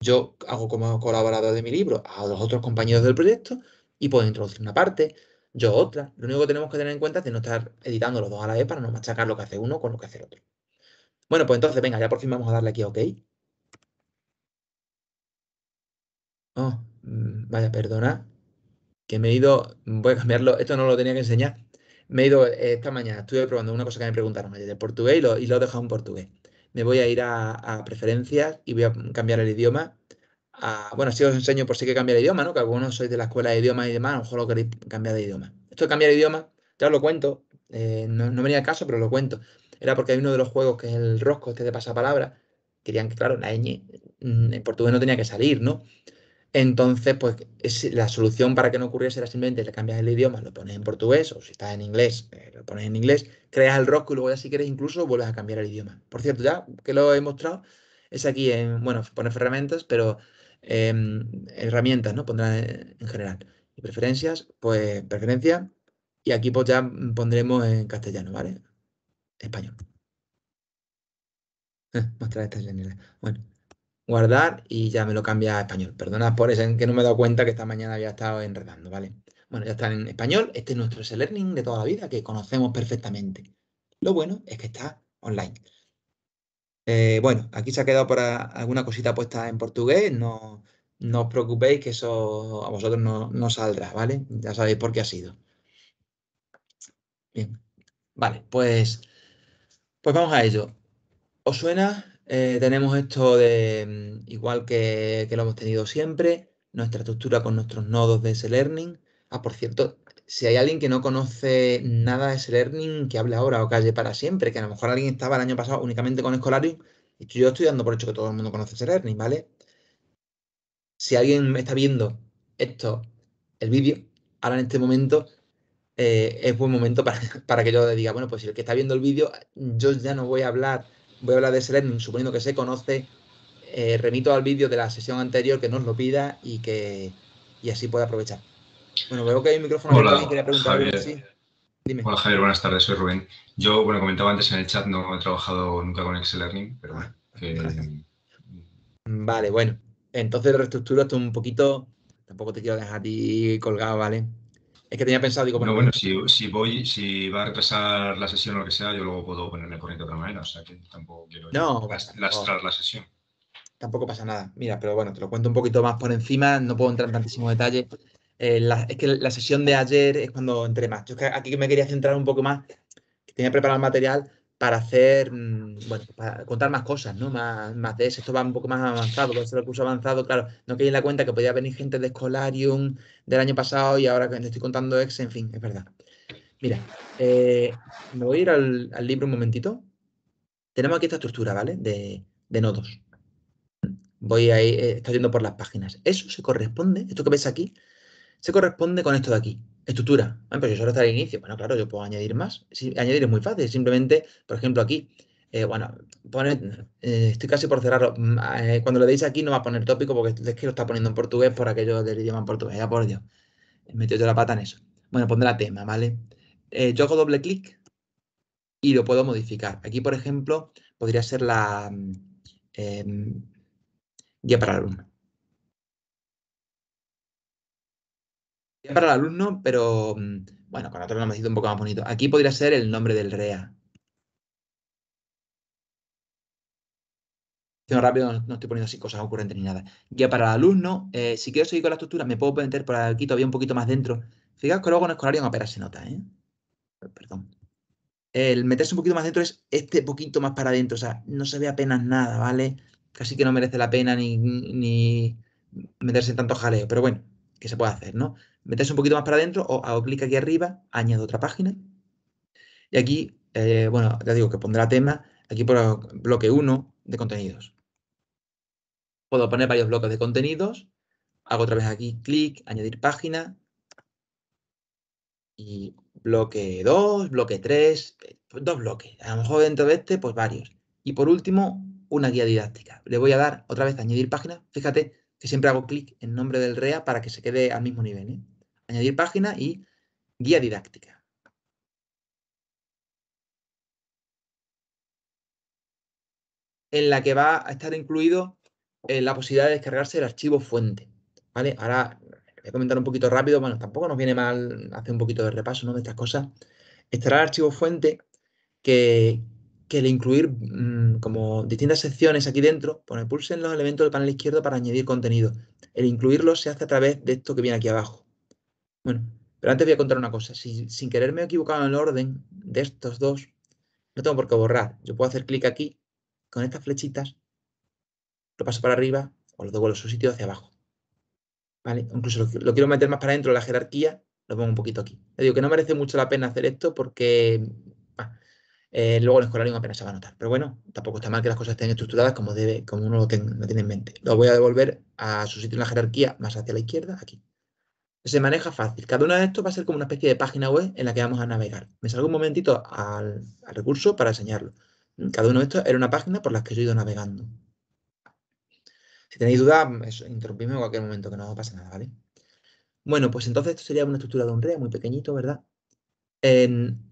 Yo hago como colaborador de mi libro a los otros compañeros del proyecto y puedo introducir una parte, yo otra. Lo único que tenemos que tener en cuenta es de no estar editando los dos a la vez para no machacar lo que hace uno con lo que hace el otro. Bueno, pues entonces, venga, ya por fin vamos a darle aquí a OK. Oh, mm, vaya, perdona, que me he ido, voy a cambiarlo, esto no lo tenía que enseñar. Me he ido eh, esta mañana, estuve probando una cosa que me preguntaron de portugués y lo, he dejado en portugués. Me voy a ir a, preferencias y voy a cambiar el idioma. bueno, si os enseño por si sí que cambiar el idioma, ¿no? Que algunos sois de la escuela de idiomas y demás, a lo mejor lo queréis cambiar de idioma. Esto de cambiar de idioma, ya os lo cuento, eh, no, me venía el caso, pero lo cuento era porque hay uno de los juegos que es el rosco, este de pasapalabra, querían que, claro, la ñ mm, en portugués no tenía que salir, ¿no? Entonces, pues la solución para que no ocurriese era simplemente le cambias el idioma, lo pones en portugués, o si estás en inglés, eh, lo pones en inglés, creas el rosco y luego ya si quieres incluso vuelves a cambiar el idioma. Por cierto, ya que lo he mostrado, es aquí en, bueno, poner herramientas, pero em, herramientas, ¿no? Pondrán en, general. Y preferencias, pues preferencia, y aquí pues ya pondremos en castellano, ¿vale? español. Eh, bueno, guardar y ya me lo cambia a español. Perdonad por eso, en que no me he dado cuenta que esta mañana había estado enredando, ¿vale? Bueno, ya está en español. Este es nuestro s learning de toda la vida que conocemos perfectamente. Lo bueno es que está online. Eh, bueno, aquí se ha quedado por alguna cosita puesta en portugués. No, os preocupéis que eso a vosotros no saldrá, ¿vale? Ya sabéis por qué ha sido. Bien, vale, pues... Pues vamos a ello. ¿Os suena? Eh, tenemos esto de mm, igual que, lo hemos tenido siempre, nuestra estructura con nuestros nodos de ese learning Ah, por cierto, si hay alguien que no conoce nada de ese learning que hable ahora o calle para siempre, que a lo mejor alguien estaba el año pasado únicamente con Escolarium, y yo estoy dando por hecho que todo el mundo conoce ese learning ¿vale? Si alguien está viendo esto, el vídeo, ahora en este momento, eh, es buen momento para, que yo diga, bueno, pues si el que está viendo el vídeo, yo ya no voy a hablar, voy a hablar de S-Learning, suponiendo que se conoce, eh, remito al vídeo de la sesión anterior que nos lo pida y que y así pueda aprovechar. Bueno, veo que hay un micrófono Hola, que quería preguntar Javier. Dime. Hola Javier, buenas tardes, soy Rubén. Yo, bueno, comentaba antes en el chat, no he trabajado nunca con Excel Learning, pero bueno. Ah, vale, bueno. Entonces reestructuro esto un poquito. Tampoco te quiero dejar a ti colgado, ¿vale? Es que tenía pensado, digo, bueno. bueno, pues, si, si, voy, si va a repasar la sesión o lo que sea, yo luego puedo ponerme corriente de otra manera. O sea que tampoco quiero no, lastrar la sesión. Tampoco pasa nada. Mira, pero bueno, te lo cuento un poquito más por encima, no puedo entrar en tantísimo detalle. Eh, es que la sesión de ayer es cuando entré más. Yo es que aquí me quería centrar un poco más, que tenía preparado el material, para hacer, mm, bueno, contar más cosas, ¿no? Más, más de eso. Esto va un poco más avanzado, va a ser el curso avanzado, claro. No caí en la cuenta que podía venir gente de Escolarium del año pasado y ahora que le estoy contando ex, en fin, es verdad. Mira, eh, me voy a ir al, libro un momentito. Tenemos aquí esta estructura, ¿vale? De, nodos. Voy a ir, eh, estoy yendo por las páginas. Eso se corresponde, esto que ves aquí, se corresponde con esto de aquí, Estructura. Bueno, ah, pero yo solo está al inicio. Bueno, claro, yo puedo añadir más. añadir es muy fácil. Simplemente, por ejemplo, aquí, eh, bueno, poner eh, estoy casi por cerrarlo. Mm, eh, cuando lo deis aquí no va a poner tópico porque es que lo está poniendo en portugués por aquello del idioma en portugués. Ya por Dios. metido yo la pata en eso. Bueno, la tema, ¿vale? yo hago doble clic y lo puedo modificar. Aquí, por ejemplo, podría ser la mm, em, guía para alumnos. para el alumno, pero mm, bueno, con otro nombrecito un poco más bonito. Aquí podría ser el nombre del REA. rápido, no, estoy poniendo así cosas ocurrentes ni nada. Ya para el alumno, eh, si quiero seguir con la estructura, me puedo meter por aquí todavía un poquito más dentro. Fijaos que luego en escolario no apenas se nota, ¿eh? Perdón. El meterse un poquito más dentro es este poquito más para adentro, o sea, no se ve apenas nada, ¿vale? Casi que no merece la pena ni, ni meterse en tanto jaleo, pero bueno, que se puede hacer, ¿no? metes un poquito más para adentro, o hago clic aquí arriba, añado otra página. Y aquí, eh, bueno, ya digo que pondrá tema, aquí por bloque 1 de contenidos. Puedo poner varios bloques de contenidos. Hago otra vez aquí clic, añadir página. Y bloque 2, bloque 3, eh, dos bloques. A lo mejor dentro de este, pues varios. Y por último, una guía didáctica. Le voy a dar otra vez añadir página. Fíjate que siempre hago clic en nombre del REA para que se quede al mismo nivel. ¿eh? añadir página y guía didáctica. En la que va a estar incluido eh, la posibilidad de descargarse el archivo fuente. ¿Vale? Ahora voy a comentar un poquito rápido, bueno, tampoco nos viene mal hacer un poquito de repaso ¿no? de estas cosas. Estará el archivo fuente que, que el incluir mm, como distintas secciones aquí dentro, pone pulsen los elementos del panel izquierdo para añadir contenido. El incluirlo se hace a través de esto que viene aquí abajo. Bueno, pero antes voy a contar una cosa. Si sin quererme me he equivocado en el orden de estos dos, no tengo por qué borrar. Yo puedo hacer clic aquí con estas flechitas, lo paso para arriba o lo devuelvo a su sitio hacia abajo. ¿Vale? Incluso lo, quiero meter más para dentro de la jerarquía, lo pongo un poquito aquí. Le digo que no merece mucho la pena hacer esto porque eh, luego el escolarismo apenas se va a notar. Pero bueno, tampoco está mal que las cosas estén estructuradas como, debe, como uno lo tiene en mente. Lo voy a devolver a su sitio en la jerarquía, más hacia la izquierda, aquí. Se maneja fácil. Cada uno de estos va a ser como una especie de página web en la que vamos a navegar. Me salgo un momentito al, recurso para enseñarlo. Cada uno de estos era una página por las que yo he ido navegando. Si tenéis dudas, interrumpidme en cualquier momento, que no pasa nada, ¿vale? Bueno, pues entonces esto sería una estructura de un REA muy pequeñito, ¿verdad?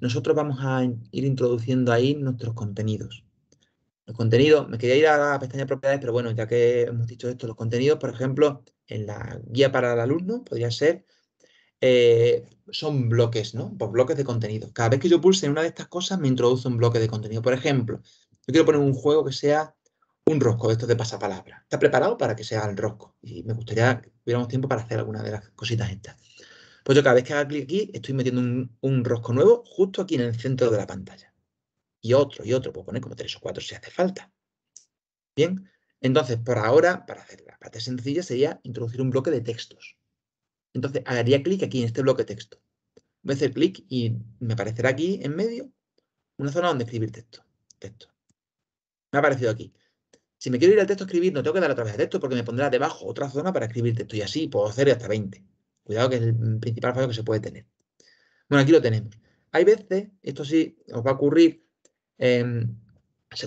nosotros vamos a ir introduciendo ahí nuestros contenidos. Los contenidos, me quería ir a la pestaña propiedades, pero bueno, ya que hemos dicho esto, los contenidos, por ejemplo, en la guía para el alumno, podría ser, eh, son bloques, ¿no? Por pues bloques de contenido. Cada vez que yo pulse en una de estas cosas, me introduce un bloque de contenido. Por ejemplo, yo quiero poner un juego que sea un rosco, esto de pasapalabra. Está preparado para que sea el rosco. Y me gustaría que tuviéramos tiempo para hacer alguna de las cositas estas. Pues yo cada vez que haga clic aquí, estoy metiendo un rosco nuevo justo aquí en el centro de la pantalla y otro y otro. Puedo poner como tres o cuatro si hace falta. Bien, entonces por ahora, para hacer la parte sencilla, sería introducir un bloque de textos. Entonces haría clic aquí en este bloque de texto. Voy a hacer clic y me aparecerá aquí en medio una zona donde escribir texto. texto. Me ha aparecido aquí. Si me quiero ir al texto a escribir, no tengo que dar otra vez a texto porque me pondrá debajo otra zona para escribir texto y así puedo hacer hasta 20. Cuidado que es el principal fallo que se puede tener. Bueno, aquí lo tenemos. Hay veces, esto sí os va a ocurrir, eh,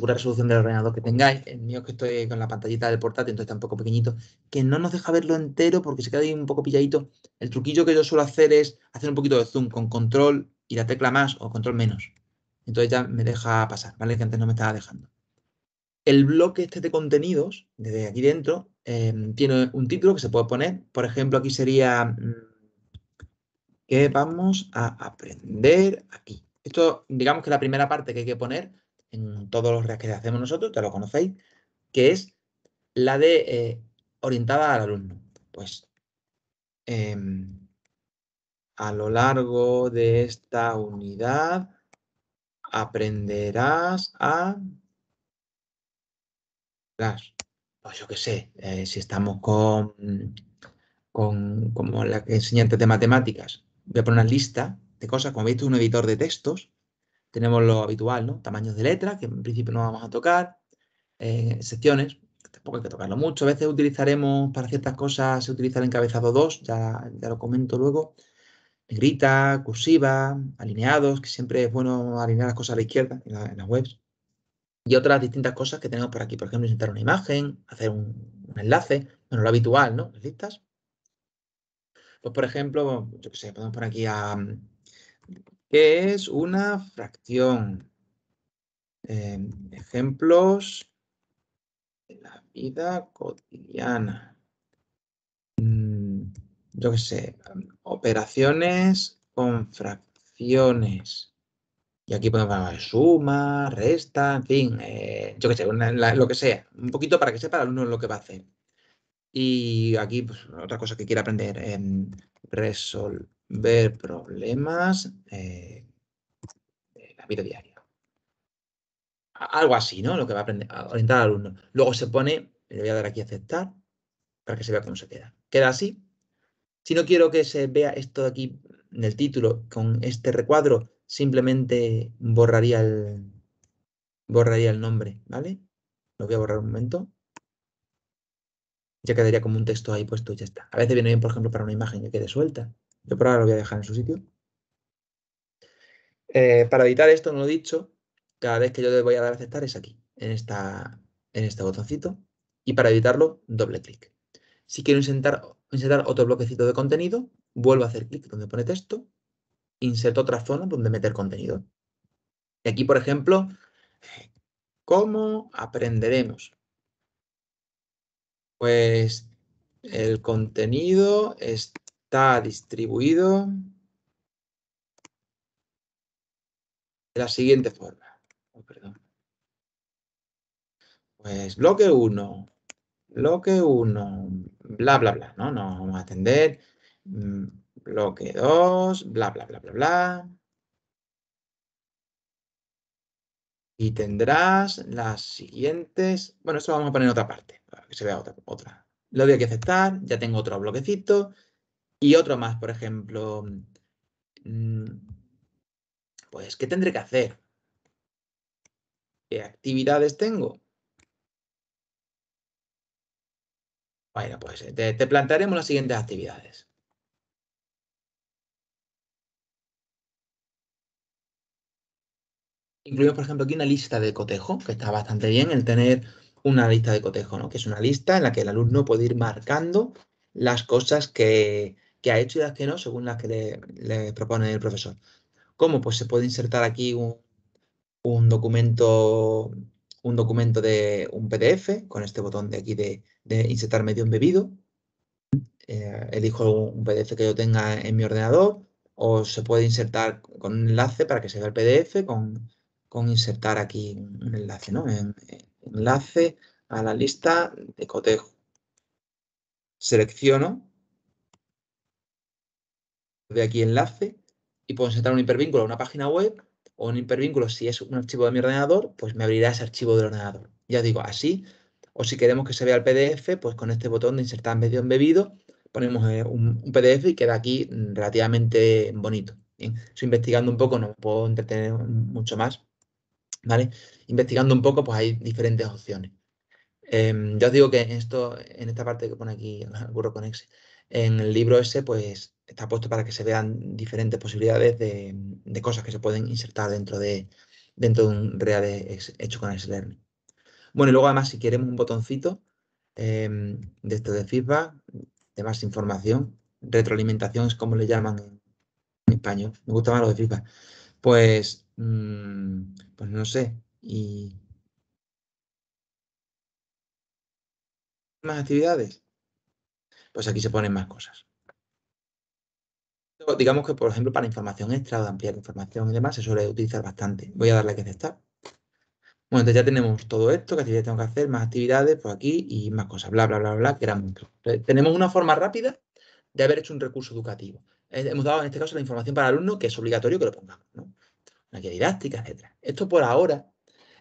la resolución del ordenador que tengáis. El mío es que estoy con la pantallita del portátil, entonces está un poco pequeñito, que no nos deja verlo entero porque se queda ahí un poco pilladito. El truquillo que yo suelo hacer es hacer un poquito de zoom con control y la tecla más o control menos. Entonces ya me deja pasar, ¿vale? Que antes no me estaba dejando. El bloque este de contenidos, desde aquí dentro, em, tiene un título que se puede poner. Por ejemplo, aquí sería mm, que vamos a aprender aquí. Esto, digamos que la primera parte que hay que poner en todos los reacciones que hacemos nosotros, ya lo conocéis, que es la de eh, orientada al alumno. Pues em, a lo largo de esta unidad aprenderás a... Las, pues yo qué sé, eh, si estamos con, con como la de matemáticas, voy a poner una lista de cosas. Como veis, es un editor de textos. Tenemos lo habitual, ¿no? Tamaños de letra, que en principio no vamos a tocar. Eh, secciones, tampoco hay que tocarlo mucho. A veces utilizaremos, para ciertas cosas, se utiliza el encabezado 2, ya, ya lo comento luego. Negrita, cursiva, alineados, que siempre es bueno alinear las cosas a la izquierda en, las webs. Y otras distintas cosas que tenemos por aquí. Por ejemplo, insertar una imagen, hacer un, enlace. Bueno, lo habitual, ¿no? listas. Pues, por ejemplo, yo qué sé, podemos poner aquí a, ¿Qué es una fracción? Em, ejemplos de la vida cotidiana. Mm, yo qué sé, operaciones con fracciones. Y aquí podemos hablar suma, resta, en fin, eh, yo qué sé, lo que sea. Un poquito para que sepa el alumno lo que va a hacer. Y aquí, pues, otra cosa que quiera aprender, Resolver. resol ver problemas eh, de la vida diaria. Algo así, ¿no? Lo que va a, aprender, a orientar al alumno. Luego se pone, le voy a dar aquí a aceptar para que se vea cómo se queda. Queda así. Si no quiero que se vea esto de aquí en el título con este recuadro, simplemente borraría el, borraría el nombre, ¿vale? Lo voy a borrar un momento. Ya quedaría como un texto ahí puesto y ya está. A veces viene bien, por ejemplo, para una imagen que quede suelta. Yo por ahora lo voy a dejar en su sitio. Eh, para editar esto, no lo he dicho, cada vez que yo le voy a dar a aceptar es aquí, en, esta, en este botoncito. Y para editarlo, doble clic. Si quiero insertar, insertar otro bloquecito de contenido, vuelvo a hacer clic donde pone texto, inserto otra zona donde meter contenido. Y aquí, por ejemplo, ¿cómo aprenderemos? Pues el contenido está está distribuido de la siguiente forma. Oh, pues bloque 1, bloque 1, bla, bla, bla, ¿no? Nos vamos a atender. Mm, bloque 2, bla, bla, bla, bla, bla. Y tendrás las siguientes... Bueno, esto lo vamos a poner en otra parte, para que se vea otra. otra. lo doy aquí a aceptar, ya tengo otro bloquecito. Y otro más, por ejemplo, mm, pues, ¿qué tendré que hacer? ¿Qué actividades tengo? Bueno, pues eh, te, plantearemos las siguientes actividades. Incluimos, por ejemplo, aquí una lista de cotejo, que está bastante bien el tener una lista de cotejo, ¿no? Que es una lista en la que el alumno puede ir marcando las cosas que, que ha hecho y las que no, según las que le, propone el profesor. ¿Cómo? Pues se puede insertar aquí un, documento un documento de un PDF con este botón de aquí de, insertar medio embebido. bebido. Eh, elijo un PDF que yo tenga en mi ordenador o se puede insertar con un enlace para que se vea el PDF con, insertar aquí un enlace, ¿no? enlace a la lista de cotejo. Selecciono de aquí enlace y puedo insertar un hipervínculo a una página web o un hipervínculo, si es un archivo de mi ordenador, pues me abrirá ese archivo del ordenador. Ya os digo, así, o si queremos que se vea el PDF, pues con este botón de insertar medio embebido, ponemos eh, un, PDF y queda aquí relativamente bonito. Bien, estoy investigando un poco, no puedo entretener mucho más, ¿vale? Investigando un poco, pues hay diferentes opciones. Em, ya os digo que en, esto, en esta parte que pone aquí, el burro con en el libro ese, pues está puesto para que se vean diferentes posibilidades de, cosas que se pueden insertar dentro de, dentro de un real hecho con s Bueno, y luego además, si queremos un botoncito em, de esto de feedback, de más información, retroalimentación es como le llaman en, español. Me gusta más lo de feedback. Pues, mm, pues no sé. Y... ¿Más actividades? pues aquí se ponen más cosas. Digamos que, por ejemplo, para información extra o de ampliar información y demás, se suele utilizar bastante. Voy a darle aquí a aceptar. Bueno, entonces ya tenemos todo esto, que actividades tengo que hacer, más actividades, por aquí y más cosas, bla, bla, bla, bla, que era mucho. tenemos una forma rápida de haber hecho un recurso educativo. Hemos dado en este caso la información para el alumno, que es obligatorio que lo pongamos, ¿no? Una guía didáctica, etcétera. Esto por ahora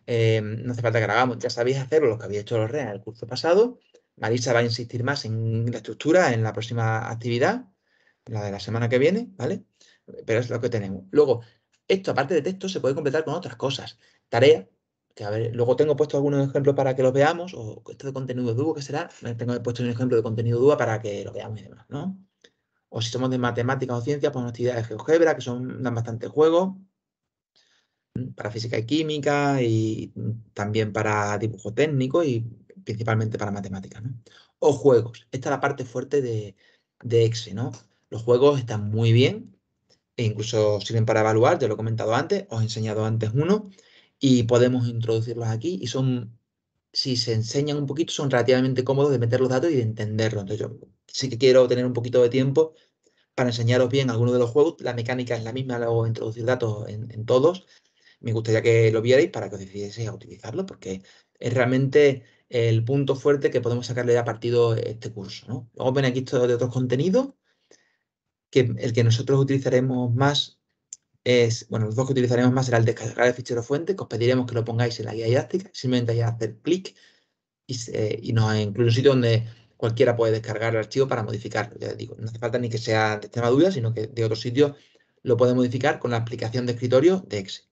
eh, no hace falta que lo hagamos, ya sabéis hacerlo, los que habéis hecho los REA en el curso pasado, Marisa va a insistir más en la estructura, en la próxima actividad, la de la semana que viene, ¿vale? Pero es lo que tenemos. Luego, esto, aparte de texto, se puede completar con otras cosas. Tarea, que a ver, luego tengo puesto algunos ejemplos para que los veamos, o esto de contenido dúo, que será, tengo puesto un ejemplo de contenido dúo para que lo veamos y demás, ¿no? O si somos de matemáticas o ciencias, pues actividades de GeoGebra, que son, dan bastante juego, para física y química, y también para dibujo técnico y principalmente para matemáticas, ¿no? O juegos. Esta es la parte fuerte de, de Exe, ¿no? Los juegos están muy bien, e incluso sirven para evaluar, ya lo he comentado antes, os he enseñado antes uno, y podemos introducirlos aquí y son, si se enseñan un poquito, son relativamente cómodos de meter los datos y de entenderlos. Entonces yo sí que quiero tener un poquito de tiempo para enseñaros bien algunos de los juegos. La mecánica es la misma, luego introducir datos en, en todos. Me gustaría que lo vierais para que os decidieseis a utilizarlo, porque es realmente el punto fuerte que podemos sacarle a partido este curso. Luego ven aquí esto de otros contenidos, que el que nosotros utilizaremos más es, bueno, los dos que utilizaremos más será el descargar el fichero fuente, que os pediremos que lo pongáis en la guía didáctica, simplemente hay que hacer clic y, nos incluye un sitio donde cualquiera puede descargar el archivo para modificarlo. Ya digo, no hace falta ni que sea de duda, sino que de otro sitio lo puede modificar con la aplicación de escritorio de Excel.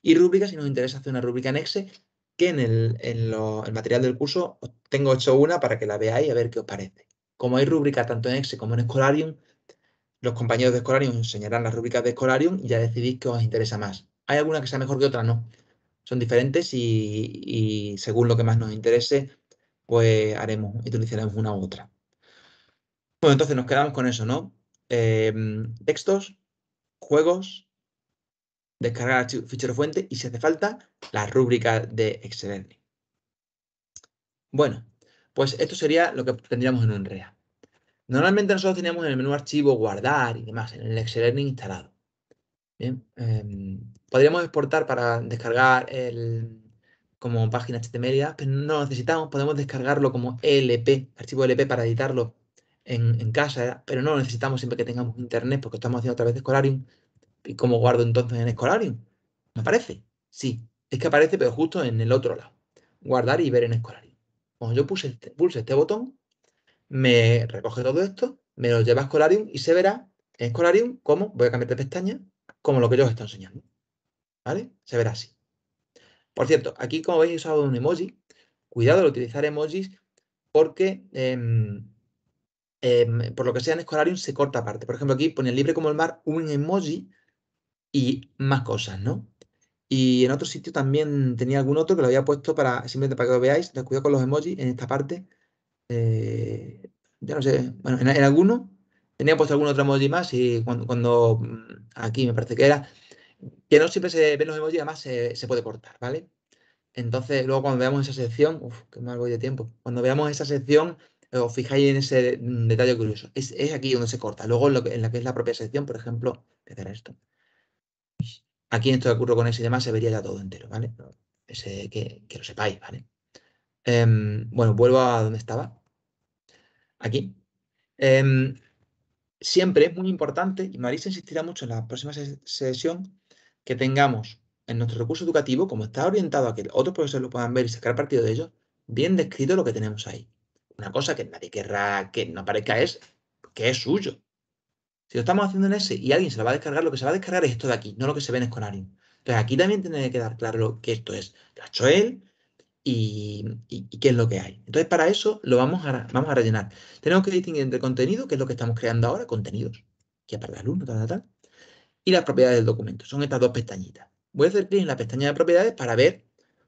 Y rúbrica, si nos interesa hacer una rúbrica en Excel, en el, material del curso tengo hecho una para que la veáis a ver qué os parece. Como hay rúbricas tanto en Excel como en Escolarium, los compañeros de Escolarium enseñarán las rúbricas de Escolarium y ya decidís qué os interesa más. Hay alguna que sea mejor que otra, no. Son diferentes y, según lo que más nos interese, pues haremos, utilizaremos una u otra. Bueno, entonces nos quedamos con eso, ¿no? Eh, textos, juegos, descargar el fichero fuente y si hace falta, la rúbrica de Excel. Bueno, pues esto sería lo que tendríamos en un Normalmente nosotros teníamos en el menú archivo guardar y demás, en el Excel instalado. Bien, em, podríamos exportar para descargar el, como página HTML, pero no lo necesitamos. Podemos descargarlo como e LP, archivo e LP, para editarlo en, casa, pero no lo necesitamos siempre que tengamos internet porque estamos haciendo otra vez de Escolarium. ¿Y cómo guardo entonces en Escolarium? ¿Me aparece? Sí, es que aparece, pero justo en el otro lado. Guardar y ver en Escolarium. Cuando yo puse este, pulse este botón, me recoge todo esto, me lo lleva a Escolarium y se verá en Escolarium cómo, voy a cambiar de pestaña, como lo que yo os estoy enseñando. ¿Vale? Se verá así. Por cierto, aquí como veis he usado un emoji. Cuidado al utilizar emojis porque em, em, por lo que sea en Escolarium se corta aparte. Por ejemplo, aquí pone libre como el mar un emoji y más cosas, ¿no? Y en otro sitio también tenía algún otro que lo había puesto para, simplemente para que lo veáis, de cuidado con los emojis en esta parte. Eh, ya no sé, bueno, en, alguno tenía puesto algún otro emoji más y cuando, cuando mm, aquí me parece que era, que no siempre se ven los emojis, además se, puede cortar, ¿vale? Entonces, luego cuando veamos esa sección, uff, que mal voy de tiempo, cuando veamos esa sección, eh, os fijáis en ese mm, detalle curioso. Es, aquí donde se corta. Luego, en, que, la que es la propia sección, por ejemplo, hacer esto. Aquí en esto de ocurre con ese y demás se vería ya todo entero, ¿vale? que, lo sepáis, ¿vale? Em, bueno, vuelvo a donde estaba. Aquí. Em, siempre es muy importante, y Marisa insistirá mucho en la próxima sesión, que tengamos en nuestro recurso educativo, como está orientado a que otros profesores lo puedan ver y sacar partido de ellos, bien descrito lo que tenemos ahí. Una cosa que nadie querrá que no aparezca es que es suyo. Si lo estamos haciendo en ese y alguien se lo va a descargar, lo que se va a descargar es esto de aquí, no lo que se ve en Escolarium. Entonces aquí también tiene que quedar claro que esto es la y, y, qué es lo que hay. Entonces para eso lo vamos a, rellenar. Tenemos que distinguir entre contenido, que es lo que estamos creando ahora, contenidos, que para el alumno, tal, tal, tal, y las propiedades del documento. Son estas dos pestañitas. Voy a hacer clic en la pestaña de propiedades para ver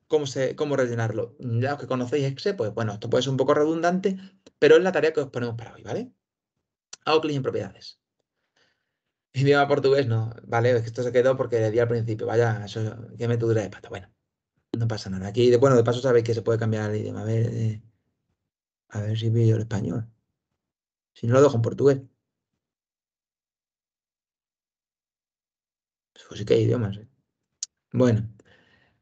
cómo, cómo rellenarlo. Ya los que conocéis Excel, pues bueno, esto puede ser un poco redundante, pero es la tarea que os ponemos para hoy, ¿vale? Hago clic en propiedades. Idioma portugués no, vale, es que esto se quedó porque le di al principio, vaya, eso, que me dura de pata. Bueno, no pasa nada. Aquí, bueno, de paso sabéis que se puede cambiar el idioma. A ver, eh, a ver si veo el español. Si no lo dejo en portugués. Pues sí que hay idiomas. Eh. Bueno,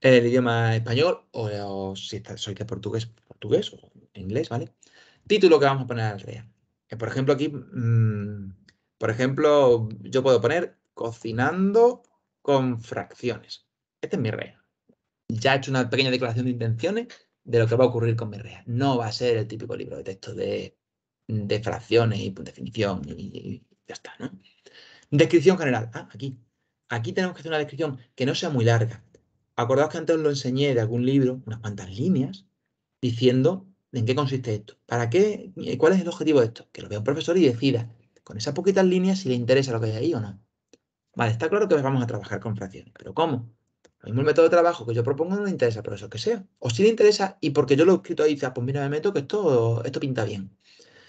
el idioma español o, si está, de portugués, portugués o inglés, ¿vale? Título que vamos a poner al real. por ejemplo aquí... Mm, por ejemplo, yo puedo poner cocinando con fracciones. Este es mi rea. Ya he hecho una pequeña declaración de intenciones de lo que va a ocurrir con mi rea. No va a ser el típico libro de texto de, de fracciones y pues, definición y, ya está, ¿no? Descripción general. Ah, aquí. Aquí tenemos que hacer una descripción que no sea muy larga. Acordaos que antes os lo enseñé de algún libro, unas cuantas líneas, diciendo en qué consiste esto, para qué, cuál es el objetivo de esto. Que lo vea un profesor y decida, con esas poquitas líneas si le interesa lo que hay ahí o no. Vale, está claro que vamos a trabajar con fracciones, pero ¿cómo? Lo mismo método de trabajo que yo propongo no le interesa, pero eso que sea. O si le interesa y porque yo lo he escrito ahí, dice, ah, pues mira, el método que esto, esto pinta bien.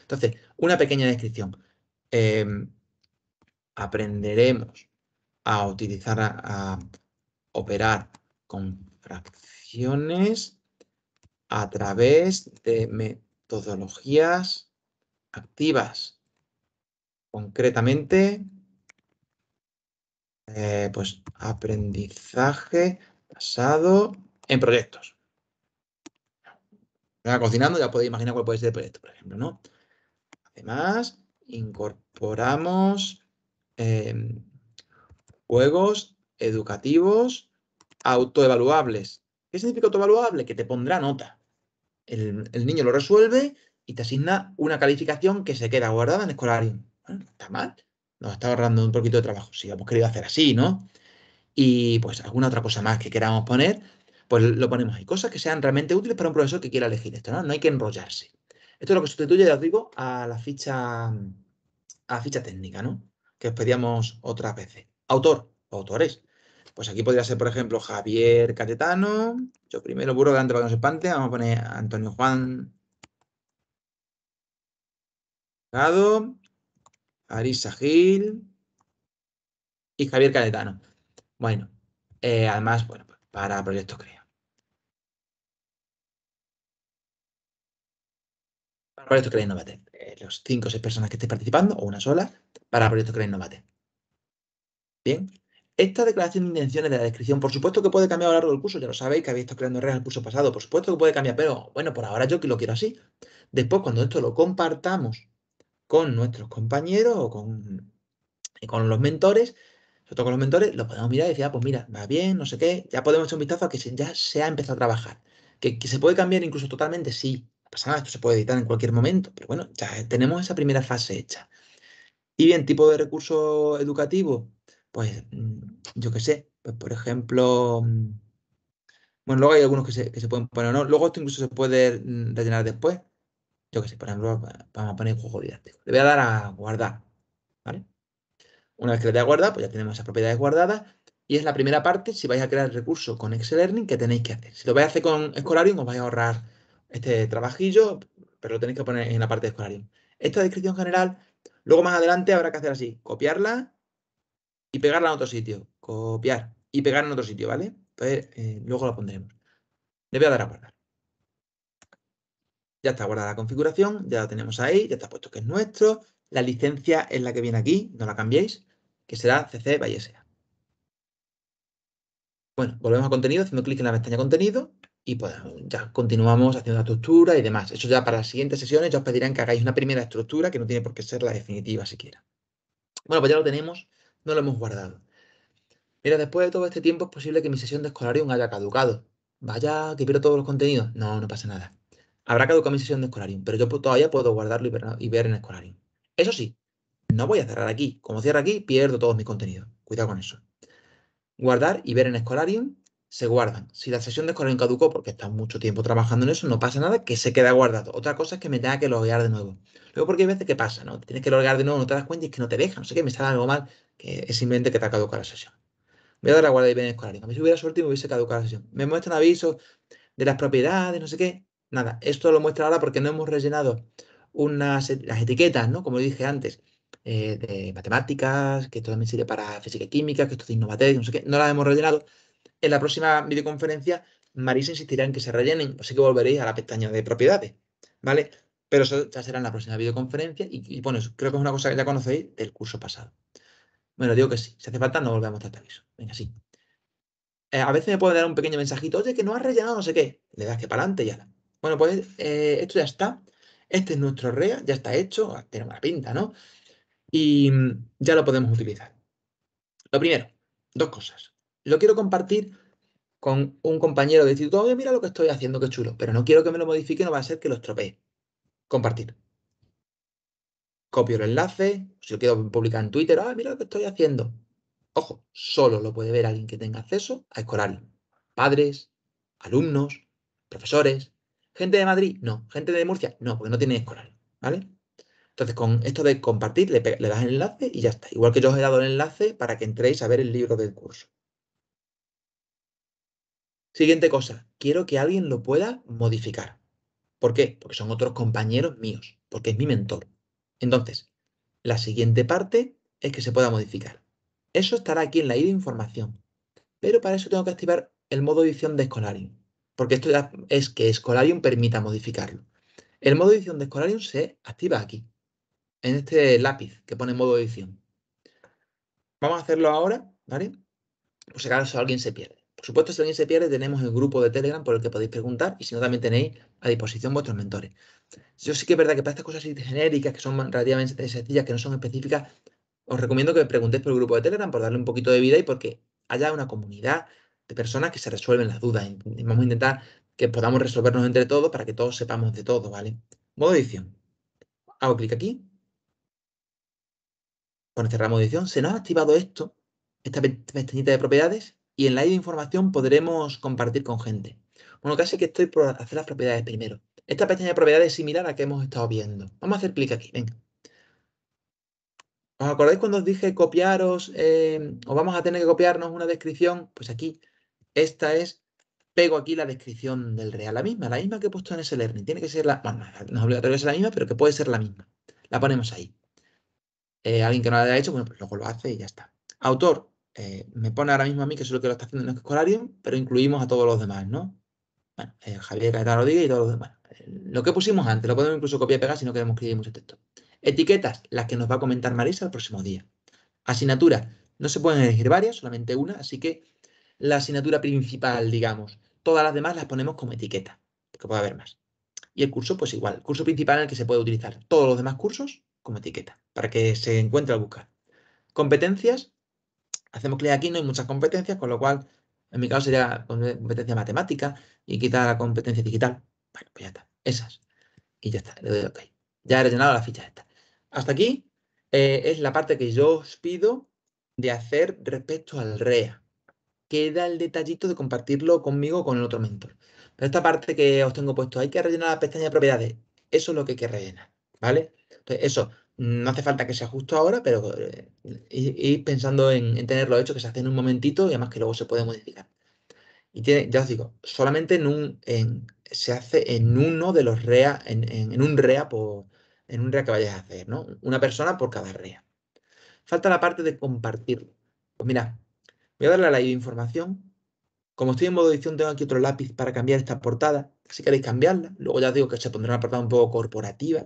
Entonces, una pequeña descripción. Em, aprenderemos a utilizar, a operar con fracciones a través de metodologías activas concretamente, eh, pues aprendizaje basado en proyectos. cocinando ya podéis imaginar cuál puede ser el proyecto, por ejemplo, ¿no? Además, incorporamos em, juegos educativos autoevaluables. ¿Qué significa autoevaluable? Que te pondrá nota. El, niño lo resuelve y te asigna una calificación que se queda guardada en Escolarium está mal, nos está ahorrando un poquito de trabajo. Si hemos querido hacer así, ¿no? Y pues alguna otra cosa más que queramos poner, pues lo ponemos. ahí cosas que sean realmente útiles para un profesor que quiera elegir esto, ¿no? No hay que enrollarse. Esto es lo que sustituye, ya os digo, a la ficha, a la ficha técnica, ¿no? Que os pedíamos otras veces. Autor autores. Pues aquí podría ser, por ejemplo, Javier Catetano. Yo primero burro delante para que se espante. Vamos a poner Antonio Juan. Arisa Gil y Javier Caletano. Bueno, eh, además, bueno, pues, para Proyecto Crea. Para Proyecto Crea Innovate. Eh, los cinco o seis personas que estéis participando, o una sola, para Proyecto Crea Innovate. Bien. Esta declaración de intenciones de la descripción, por supuesto que puede cambiar a lo largo del curso, ya lo sabéis que habéis estado creando en el curso pasado, por supuesto que puede cambiar, pero bueno, por ahora yo que lo quiero así. Después, cuando esto lo compartamos con nuestros compañeros o con, eh, con los mentores, sobre con los mentores, lo podemos mirar y decir, ah, pues mira, va bien, no sé qué, ya podemos echar un vistazo a que ya se ha empezado a trabajar. Que, se puede cambiar incluso totalmente, sí, no pasa nada, esto se puede editar en cualquier momento, pero bueno, ya tenemos esa primera fase hecha. Y bien, tipo de recurso educativo, pues mm, yo qué sé, pues por ejemplo, mm, bueno, luego hay algunos que se, pueden poner, ¿no? Luego esto incluso se puede mm, rellenar después, yo qué sé, por ejemplo, vamos a poner un juego didáctico. Le voy a dar a guardar, ¿vale? Una vez que le dé a guardar, pues ya tenemos esas propiedades guardadas y es la primera parte, si vais a crear el recurso con Excel Learning, que tenéis que hacer. Si lo vais a hacer con Escolarium, os vais a ahorrar este trabajillo, pero lo tenéis que poner en la parte de Escolarium. Esta descripción general, luego más adelante habrá que hacer así, copiarla y pegarla en otro sitio. Copiar y pegar en otro sitio, ¿vale? Entonces, pues, eh, luego la pondremos. Le voy a dar a guardar. Ya está guardada la configuración, ya la tenemos ahí, ya está puesto que es nuestro. La licencia es la que viene aquí, no la cambiéis, que será CC by SA. Bueno, volvemos a contenido haciendo clic en la pestaña contenido y pues ya continuamos haciendo la estructura y demás. Eso ya para las siguientes sesiones ya os pedirán que hagáis una primera estructura que no tiene por qué ser la definitiva siquiera. Bueno, pues ya lo tenemos, no lo hemos guardado. Mira, después de todo este tiempo es posible que mi sesión de Escolarium haya caducado. Vaya, que pierdo todos los contenidos. No, no pasa nada. Habrá caducado mi sesión de Escolarium, pero yo todavía puedo guardarlo y ver, en Escolarium. Eso sí, no voy a cerrar aquí. Como cierro aquí, pierdo todos mis contenidos. Cuidado con eso. Guardar y ver en Escolarium se guardan. Si la sesión de Escolarium caducó porque está mucho tiempo trabajando en eso, no pasa nada, que se queda guardado. Otra cosa es que me tenga que loguear de nuevo. Luego, porque hay veces que pasa, ¿no? Tienes que loguear de nuevo, no te das cuenta y es que no te deja, no sé qué, me está algo mal, que es simplemente que te ha caducado la sesión. Voy a dar la guarda y ver en Escolarium. A mí si hubiera suerte me hubiese caducado la sesión. Me muestran avisos de las propiedades, no sé qué. Nada, esto lo muestra ahora porque no hemos rellenado unas, e-, las etiquetas, ¿no? Como dije antes, eh, de matemáticas, que esto también sirve para física y química, que esto es innovación, no sé qué, no las hemos rellenado. En la próxima videoconferencia, Marisa insistirá en que se rellenen, así que volveréis a la pestaña de propiedades, ¿vale? Pero eso ya será en la próxima videoconferencia y, y bueno, creo que es una cosa que ya conocéis del curso pasado. Bueno, digo que sí, si hace falta no volvemos a tratar eso. Venga, sí. Eh, a veces me puede dar un pequeño mensajito, oye, que no has rellenado no sé qué. Le das que para adelante y ya. Bueno, pues eh, esto ya está. Este es nuestro REA, ya está hecho, tiene una pinta, ¿no? Y mm, ya lo podemos utilizar. Lo primero, dos cosas. Lo quiero compartir con un compañero de instituto. Oye, mira lo que estoy haciendo, qué chulo. Pero no quiero que me lo modifique, no va a ser que lo estropee. Compartir. Copio el enlace. Si lo quiero publicar en Twitter, ah, mira lo que estoy haciendo. Ojo, solo lo puede ver alguien que tenga acceso a Escolar. Padres, alumnos, profesores, ¿Gente de Madrid? No. ¿Gente de Murcia? No, porque no tiene escolar. ¿Vale? Entonces, con esto de compartir, le, das el enlace y ya está. Igual que yo os he dado el enlace para que entréis a ver el libro del curso. Siguiente cosa, quiero que alguien lo pueda modificar. ¿Por qué? Porque son otros compañeros míos, porque es mi mentor. Entonces, la siguiente parte es que se pueda modificar. Eso estará aquí en la I de información. Pero para eso tengo que activar el modo edición de Escolaring porque esto ya es que Escolarium permita modificarlo. El modo edición de Escolarium se activa aquí, en este lápiz que pone modo edición. Vamos a hacerlo ahora, ¿vale? Por si acaso alguien se pierde. Por supuesto, si alguien se pierde, tenemos el grupo de Telegram por el que podéis preguntar y si no, también tenéis a disposición vuestros mentores. Yo sí que es verdad que para estas cosas genéricas, que son relativamente sencillas, que no son específicas, os recomiendo que preguntéis por el grupo de Telegram, por darle un poquito de vida y porque haya una comunidad de personas que se resuelven las dudas. Vamos a intentar que podamos resolvernos entre todos para que todos sepamos de todo, ¿vale? Modo edición. Hago clic aquí. Con cerramos edición se nos ha activado esto, esta pestañita de propiedades, y en la de información podremos compartir con gente. Bueno, casi que estoy por hacer las propiedades primero. Esta pestaña de propiedades es similar a la que hemos estado viendo. Vamos a hacer clic aquí, venga. ¿Os acordáis cuando os dije copiaros eh, o vamos a tener que copiarnos una descripción? Pues aquí esta es, pego aquí la descripción del real, la misma, la misma que he puesto en ese learning. Tiene que ser la, bueno, no es obligatorio que la misma, pero que puede ser la misma. La ponemos ahí. Eh, alguien que no la haya hecho, bueno, pues luego lo hace y ya está. Autor, eh, me pone ahora mismo a mí que es lo que lo está haciendo en el Escolarium, pero incluimos a todos los demás, ¿no? Bueno, eh, Javier Caetano Rodríguez y todos los demás. lo que pusimos antes, lo podemos incluso copiar y pegar si no queremos escribir mucho texto. Etiquetas, las que nos va a comentar Marisa el próximo día. asignatura no se pueden elegir varias, solamente una, así que la asignatura principal, digamos. Todas las demás las ponemos como etiqueta, porque puede haber más. Y el curso, pues igual, el curso principal en el que se puede utilizar todos los demás cursos como etiqueta, para que se encuentre al buscar. Competencias, hacemos clic aquí, no hay muchas competencias, con lo cual, en mi caso sería competencia matemática y quizá la competencia digital. Bueno, pues ya está, esas. Y ya está, le doy OK. Ya he rellenado la ficha esta. Hasta aquí eh, es la parte que yo os pido de hacer respecto al REA queda el detallito de compartirlo conmigo o con el otro mentor. Pero esta parte que os tengo puesto, hay que rellenar la pestaña de propiedades. Eso es lo que hay que rellenar, ¿vale? Entonces, eso, no hace falta que sea justo ahora, pero eh, ir pensando en, tenerlo hecho, que se hace en un momentito y además que luego se puede modificar. Y tiene, ya os digo, solamente en un, se hace en uno de los REA, en, un REA por, en un REA que vayáis a hacer, ¿no? Una persona por cada REA. Falta la parte de compartirlo. Pues mira, Voy a darle a la información. Como estoy en modo edición, tengo aquí otro lápiz para cambiar esta portada. Si queréis cambiarla, luego ya os digo que se pondrá una portada un poco corporativa.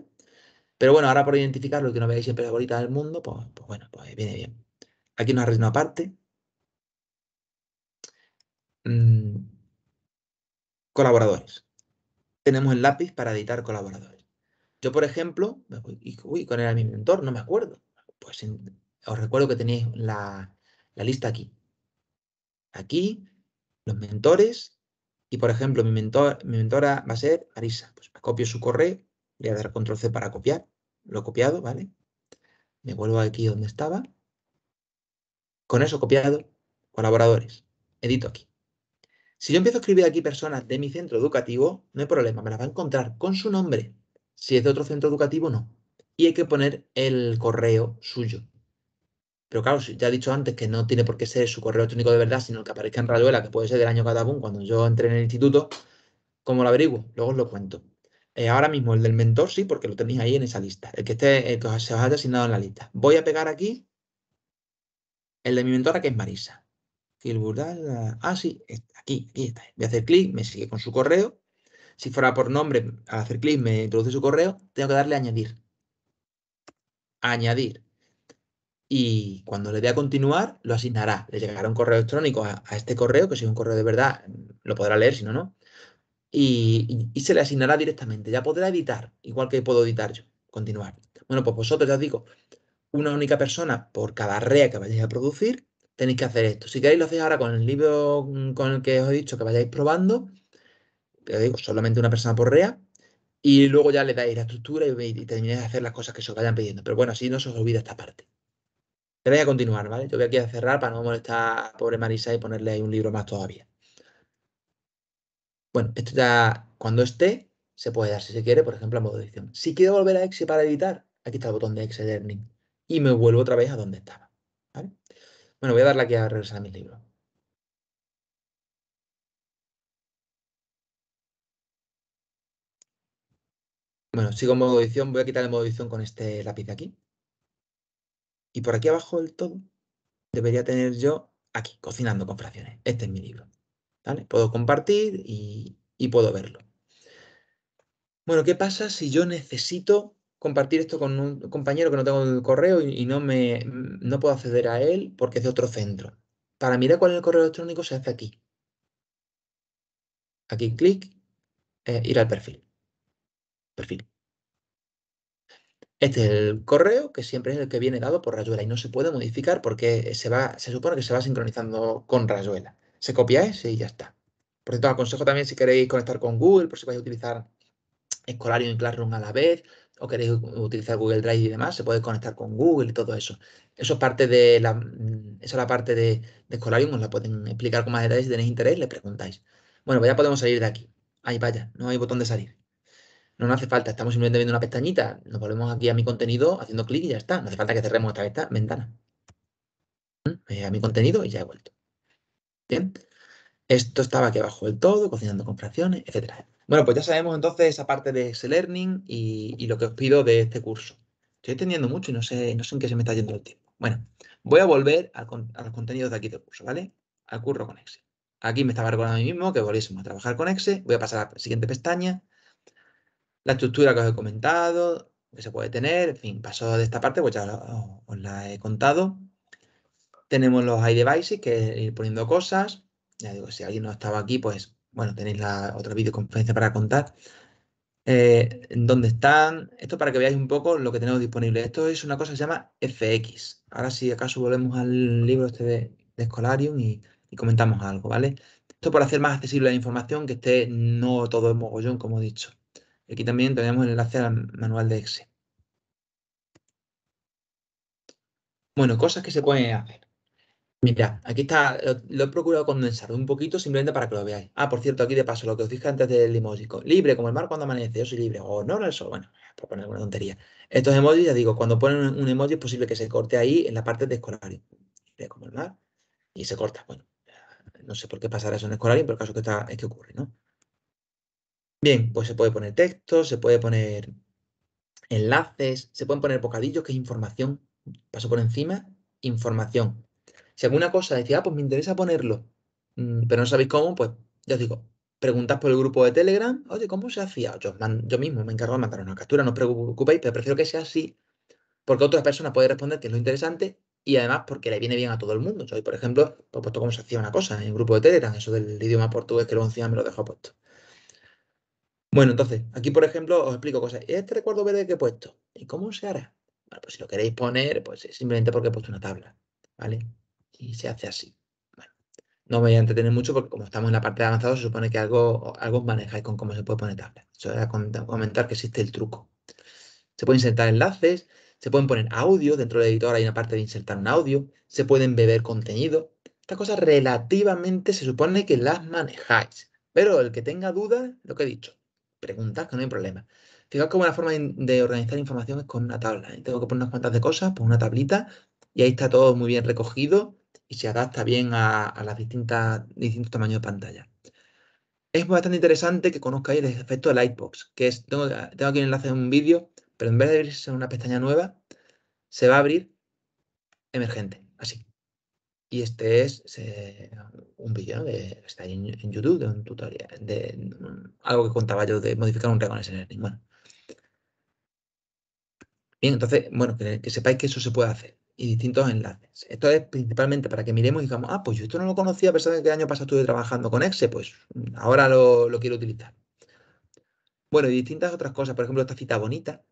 Pero bueno, ahora por identificar lo que no veáis siempre la bolita del mundo, pues, pues, bueno, pues viene bien. Aquí nos arreglo aparte. Mm. Colaboradores. Tenemos el lápiz para editar colaboradores. Yo, por ejemplo, con uy, era mi mentor? No me acuerdo. Pues os recuerdo que tenéis la lista aquí aquí, los mentores, y por ejemplo, mi, mentor, mi mentora va a ser Arisa. Pues copio su correo, voy a dar control C para copiar, lo he copiado, ¿vale? Me vuelvo aquí donde estaba. Con eso copiado, colaboradores, edito aquí. Si yo empiezo a escribir aquí personas de mi centro educativo, no hay problema, me las va a encontrar con su nombre. Si es de otro centro educativo, no. Y hay que poner el correo suyo. Pero claro, ya he dicho antes que no tiene por qué ser su correo electrónico de verdad, sino el que aparezca en Rayuela, que puede ser del año cada uno cuando yo entré en el instituto. ¿Cómo lo averiguo? Luego os lo cuento. Eh, ahora mismo el del mentor sí, porque lo tenéis ahí en esa lista, el que, esté, se os haya asignado en la lista. Voy a pegar aquí el de mi mentora, que es Marisa. ah, sí, aquí, aquí está. Voy a hacer clic, me sigue con su correo. Si fuera por nombre, al hacer clic me introduce su correo, tengo que darle añadir. Añadir y cuando le dé a continuar, lo asignará. Le llegará un correo electrónico a, este correo, que si es un correo de verdad, lo podrá leer, si no, no. Y, se le asignará directamente. Ya podrá editar, igual que puedo editar yo. Continuar. Bueno, pues vosotros ya os digo, una única persona por cada rea que vayáis a producir, tenéis que hacer esto. Si queréis, lo hacéis ahora con el libro mm, con el que os he dicho que vayáis probando. Os digo, solamente una persona por rea. Y luego ya le dais la estructura y, y termináis de hacer las cosas que se os vayan pidiendo. Pero bueno, así no se os olvida esta parte voy a continuar, ¿vale? Yo voy aquí a cerrar para no molestar a pobre Marisa y ponerle ahí un libro más todavía. Bueno, esto ya cuando esté, se puede dar si se quiere, por ejemplo, a modo edición. Si quiero volver a Exe para editar, aquí está el botón de Exe Learning y me vuelvo otra vez a donde estaba. ¿vale? Bueno, voy a darle aquí a regresar a mi libro. Bueno, sigo en modo edición, voy a quitar el modo edición con este lápiz de aquí. Y por aquí abajo del todo debería tener yo aquí, cocinando con fracciones. Este es mi libro. Puedo compartir y, puedo verlo. Bueno, ¿qué pasa si yo necesito compartir esto con un compañero que no tengo el correo y, no, me, no puedo acceder a él porque es de otro centro? Para mirar cuál es el correo electrónico se hace aquí. Aquí clic, eh, ir al perfil. Perfil. Este es el correo, que siempre es el que viene dado por Rayuela y no se puede modificar porque se, va, se supone que se va sincronizando con Rayuela. Se copia ese y ya está. Por cierto, aconsejo también si queréis conectar con Google, por si vais a utilizar Escolarium y Classroom a la vez, o queréis utilizar Google Drive y demás, se puede conectar con Google y todo eso. Eso es parte de la, mm, esa es la parte de, de Escolarium, os la pueden explicar con más detalle si tenéis interés, le preguntáis. Bueno, pues ya podemos salir de aquí. Ahí vaya, no hay botón de salir no nos hace falta, estamos simplemente viendo una pestañita, nos volvemos aquí a mi contenido haciendo clic y ya está. No hace falta que cerremos otra esta ventana. Mm, a mi contenido y ya he vuelto. Bien. Esto estaba aquí abajo del todo, cocinando con fracciones, etcétera. Bueno, pues ya sabemos entonces esa parte de ese learning y, lo que os pido de este curso. Estoy entendiendo mucho y no sé, no sé en qué se me está yendo el tiempo. Bueno, voy a volver a los contenidos de aquí del curso, ¿vale? Al curro con Excel. Aquí me estaba recordando a mí mismo que volviésemos a trabajar con Excel. Voy a pasar a la siguiente pestaña la estructura que os he comentado, que se puede tener, en fin, paso de esta parte, pues ya os, la he contado. Tenemos los iDevices, que es ir poniendo cosas. Ya digo, si alguien no estaba aquí, pues bueno, tenéis la otra videoconferencia para contar. Eh, ¿Dónde están? Esto para que veáis un poco lo que tenemos disponible. Esto es una cosa que se llama FX. Ahora si acaso volvemos al libro este de, Scholarium Escolarium y, y, comentamos algo, ¿vale? Esto por hacer más accesible la información, que esté no todo en mogollón, como he dicho. Aquí también tenemos el enlace al manual de Excel. Bueno, cosas que se pueden hacer. Mira, aquí está, lo, he procurado condensar un poquito simplemente para que lo veáis. Ah, por cierto, aquí de paso, lo que os dije antes del emoji, libre como el mar cuando amanece, yo soy libre, o no, no, eso, bueno, por poner alguna tontería. Estos emojis, ya digo, cuando ponen un emoji es posible que se corte ahí en la parte de escolar. libre como el mar, y se corta, bueno, no sé por qué pasará eso en escolario, pero el caso que está, es que ocurre, ¿no? Bien, pues se puede poner texto, se puede poner enlaces, se pueden poner bocadillos, que es información. Paso por encima, información. Si alguna cosa decía, ah, pues me interesa ponerlo, mm, pero no sabéis cómo, pues yo os digo, preguntad por el grupo de Telegram, oye, ¿cómo se hacía? Yo, mismo me encargo de mandar una captura, no os preocupéis, pero prefiero que sea así, porque otras personas puede responder que es lo interesante y además porque le viene bien a todo el mundo. Yo, por ejemplo, pues he puesto cómo se hacía una cosa en el grupo de Telegram, eso del idioma portugués que luego encima me lo dejó puesto. Bueno, entonces, aquí por ejemplo os explico cosas. Este recuerdo verde que he puesto, ¿y cómo se hará? Bueno, pues si lo queréis poner, pues simplemente porque he puesto una tabla, ¿vale? Y se hace así. Bueno, no me voy a entretener mucho porque como estamos en la parte de avanzado, se supone que algo, algo manejáis con cómo se puede poner tabla. Eso era comentar que existe el truco. Se pueden insertar enlaces, se pueden poner audio, dentro del editor hay una parte de insertar un audio, se pueden beber contenido. Estas cosas relativamente se supone que las manejáis. Pero el que tenga dudas, lo que he dicho, preguntas que no hay problema. Fijaos cómo la forma de organizar información es con una tabla. ¿eh? Tengo que poner unas cuantas de cosas, por pues una tablita, y ahí está todo muy bien recogido y se adapta bien a, las distintas, distintos tamaños de pantalla. Es bastante interesante que conozcáis el efecto de Lightbox, que es, tengo, tengo aquí un enlace de un vídeo, pero en vez de abrirse una pestaña nueva, se va a abrir emergente. Y este es eh, un vídeo que está en, en, YouTube de un tutorial, de algo que contaba yo de modificar un regón en el Bien, entonces, bueno, que, sepáis que eso se puede hacer y distintos enlaces. Esto es principalmente para que miremos y digamos, ah, pues yo esto no lo conocía a pesar de que el año pasado estuve trabajando con Exe, pues ahora lo, quiero utilizar. Bueno, y distintas otras cosas, por ejemplo, esta cita bonita,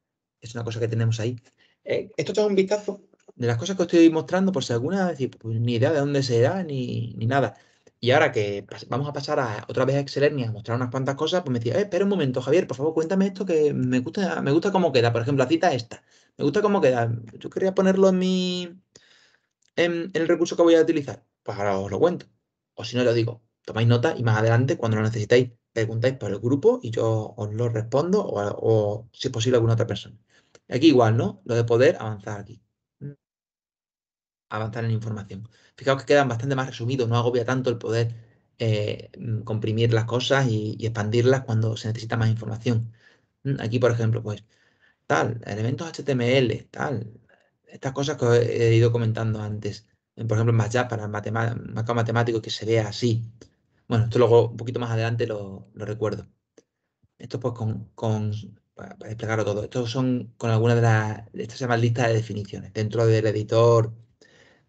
es una cosa que tenemos ahí. Eh, esto es un vistazo de las cosas que os estoy mostrando, por si alguna vez, pues, ni idea de dónde será, ni, ni nada. Y ahora que vamos a pasar a, otra vez a Excelernia a mostrar unas cuantas cosas, pues me decía, eh, espera un momento, Javier, por favor, cuéntame esto que me gusta, me gusta cómo queda. Por ejemplo, la cita esta. Me gusta cómo queda. Yo quería ponerlo en mi. en, el recurso que voy a utilizar. Pues ahora os lo cuento. O si no, lo digo, tomáis nota y más adelante, cuando lo necesitéis, preguntáis por el grupo y yo os lo respondo, o, o si es posible, alguna otra persona. Aquí igual, ¿no? Lo de poder avanzar aquí avanzar en información. Fijaos que quedan bastante más resumidos, no agobia tanto el poder eh, mm, comprimir las cosas y, expandirlas cuando se necesita más información. Mm, aquí, por ejemplo, pues tal, elementos HTML, tal, estas cosas que os he ido comentando antes. Por ejemplo, más ya para marcado matemático que se vea así. Bueno, esto luego un poquito más adelante lo, recuerdo. Esto pues con, con para, todo. Estos son con alguna de las, esto se llama lista de definiciones. Dentro del editor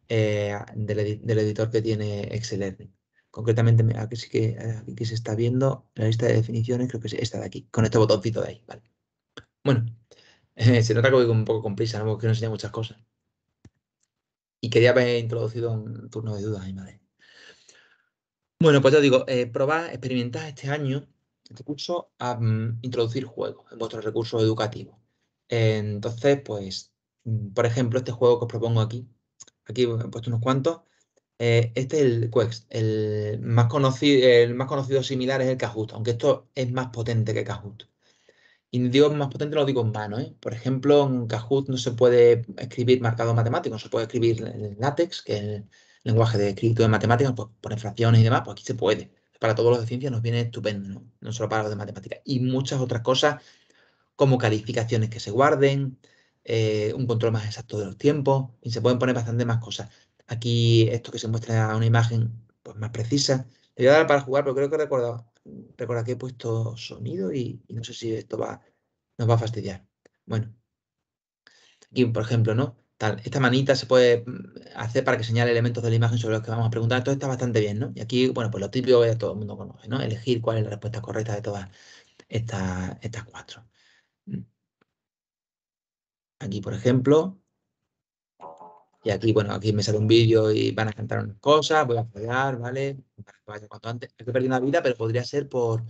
eh, del, editor que tiene Excel Learning. Concretamente, aquí sí que se está viendo la lista de definiciones, creo que es esta de aquí, con este botoncito de ahí. Vale. Bueno, se nota que voy un poco con prisa, porque no enseña muchas cosas. Y quería haber introducido un turno de dudas, mi madre. Bueno, pues ya digo, eh, probad, experimentad este año, este curso, a mm, introducir juegos en vuestros recursos educativos. entonces, pues, mm, por ejemplo, este juego que os propongo aquí, Aquí he puesto unos cuantos. Eh, este es el Quest. El más, conocido, el más conocido similar es el Kahoot, aunque esto es más potente que Kahoot. Y digo más potente, lo digo en mano. ¿eh? Por ejemplo, en Kahoot no se puede escribir marcado matemático, no se puede escribir en látex, que es el lenguaje de escrito de matemáticas, pues, por infracciones y demás, pues aquí se puede. Para todos los de ciencia nos viene estupendo, ¿no? no solo para los de matemáticas. Y muchas otras cosas como calificaciones que se guarden, eh, un control más exacto de los tiempos y se pueden poner bastante más cosas. Aquí esto que se muestra una imagen pues, más precisa. Le voy a dar para jugar, pero creo que recuerdo, que he puesto sonido y, no sé si esto va, nos va a fastidiar. Bueno, aquí por ejemplo, ¿no? Tal, esta manita se puede mm, hacer para que señale elementos de la imagen sobre los que vamos a preguntar. Todo está bastante bien, ¿no? Y aquí, bueno, pues lo típico que todo el mundo conoce, ¿no? Elegir cuál es la respuesta correcta de todas estas, estas cuatro. Aquí, por ejemplo. Y aquí, bueno, aquí me sale un vídeo y van a cantar unas cosas, voy a fallar, ¿vale? Para que vaya cuanto antes. que una vida, pero podría ser por,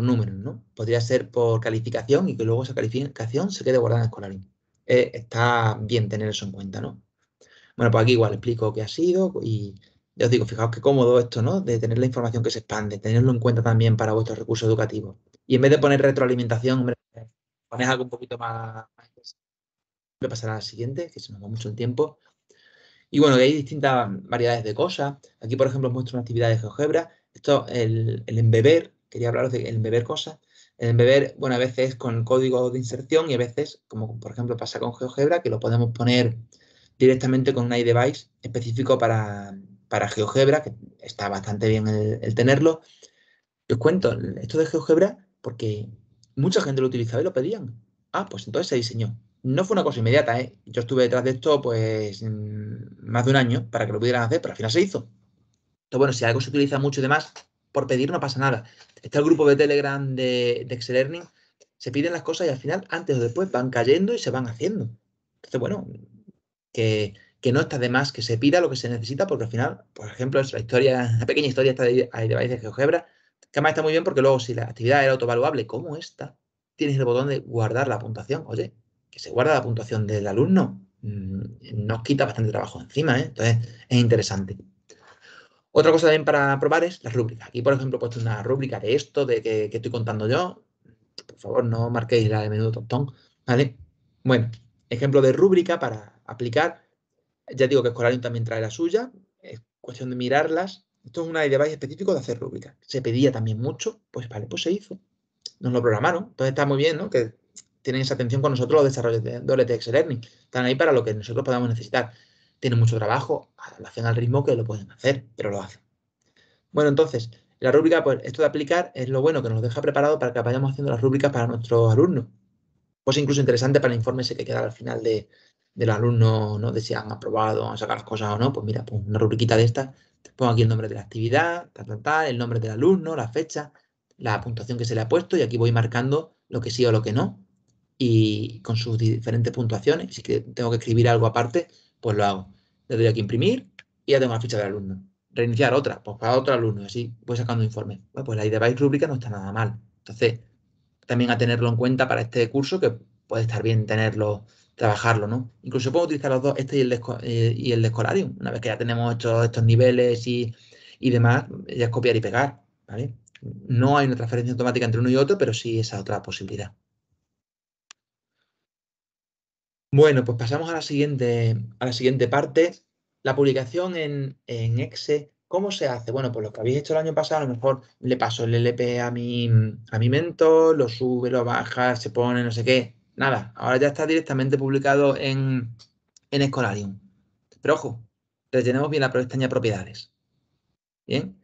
números, ¿no? Podría ser por calificación y que luego esa calificación se quede guardada en Escolarín. Eh, está bien tener eso en cuenta, ¿no? Bueno, pues aquí igual explico qué ha sido y ya os digo, fijaos qué cómodo esto, ¿no? De tener la información que se expande, tenerlo en cuenta también para vuestros recursos educativos. Y en vez de poner retroalimentación, hombre, ponéis algo un poquito más pasar a la siguiente, que se nos va mucho el tiempo. Y bueno, hay distintas variedades de cosas. Aquí, por ejemplo, muestro una actividad de GeoGebra. Esto, el, el embeber, quería hablaros de el embeber cosas. El embeber, bueno, a veces con código de inserción y a veces, como por ejemplo pasa con GeoGebra, que lo podemos poner directamente con un iDevice específico para, para GeoGebra, que está bastante bien el, el tenerlo. Os cuento, esto de GeoGebra, porque mucha gente lo utilizaba y lo pedían. Ah, pues entonces se diseñó. No fue una cosa inmediata, ¿eh? Yo estuve detrás de esto, pues, más de un año para que lo pudieran hacer, pero al final se hizo. Entonces, bueno, si algo se utiliza mucho y demás, por pedir no pasa nada. Está el grupo de Telegram de, de Excel Learning, se piden las cosas y al final, antes o después, van cayendo y se van haciendo. Entonces, bueno, que, no está de más que se pida lo que se necesita, porque al final, por ejemplo, es la historia, la pequeña historia ahí de, de, de GeoGebra, que además está muy bien porque luego si la actividad era autovaluable como esta, tienes el botón de guardar la puntuación. Oye, que se guarda la puntuación del alumno, mm, nos quita bastante trabajo encima, ¿eh? entonces es interesante. Otra cosa también para probar es las rúbricas. Aquí, por ejemplo, he puesto una rúbrica de esto, de que, estoy contando yo. Por favor, no marquéis la de menudo tontón, ¿vale? Bueno, ejemplo de rúbrica para aplicar. Ya digo que Escolarium también trae la suya. Es cuestión de mirarlas. Esto es una idea específico de hacer rúbrica. Se pedía también mucho, pues vale, pues se hizo. Nos lo programaron. Entonces está muy bien, ¿no? Que tienen esa atención con nosotros los desarrolladores de Learning? Están ahí para lo que nosotros podamos necesitar. Tienen mucho trabajo, lo hacen al ritmo que lo pueden hacer, pero lo hacen. Bueno, entonces, la rúbrica, pues esto de aplicar es lo bueno que nos deja preparado para que vayamos haciendo las rúbricas para nuestros alumnos. Pues incluso interesante para el informe ese que queda al final de, del los ¿no? De si han aprobado, han sacado las cosas o no. Pues mira, pues una rubriquita de estas, pongo aquí el nombre de la actividad, tal, tal, tal, el nombre del alumno, la fecha, la puntuación que se le ha puesto y aquí voy marcando lo que sí o lo que no y con sus diferentes puntuaciones. Si tengo que escribir algo aparte, pues lo hago. Le doy aquí imprimir y ya tengo la ficha de alumno. Reiniciar otra, pues para otro alumno, así voy sacando informes. pues la idea de rúbrica no está nada mal. Entonces, también a tenerlo en cuenta para este curso, que puede estar bien tenerlo, trabajarlo, ¿no? Incluso puedo utilizar los dos, este eh, y el de, Escolarium. Una vez que ya tenemos estos, estos niveles y, y demás, ya es copiar y pegar, ¿vale? No hay una transferencia automática entre uno y otro, pero sí esa otra posibilidad. Bueno, pues pasamos a la siguiente, a la siguiente parte. La publicación en, en Exe, ¿cómo se hace? Bueno, pues lo que habéis hecho el año pasado, a lo mejor le paso el LP a mi, a mi mentor, lo sube, lo baja, se pone, no sé qué. Nada, ahora ya está directamente publicado en, en Escolarium. Pero ojo, rellenemos bien la pestaña propiedades. Bien.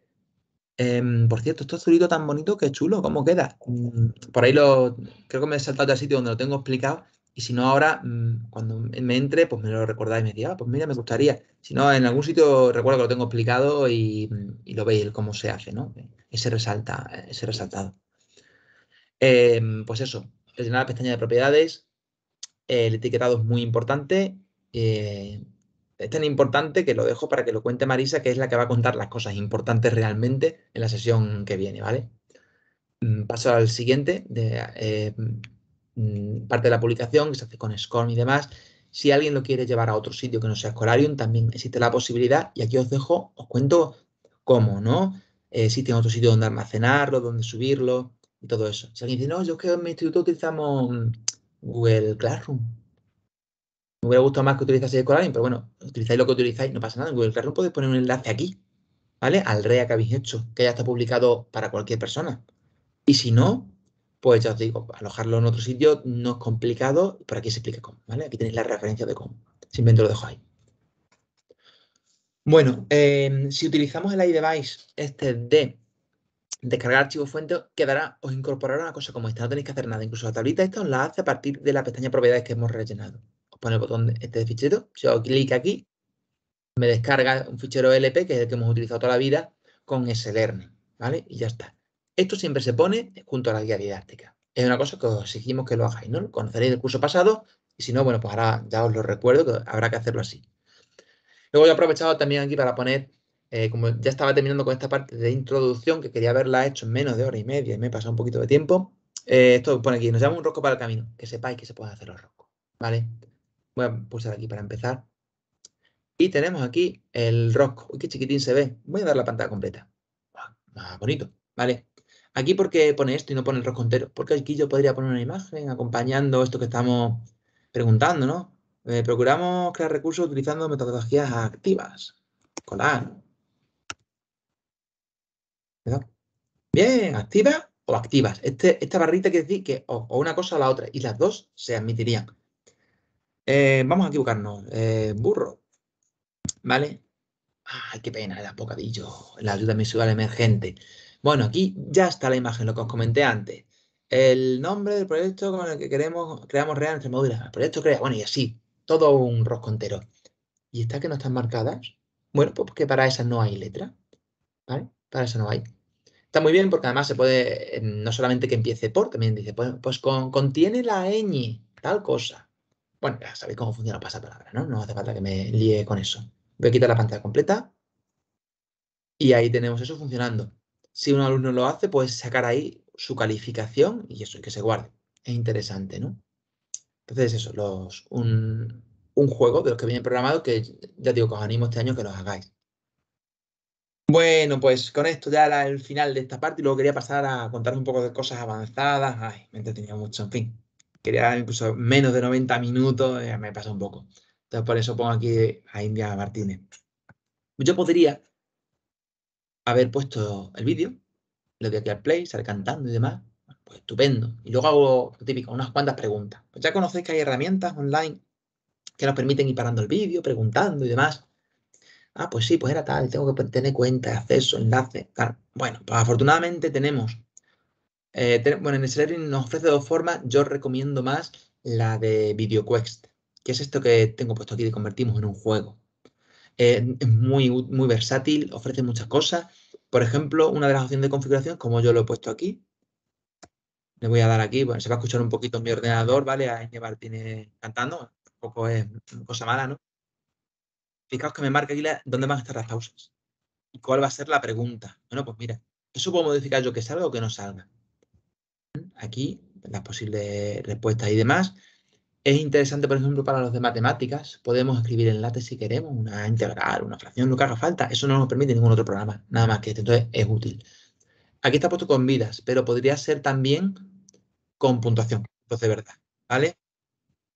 Em, por cierto, esto azulito tan bonito, qué chulo, cómo queda. Mm, por ahí lo creo que me he saltado de sitio donde lo tengo explicado, y si no ahora, mm, cuando me entre, pues me lo recordáis y me decía ah, pues mira, me gustaría. Si no, en algún sitio recuerdo que lo tengo explicado y, lo veis cómo se hace, ¿no? Ese resalta, ese resaltado. Em, pues eso, de la pestaña de propiedades. El etiquetado es muy importante. Eh, es tan importante que lo dejo para que lo cuente Marisa, que es la que va a contar las cosas importantes realmente en la sesión que viene, ¿vale? Mm, paso al siguiente, de, eh, Mm, parte de la publicación que se hace con SCORM y demás. Si alguien lo quiere llevar a otro sitio que no sea Escolarium, también existe la posibilidad. Y aquí os dejo, os cuento cómo, ¿no? Eh, existe otro sitio donde almacenarlo, donde subirlo y todo eso. Si alguien dice, no, yo es que en mi instituto utilizamos mm, Google Classroom. Me hubiera gustado más que utilizase Escolarium, pero bueno, utilizáis lo que utilizáis, no pasa nada. En Google Classroom podéis poner un enlace aquí, ¿vale? Al REA que habéis hecho, que ya está publicado para cualquier persona. Y si no, pues ya os digo, alojarlo en otro sitio no es complicado, Por aquí se explica cómo, ¿vale? Aquí tenéis la referencia de cómo. Simplemente lo dejo ahí. Bueno, em, si utilizamos el iDevice este de descargar archivo fuente, quedará, os incorporará una cosa como esta, no tenéis que hacer nada. Incluso la tablita esta os la hace a partir de la pestaña propiedades que hemos rellenado. Os pone el botón este de fichero, si hago clic aquí, me descarga un fichero LP, que es el que hemos utilizado toda la vida, con SLearn, ¿vale? Y ya está. Esto siempre se pone junto a la guía didáctica. Es una cosa que os exigimos que lo hagáis, ¿no? Lo conoceréis el curso pasado y si no, bueno, pues ahora ya os lo recuerdo que habrá que hacerlo así. Luego yo he aprovechado también aquí para poner, eh, como ya estaba terminando con esta parte de introducción, que quería haberla hecho en menos de hora y media y me he pasado un poquito de tiempo, eh, esto pone aquí, nos llama un rosco para el camino, que sepáis que se pueden hacer los roscos, ¿vale? Voy a pulsar aquí para empezar. Y tenemos aquí el rosco. Uy, qué chiquitín se ve. Voy a dar la pantalla completa. Ah, más bonito, ¿vale? Aquí porque pone esto y no pone el roscontero? porque aquí yo podría poner una imagen acompañando esto que estamos preguntando, ¿no? Eh, procuramos crear recursos utilizando metodologías activas. Colar. Bien, activas o activas. Este, esta barrita quiere decir que o, una cosa o la otra, y las dos se admitirían. Eh, vamos a equivocarnos. Eh, burro. ¿Vale? Ay, qué pena, el bocadillo, la ayuda mensual emergente. Bueno, aquí ya está la imagen, lo que os comenté antes. El nombre del proyecto con el que queremos, creamos real entre módulos. El proyecto crea, bueno, y así, todo un rosco entero. ¿Y estas que no están marcadas? Bueno, pues porque para esas no hay letra. ¿Vale? Para esas no hay. Está muy bien porque además se puede, eh, no solamente que empiece por, también dice, pues, pues contiene la ñ, tal cosa. Bueno, ya sabéis cómo funciona la pasapalabra, ¿no? No hace falta que me líe con eso. Voy a quitar la pantalla completa. Y ahí tenemos eso funcionando si un alumno lo hace, pues sacar ahí su calificación y eso, y que se guarde. Es interesante, ¿no? Entonces, eso, los, un, juego de los que viene programado que ya digo que os animo este año que los hagáis. Bueno, pues con esto ya era el final de esta parte y luego quería pasar a contaros un poco de cosas avanzadas. Ay, me he entretenido mucho, en fin. Quería incluso menos de 90 minutos, Ya me pasa un poco. Entonces por eso pongo aquí a India Martínez. Yo podría haber puesto el vídeo, le doy aquí al play, sale cantando y demás. Pues estupendo. Y luego hago lo típico, unas cuantas preguntas. Pues ya conocéis que hay herramientas online que nos permiten ir parando el vídeo, preguntando y demás. Ah, pues sí, pues era tal, tengo que tener cuenta, acceso, enlace. Bueno, pues afortunadamente tenemos. Eh, bueno, en el nos ofrece dos formas. Yo recomiendo más la de VideoQuest, que es esto que tengo puesto aquí de convertimos en un juego es muy, muy versátil, ofrece muchas cosas. Por ejemplo, una de las opciones de configuración, como yo lo he puesto aquí, le voy a dar aquí, bueno, se va a escuchar un poquito en mi ordenador, ¿vale? A llevar tiene cantando, tampoco es cosa mala, ¿no? Fijaos que me marca aquí dónde van a estar las pausas y cuál va a ser la pregunta. Bueno, pues mira, eso puedo modificar yo que salga o que no salga. Aquí las posibles respuestas y demás. Es interesante, por ejemplo, para los de matemáticas. Podemos escribir en enlaces si queremos, una integral, una fracción, lo que haga falta. Eso no nos permite ningún otro programa, nada más que este. Entonces es útil. Aquí está puesto con vidas, pero podría ser también con puntuación. Entonces, ¿verdad? ¿Vale?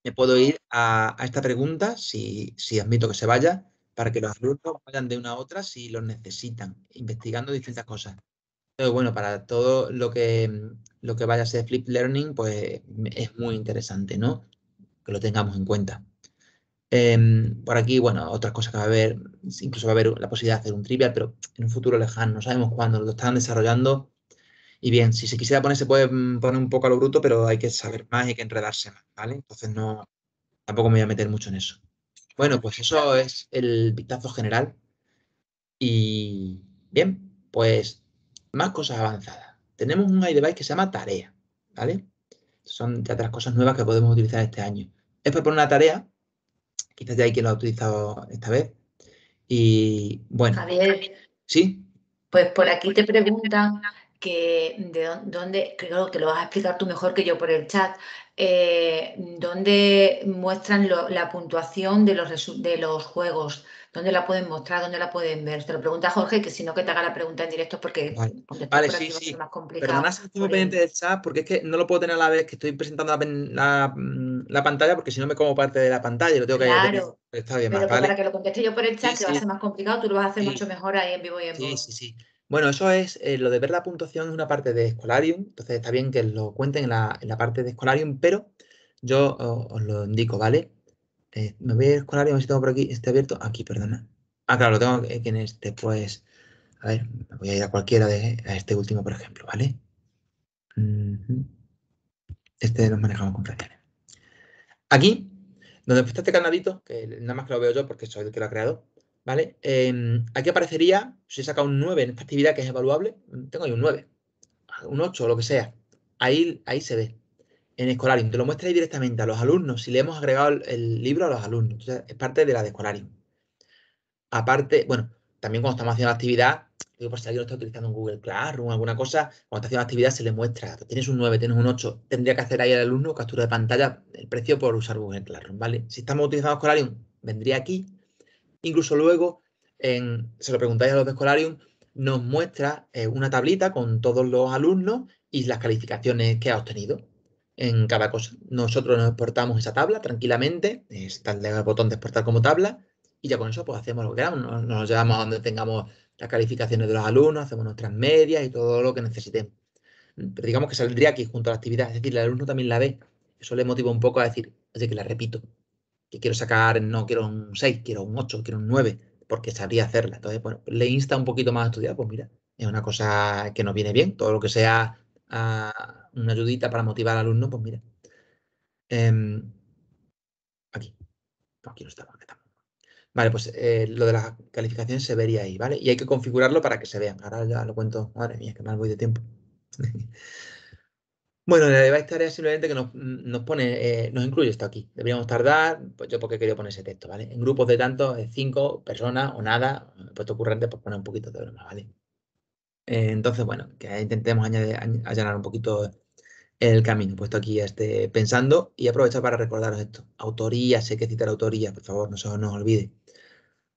Me puedo ir a, esta pregunta, si, admito que se vaya, para que los alumnos vayan de una a otra si los necesitan, investigando distintas cosas. Pero bueno, para todo lo que, lo que vaya a ser Flip Learning, pues es muy interesante, ¿no? que lo tengamos en cuenta. Em, por aquí, bueno, otras cosas que va a haber, incluso va a haber la posibilidad de hacer un trivial, pero en un futuro lejano, no sabemos cuándo, lo están desarrollando. Y bien, si se quisiera poner, se puede mm, poner un poco a lo bruto, pero hay que saber más, y hay que enredarse más, ¿vale? Entonces no, tampoco me voy a meter mucho en eso. Bueno, pues eso es el vistazo general. Y bien, pues más cosas avanzadas. Tenemos un iDevice que se llama tarea, ¿vale? Son de otras cosas nuevas que podemos utilizar este año. Es por una tarea, quizás ya hay quien lo ha utilizado esta vez. Y bueno. Javier. Sí. Pues por aquí te preguntan que de dónde, creo que lo vas a explicar tú mejor que yo por el chat, eh, dónde muestran la puntuación de los, de los juegos ¿Dónde la pueden mostrar? ¿Dónde la pueden ver? Te lo pregunta Jorge, que si no que te haga la pregunta en directo porque vale, vale sí, sí. más complicado. Perdona si estoy pendiente del chat porque es que no lo puedo tener a la vez que estoy presentando la, la, pantalla porque si no me como parte de la pantalla, y lo tengo que... Claro. Pues está bien, pero para que lo conteste yo por el chat que va a ser más complicado, tú lo vas a hacer mucho mejor ahí en vivo y en vivo. Sí, sí, sí. Bueno, eso es, eh, lo de ver la puntuación es una parte de Escolarium, entonces está bien que lo cuenten en la, en la parte de Escolarium, pero yo os lo indico, ¿vale? Eh, me voy a ir con área, a ver si tengo por aquí, este abierto, aquí, perdona. Ah, claro, lo tengo aquí en este, pues, a ver, me voy a ir a cualquiera de, este último, por ejemplo, ¿vale? Este lo manejamos con fracciones. Aquí, donde está este candadito que nada más que lo veo yo porque soy el que lo ha creado, ¿vale? Em, aquí aparecería, si he sacado un 9 en esta actividad que es evaluable, tengo ahí un 9, un 8 o lo que sea. Ahí, ahí se ve, en Escolarium. Te lo muestras directamente a los alumnos, si le hemos agregado el, libro a los alumnos. es parte de la de Escolarium. Aparte, bueno, también cuando estamos haciendo actividad, digo, por si alguien lo está utilizando en Google Classroom, alguna cosa, cuando está haciendo actividad se le muestra, tienes un 9, tienes un 8, tendría que hacer ahí al alumno captura de pantalla el precio por usar Google Classroom, ¿vale? Si estamos utilizando Escolarium, vendría aquí. Incluso luego, en, se lo preguntáis a los de Escolarium, nos muestra eh, una tablita con todos los alumnos y las calificaciones que ha obtenido en cada cosa. Nosotros nos exportamos esa tabla tranquilamente, está el botón de exportar como tabla, y ya con eso pues hacemos lo que queramos, nos, nos llevamos a donde tengamos las calificaciones de los alumnos, hacemos nuestras medias y todo lo que necesitemos. Pero digamos que saldría aquí junto a la actividad, es decir, el alumno también la ve. Eso le motiva un poco a decir, así que la repito, que quiero sacar, no quiero un 6, quiero un 8, quiero un 9, porque sabría hacerla. Entonces, bueno, le insta un poquito más a estudiar, pues mira, es una cosa que nos viene bien, todo lo que sea a, ah, una ayudita para motivar al alumno, pues mira. Em, aquí. aquí no estaba. vale, pues eh, lo de las calificaciones se vería ahí, ¿vale? Y hay que configurarlo para que se vean. Ahora ya lo cuento. Madre mía, que mal voy de tiempo. Bueno, la device tarea simplemente que nos, pone, eh, nos incluye esto aquí. Deberíamos tardar, pues yo porque quería poner ese texto, ¿vale? En grupos de tantos, eh, cinco personas o nada, puesto ocurrente, pues poner un poquito de broma, ¿vale? entonces, bueno, que intentemos allanar un poquito el camino. Puesto aquí este, pensando y aprovechar para recordaros esto. Autoría, sé que citar autoría, por favor, no se os olvide.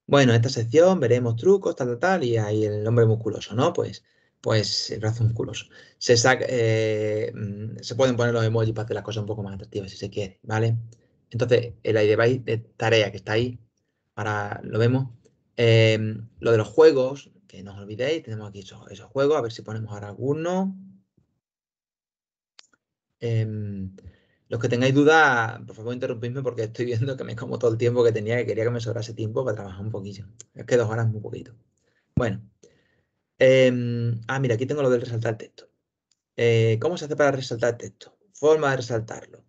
Bueno, en esta sección veremos trucos, tal, tal, tal, y ahí el hombre musculoso, ¿no? Pues, pues el brazo musculoso. Se, eh, mm, se pueden poner los emojis para hacer las cosas un poco más atractivas si se quiere, ¿vale? Entonces, el idea de tarea que está ahí, para lo vemos. Em, lo de los juegos, que no os olvidéis, tenemos aquí esos, esos juegos, a ver si ponemos ahora alguno. Em, los que tengáis dudas, por favor interrumpidme porque estoy viendo que me como todo el tiempo que tenía, que quería que me sobrase tiempo para trabajar un poquillo. Es que dos horas es muy poquito. Bueno. Em, ah, mira, aquí tengo lo del resaltar texto. Eh, ¿Cómo se hace para resaltar texto? Forma de resaltarlo.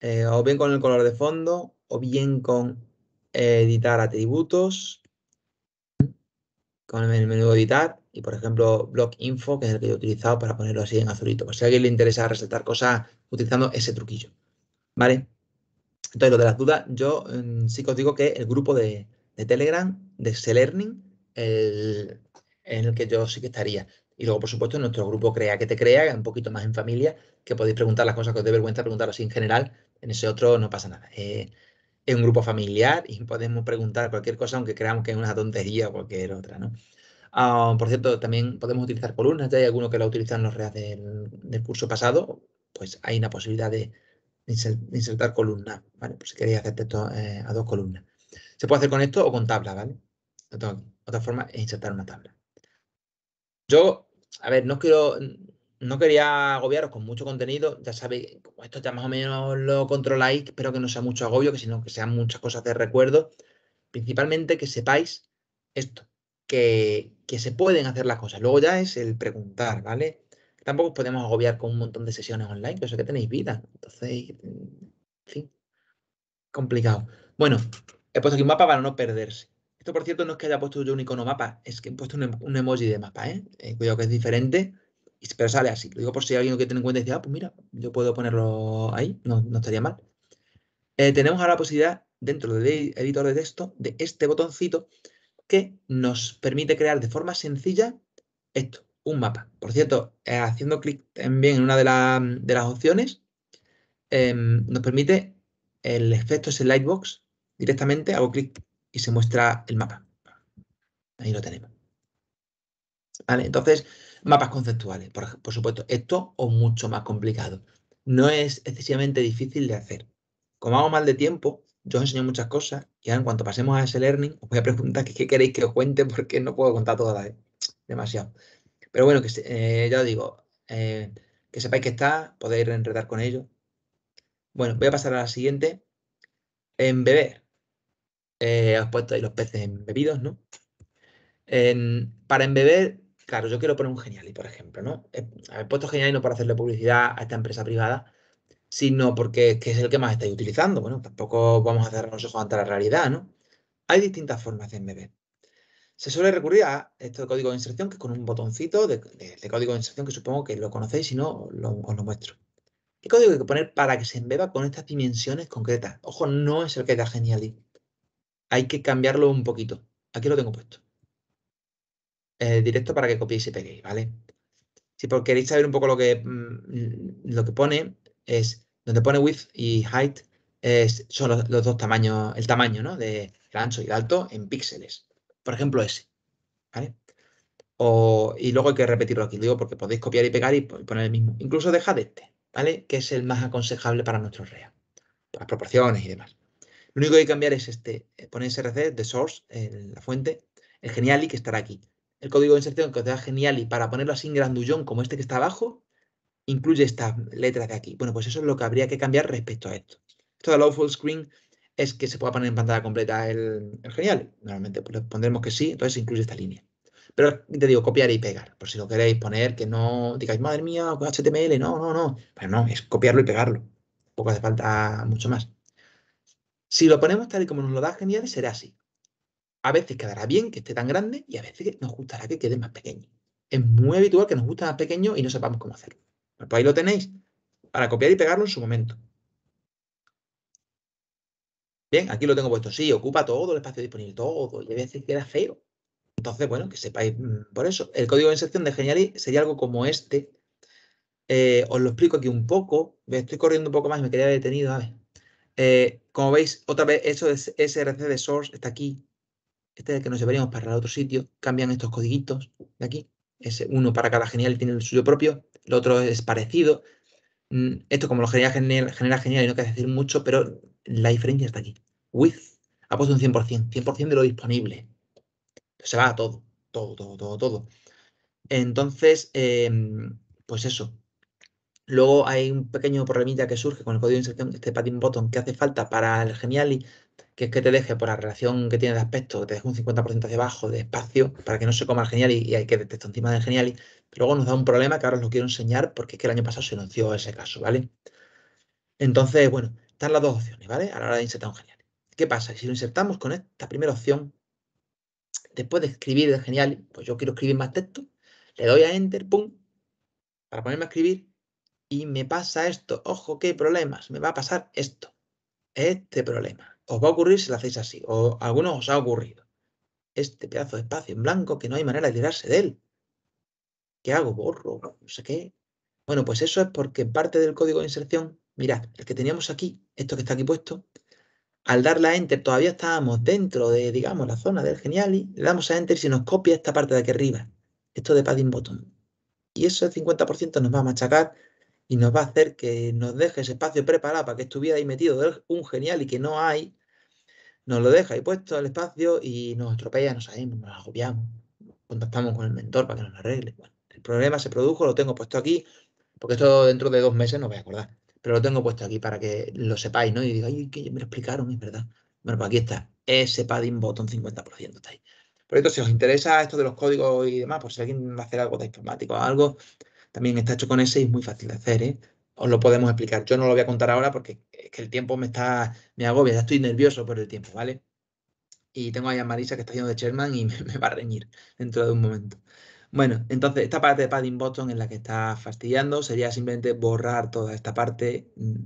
Eh, o bien con el color de fondo, o bien con editar atributos, con el menú editar, y por ejemplo blog info, que es el que yo he utilizado para ponerlo así en azulito. Por si a alguien le interesa resaltar cosas utilizando ese truquillo. ¿Vale? Entonces, lo de las dudas, yo mm, sí que os digo que el grupo de, Telegram, de Selearning, el, en el que yo sí que estaría. Y luego, por supuesto, nuestro grupo Crea que te crea, un poquito más en familia, que podéis preguntar las cosas que os dé vergüenza preguntar así en general. En ese otro no pasa nada. Eh, es un grupo familiar y podemos preguntar cualquier cosa, aunque creamos que es una tontería o cualquier otra, ¿no? Ah, por cierto, también podemos utilizar columnas, ya hay alguno que la utilizan los REAS del, curso pasado, pues hay una posibilidad de insertar columnas, ¿vale? Pues si queréis hacer texto eh, a dos columnas. Se puede hacer con esto o con tabla, ¿vale? Otra, otra forma es insertar una tabla. Yo, a ver, no quiero, no quería agobiaros con mucho contenido, ya sabéis, esto ya más o menos lo controláis, espero que no sea mucho agobio, que sino que sean muchas cosas de recuerdo, principalmente que sepáis esto, que, que se pueden hacer las cosas. Luego ya es el preguntar, ¿vale? Tampoco podemos agobiar con un montón de sesiones online, que eso que tenéis vida. Entonces, en fin, complicado. Bueno, he puesto aquí un mapa para no perderse. Esto, por cierto, no es que haya puesto yo un icono mapa, es que he puesto un, em, emoji de mapa, ¿eh? ¿eh? Cuidado que es diferente, pero sale así. Lo digo por si alguien lo quiere tener en cuenta y dice, ah, pues mira, yo puedo ponerlo ahí, no, estaría mal. Eh, tenemos ahora la posibilidad, dentro del editor de texto, de este botoncito, que nos permite crear de forma sencilla esto, un mapa. Por cierto, eh, haciendo clic también en una de, las opciones, em, nos permite el efecto es el lightbox. Directamente hago clic y se muestra el mapa. Ahí lo tenemos. entonces, mapas conceptuales, por, por supuesto, esto o mucho más complicado. No es excesivamente difícil de hacer. Como hago mal de tiempo, yo os enseño muchas cosas y ahora en cuanto pasemos a ese learning, os voy a preguntar qué, queréis que os cuente porque no puedo contar todas, eh, demasiado. Pero bueno, que, eh, ya os digo, eh, que sepáis que está, podéis enredar con ello. Bueno, voy a pasar a la siguiente. En beber. os puesto ahí los peces embebidos, ¿no? En, para embeber, claro, yo quiero poner un y por ejemplo, ¿no? He, he puesto y no para hacerle publicidad a esta empresa privada, sino porque es, el que más estáis utilizando. Bueno, tampoco vamos a cerrar los ojos ante la realidad, ¿no? Hay distintas formas de MB. Se suele recurrir a esto de código de inserción, que es con un botoncito de, código de inserción que supongo que lo conocéis, si no, os lo muestro. ¿Qué código hay que poner para que se embeba con estas dimensiones concretas? Ojo, no es el que da genial. Hay que cambiarlo un poquito. Aquí lo tengo puesto. Eh, directo para que copiéis y peguéis, ¿vale? Si queréis saber un poco lo que, mm, lo que pone, es donde pone width y height es, son los, dos tamaños, el tamaño ¿no? de el ancho y el alto en píxeles. Por ejemplo, ese. ¿vale? O, y luego hay que repetirlo aquí, digo porque podéis copiar y pegar y poner el mismo. Incluso dejad este, ¿vale? Que es el más aconsejable para nuestro REA. Las proporciones y demás. Lo único que hay que cambiar es este, eh, ponéis src de source, la fuente, el geniali que estará aquí. El código de inserción que os da geniali para ponerlo así en grandullón como este que está abajo, incluye estas letras de aquí. Bueno, pues eso es lo que habría que cambiar respecto a esto. Esto de low full screen es que se pueda poner en pantalla completa el, genial. Normalmente pues, pondremos que sí, entonces incluye esta línea. Pero te digo, copiar y pegar. Por si lo queréis poner, que no digáis, madre mía, HTML, no, no, no. Pero no, es copiarlo y pegarlo. Poco hace falta mucho más. Si lo ponemos tal y como nos lo da genial, será así. A veces quedará bien que esté tan grande y a veces nos gustará que quede más pequeño. Es muy habitual que nos guste más pequeño y no sepamos cómo hacerlo. Pues ahí lo tenéis para copiar y pegarlo en su momento. Bien, aquí lo tengo puesto. Sí, ocupa todo el espacio disponible, todo. Y a que era feo. Entonces, bueno, que sepáis mm, por eso. El código de inserción de Geniali sería algo como este. Eh, os lo explico aquí un poco. Estoy corriendo un poco más, me quería detenido. A ver. Eh, como veis, otra vez, eso es SRC de source, está aquí. Este es el que nos llevaríamos para el otro sitio. Cambian estos codiguitos de aquí uno para cada genial tiene el suyo propio, el otro es parecido. Mm, esto como lo genera genial, y no quiere decir mucho, pero la diferencia está aquí. With ha puesto un 100%, 100% de lo disponible. Se va a todo, todo, todo, todo, todo. Entonces, em, pues eso, Luego hay un pequeño problemita que surge con el código de inserción, este padding button que hace falta para el Geniali, que es que te deje por la relación que tiene de aspecto, te deje un 50% hacia abajo de espacio para que no se coma el Geniali y hay que texto encima del Geniali. Luego nos da un problema que ahora os lo quiero enseñar porque es que el año pasado se anunció ese caso, ¿vale? Entonces, bueno, están las dos opciones, ¿vale? A la hora de insertar un Geniali. ¿Qué pasa? Si lo insertamos con esta primera opción, después de escribir el Geniali, pues yo quiero escribir más texto, le doy a Enter, pum, para ponerme a escribir y me pasa esto. Ojo, qué problemas. Me va a pasar esto. Este problema. Os va a ocurrir si lo hacéis así. O algunos os ha ocurrido. Este pedazo de espacio en blanco que no hay manera de librarse de él. ¿Qué hago? Borro, no sé qué. Bueno, pues eso es porque parte del código de inserción, mirad, el que teníamos aquí, esto que está aquí puesto, al darle a Enter todavía estábamos dentro de, digamos, la zona del y le damos a Enter y se nos copia esta parte de aquí arriba, esto de padding bottom. Y eso el 50% nos va a machacar y nos va a hacer que nos deje ese espacio preparado para que estuviera ahí metido un genial y que no hay, nos lo deja ahí puesto el espacio y nos atropella, nos salimos, nos agobiamos, contactamos con el mentor para que nos lo arregle. Bueno, el problema se produjo, lo tengo puesto aquí, porque esto dentro de dos meses no voy a acordar, pero lo tengo puesto aquí para que lo sepáis, ¿no? Y digáis, ay, que me lo explicaron, es verdad. Bueno, pues aquí está, ese padding botón 50% está ahí. Por esto, si os interesa esto de los códigos y demás, por si alguien va a hacer algo de informático o algo, también está hecho con ese y es muy fácil de hacer, ¿eh? Os lo podemos explicar. Yo no lo voy a contar ahora porque es que el tiempo me está, me agobia, ya estoy nervioso por el tiempo, ¿vale? Y tengo ahí a Marisa que está haciendo de chairman y me, va a reñir dentro de un momento. Bueno, entonces esta parte de padding button en la que está fastidiando sería simplemente borrar toda esta parte mm,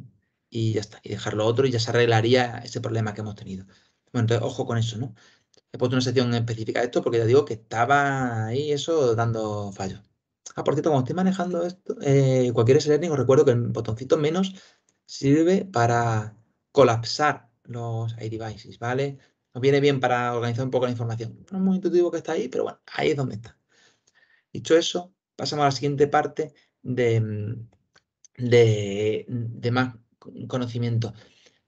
y ya está, y dejarlo otro y ya se arreglaría ese problema que hemos tenido. Bueno, entonces ojo con eso, ¿no? He puesto una sección específica de esto porque ya digo que estaba ahí eso dando fallos. Ah, por cierto, como estoy manejando esto, eh, cualquier s recuerdo que el botoncito menos sirve para colapsar los iDevices, ¿vale? Nos viene bien para organizar un poco la información. No es muy intuitivo que está ahí, pero bueno, ahí es donde está. Dicho eso, pasamos a la siguiente parte de, mm, de, más conocimiento.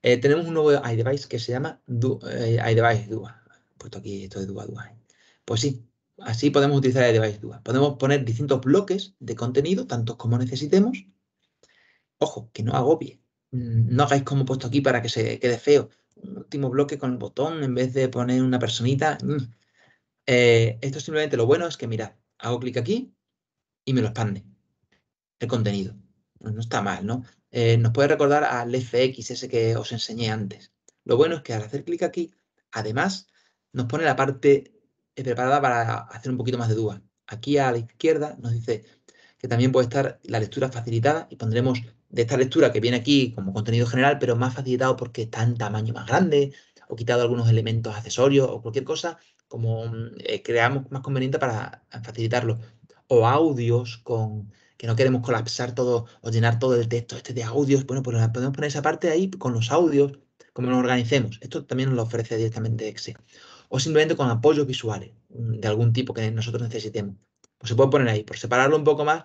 Eh, tenemos un nuevo iDevice que se llama eh, iDevice Dua. puesto aquí esto de Dua Dua. Pues sí, Así podemos utilizar el device dual. Podemos poner distintos bloques de contenido, tantos como necesitemos. Ojo, que no agobie. Mm, no hagáis como he puesto aquí para que se quede feo. Un último bloque con el botón en vez de poner una personita. Mm. Eh, esto simplemente lo bueno es que, mirad, hago clic aquí y me lo expande el contenido. Pues no está mal, ¿no? Eh, nos puede recordar al FX ese que os enseñé antes. Lo bueno es que al hacer clic aquí, además, nos pone la parte eh, preparada para hacer un poquito más de duda. Aquí a la izquierda nos dice que también puede estar la lectura facilitada y pondremos de esta lectura que viene aquí como contenido general, pero más facilitado porque está en tamaño más grande o quitado algunos elementos accesorios o cualquier cosa, como mm, eh, creamos más conveniente para facilitarlo. O audios con que no queremos colapsar todo o llenar todo el texto este de audios. Bueno, pues podemos poner esa parte ahí con los audios, como lo organicemos. Esto también nos lo ofrece directamente Excel o simplemente con apoyos visuales mm, de algún tipo que nosotros necesitemos. Pues se puede poner ahí, por separarlo un poco más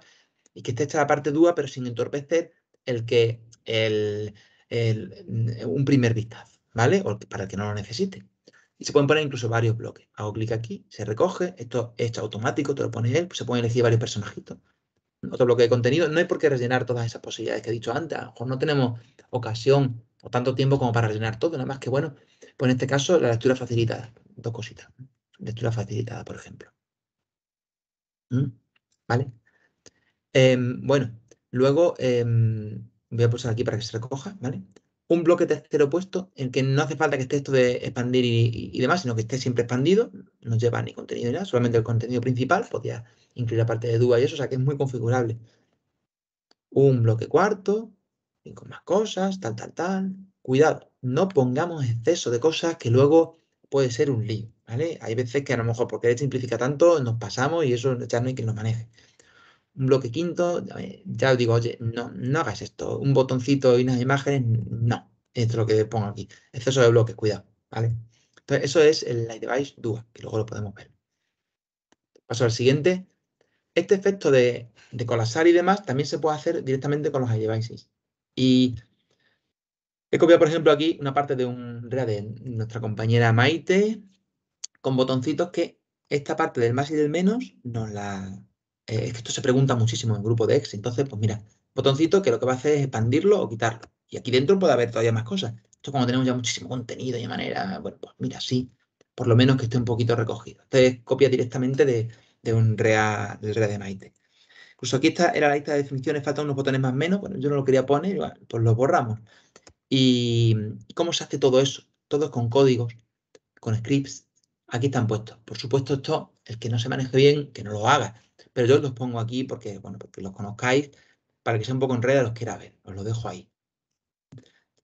y que esté hecha la parte dura, pero sin entorpecer el que el, mm, un primer vistazo, ¿vale? O para el que no lo necesite. Y se pueden poner incluso varios bloques. Hago clic aquí, se recoge, esto es automático, te lo pone él, se pueden elegir varios personajitos. Otro bloque de contenido, no hay por qué rellenar todas esas posibilidades que he dicho antes, a lo mejor no tenemos ocasión o tanto tiempo como para rellenar todo, nada más que bueno, pues en este caso la lectura facilitada, dos cositas, lectura facilitada, por ejemplo. ¿Vale? Em, bueno, luego em, voy a pulsar aquí para que se recoja, ¿vale? Un bloque tercero puesto en que no hace falta que esté esto de expandir y, demás, sino que esté siempre expandido, no lleva ni contenido ni solamente el contenido principal, podía incluir la parte de duda y eso, o sea que es muy configurable. Un bloque cuarto, y con más cosas, tal, tal, tal. Cuidado, no pongamos exceso de cosas que luego puede ser un lío, ¿vale? Hay veces que a lo mejor porque simplifica tanto nos pasamos y eso ya no hay quien lo maneje. Un bloque quinto, ya os digo, oye, no, no hagas esto. Un botoncito y unas imágenes, no. Esto es lo que pongo aquí. Exceso de bloques, cuidado, ¿vale? Entonces, eso es el Light Device DUA, que luego lo podemos ver. Paso al siguiente. Este efecto de, de, colapsar y demás también se puede hacer directamente con los Devices. Y he copiado, por ejemplo, aquí una parte de un rea de nuestra compañera Maite, con botoncitos que esta parte del más y del menos no la... Eh, es que esto se pregunta muchísimo en grupo de ex. Entonces, pues mira, botoncito que lo que va a hacer es expandirlo o quitarlo. Y aquí dentro puede haber todavía más cosas. Esto cuando tenemos ya muchísimo contenido y de manera, bueno, pues mira, sí, por lo menos que esté un poquito recogido. Entonces, copia directamente de, de un REA, del REA de Maite. Pues aquí está era la lista de definiciones, faltan unos botones más menos. Bueno, yo no lo quería poner, pues los borramos. ¿Y cómo se hace todo eso? Todo con códigos, con scripts. Aquí están puestos. Por supuesto, esto, el que no se maneje bien, que no lo haga. Pero yo los pongo aquí porque, bueno, porque los conozcáis, para que sea un poco en red los quiera ver. Os lo dejo ahí.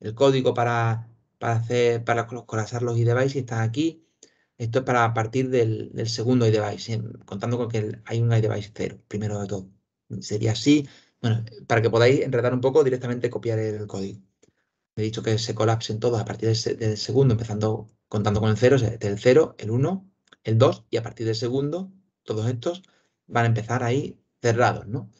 El código para, para hacer, para colapsar los iDevices está aquí. Esto es para partir del, del segundo idevice, contando con que hay un idevice cero, primero de todo sería así. Bueno, para que podáis enredar un poco, directamente copiar el código. He dicho que se colapsen todos a partir del, segundo, empezando contando con el 0, el 0, el 1, el 2, y a partir del segundo, todos estos van a empezar ahí cerrados, ¿no?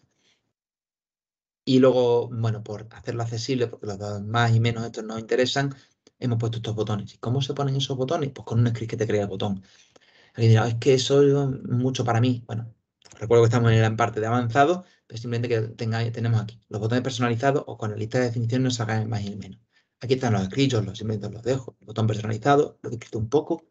Y luego, bueno, por hacerlo accesible, porque los más y menos estos nos interesan, hemos puesto estos botones. ¿Y cómo se ponen esos botones? Pues con un script que te crea el botón. Alguien dirá, es que eso es mucho para mí. Bueno, Recuerdo que estamos en la parte de avanzado, pero simplemente que tengáis, tenemos aquí los botones personalizados o con la lista de definición no sacan más y menos. Aquí están los escritos, los inventos los dejo, botón personalizado, lo que he un poco,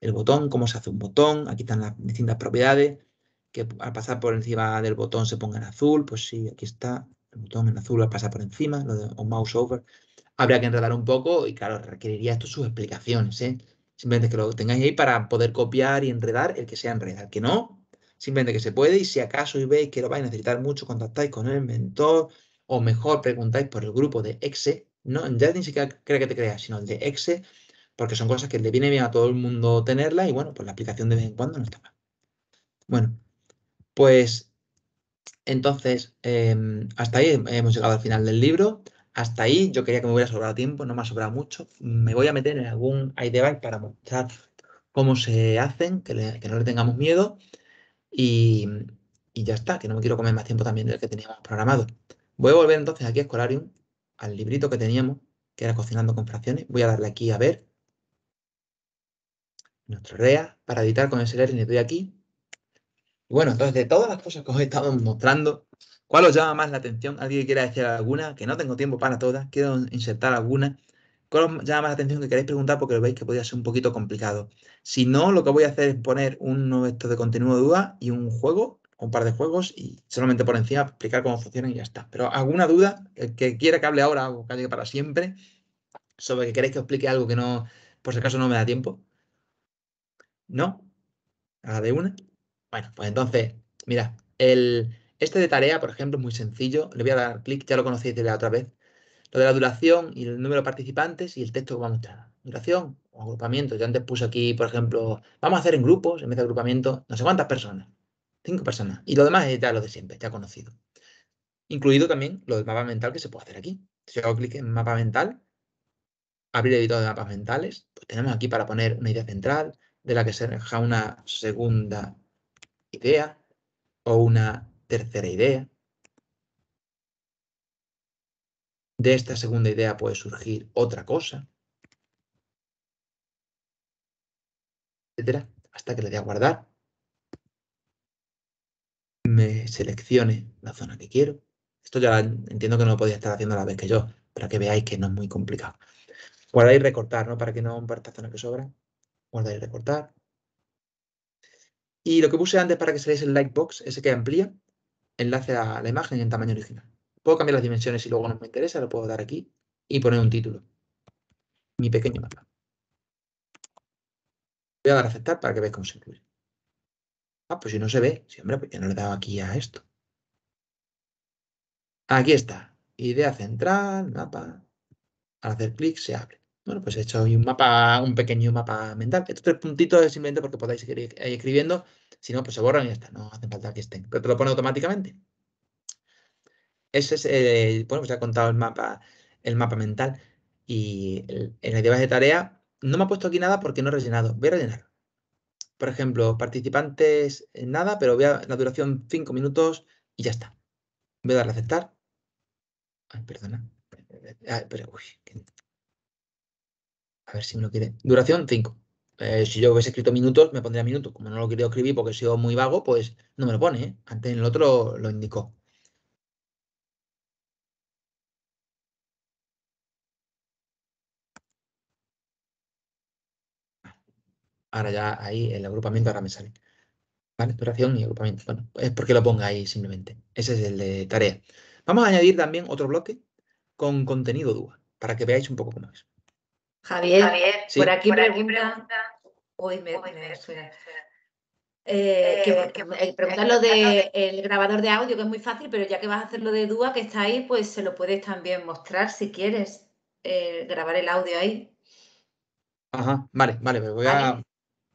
el botón, cómo se hace un botón, aquí están las distintas propiedades, que al pasar por encima del botón se ponga en azul, pues sí, aquí está el botón en azul al pasar por encima, lo de mouse over. Habría que enredar un poco y claro, requeriría esto sus explicaciones, ¿eh? Simplemente que lo tengáis ahí para poder copiar y enredar el que sea enredar. el que no, Simplemente que se puede y si acaso veis que lo vais a necesitar mucho, contactáis con el mentor o mejor preguntáis por el grupo de EXE. No, ya ni siquiera creo que te creas, sino el de EXE, porque son cosas que le viene bien a todo el mundo tenerla y bueno, pues la aplicación de vez en cuando no está mal. Bueno, pues entonces, em, hasta ahí hemos llegado al final del libro. Hasta ahí yo quería que me hubiera sobrado tiempo, no me ha sobrado mucho. Me voy a meter en algún iDevice para mostrar cómo se hacen, que no le tengamos miedo. Y, ya está, que no me quiero comer más tiempo también del que teníamos programado. Voy a volver entonces aquí a Escolarium, al librito que teníamos, que era Cocinando con Fracciones. Voy a darle aquí a ver. Nuestro REA, para editar con el le doy aquí. bueno, entonces de todas las cosas que os he estado mostrando, ¿cuál os llama más la atención? ¿Alguien quiera decir alguna? Que no tengo tiempo para todas, quiero insertar alguna ¿Cuál os llama más la atención que queréis preguntar porque lo veis que podría ser un poquito complicado? Si no, lo que voy a hacer es poner un nuevo esto de contenido de duda y un juego, un par de juegos, y solamente por encima explicar cómo funcionan y ya está. Pero alguna duda, el que quiera que hable ahora o que para siempre, sobre que queréis que explique algo que no, por si acaso no me da tiempo. ¿No? ¿A de una? Bueno, pues entonces, mira, el, este de tarea, por ejemplo, es muy sencillo. Le voy a dar clic, ya lo conocéis de la otra vez de la duración y el número de participantes y el texto que vamos a mostrar. Duración o agrupamiento. Yo antes puse aquí, por ejemplo, vamos a hacer en grupos, en vez de agrupamiento, no sé cuántas personas. Cinco personas. Y lo demás es ya lo de siempre, ya conocido. Incluido también lo del mapa mental que se puede hacer aquí. Si hago clic en mapa mental, abrir editor de mapas mentales, pues tenemos aquí para poner una idea central, de la que se deja una segunda idea o una tercera idea De esta segunda idea puede surgir otra cosa, etcétera, hasta que le dé a guardar. Me seleccione la zona que quiero. Esto ya entiendo que no lo podía estar haciendo a la vez que yo, para que veáis que no es muy complicado. Guardar y recortar, ¿no? Para que no comparta zona que sobra. Guardar y recortar. Y lo que puse antes para que saliese el lightbox, ese que amplía, enlace a la imagen en tamaño original. Puedo cambiar las dimensiones y luego no me interesa, lo puedo dar aquí y poner un título. Mi pequeño mapa. Voy a dar a aceptar para que veáis cómo se incluye. Ah, pues si no se ve, sí, hombre, pues ya no le he dado aquí a esto. Aquí está. Idea central, mapa. Al hacer clic se abre. Bueno, pues he hecho hoy un mapa, un pequeño mapa mental. Estos tres puntitos es simplemente porque podáis ir escribiendo. Si no, pues se borran y ya está. No hace falta que estén. Pero te lo pone automáticamente. Ese es, el, eh, bueno, pues ya he contado el mapa, el mapa mental. Y en la idea de tarea no me ha puesto aquí nada porque no he rellenado. Voy a rellenar. Por ejemplo, participantes, eh, nada, pero voy a la duración 5 minutos y ya está. Voy a darle a aceptar. Ay, perdona. A ver si me lo quiere. Duración 5. Eh, si yo hubiese escrito minutos, me pondría minutos. Como no lo quiero escribir porque he sido muy vago, pues no me lo pone. Antes en el otro lo indicó. Ahora ya ahí el agrupamiento ahora me sale. ¿Vale? Duración y agrupamiento. Bueno, es porque lo ponga ahí simplemente. Ese es el de tarea. Vamos a añadir también otro bloque con contenido DUA, para que veáis un poco cómo es. Javier, por aquí pregunta... Uy, me, eh, eh, eh, preguntar lo del grabador de audio, que es muy fácil, pero ya que vas a hacer lo de DUA, que está ahí, pues se lo puedes también mostrar si quieres, grabar el audio ahí. Ajá, vale, vale, pues voy a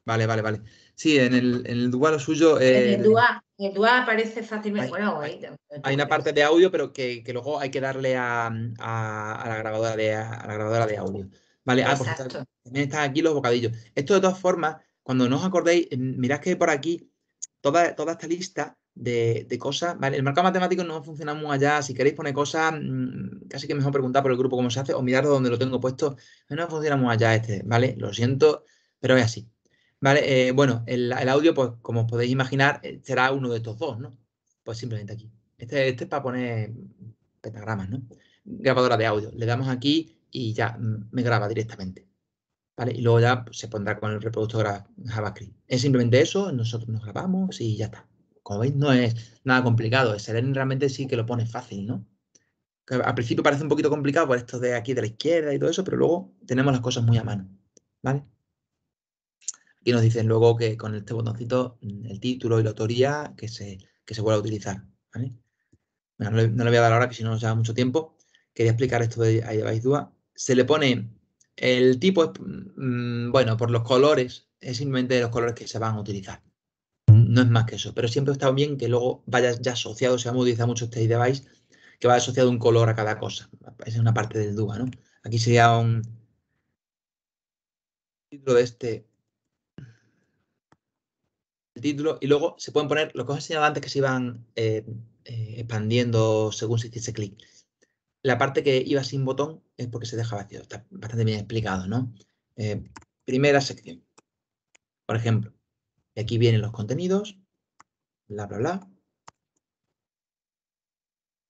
Vale, vale, vale. Sí, en el, en lo suyo. en el eh, DUA, el aparece fácilmente. Hay, bueno, hay, una parte de audio, pero que, luego hay que darle a, la grabadora de, a la grabadora de audio. Vale, ah, pues, también están aquí los bocadillos. Esto de todas formas, cuando no os acordéis, mirad que por aquí toda, toda esta lista de, cosas, ¿vale? El marcado matemático no funciona muy allá. Si queréis poner cosas, mm, casi que mejor preguntar por el grupo cómo se hace o mirar dónde lo tengo puesto. No funciona muy allá este, ¿vale? Lo siento, pero es así. ¿Vale? Eh, bueno, el, audio, pues como podéis imaginar, eh, será uno de estos dos, ¿no? Pues simplemente aquí. Este, este, es para poner pentagramas, ¿no? Grabadora de audio. Le damos aquí y ya mm, me graba directamente. ¿Vale? Y luego ya pues, se pondrá con el reproductor JavaScript. Es simplemente eso, nosotros nos grabamos y ya está. Como veis, no es nada complicado. El realmente sí que lo pone fácil, ¿no? al principio parece un poquito complicado por esto de aquí de la izquierda y todo eso, pero luego tenemos las cosas muy a mano, ¿vale? y nos dicen luego que con este botoncito mm, el título y la autoría que se, que se a utilizar. no, le, voy a dar ahora, que si no nos lleva mucho tiempo. Quería explicar esto de ahí Dua Se le pone el tipo, mm, bueno, por los colores, es simplemente los colores que se van a utilizar. No es más que eso, pero siempre está bien que luego vaya ya asociado, se ha modificado mucho este device, que va asociado un color a cada cosa. Esa es una parte del DUA, ¿no? Aquí sería un título de este título y luego se pueden poner lo que os he antes que se iban eh, eh, expandiendo según se hiciese clic. La parte que iba sin botón es porque se deja vacío. Está bastante bien explicado, ¿no? Eh, primera sección. Por ejemplo, aquí vienen los contenidos, bla, bla, bla.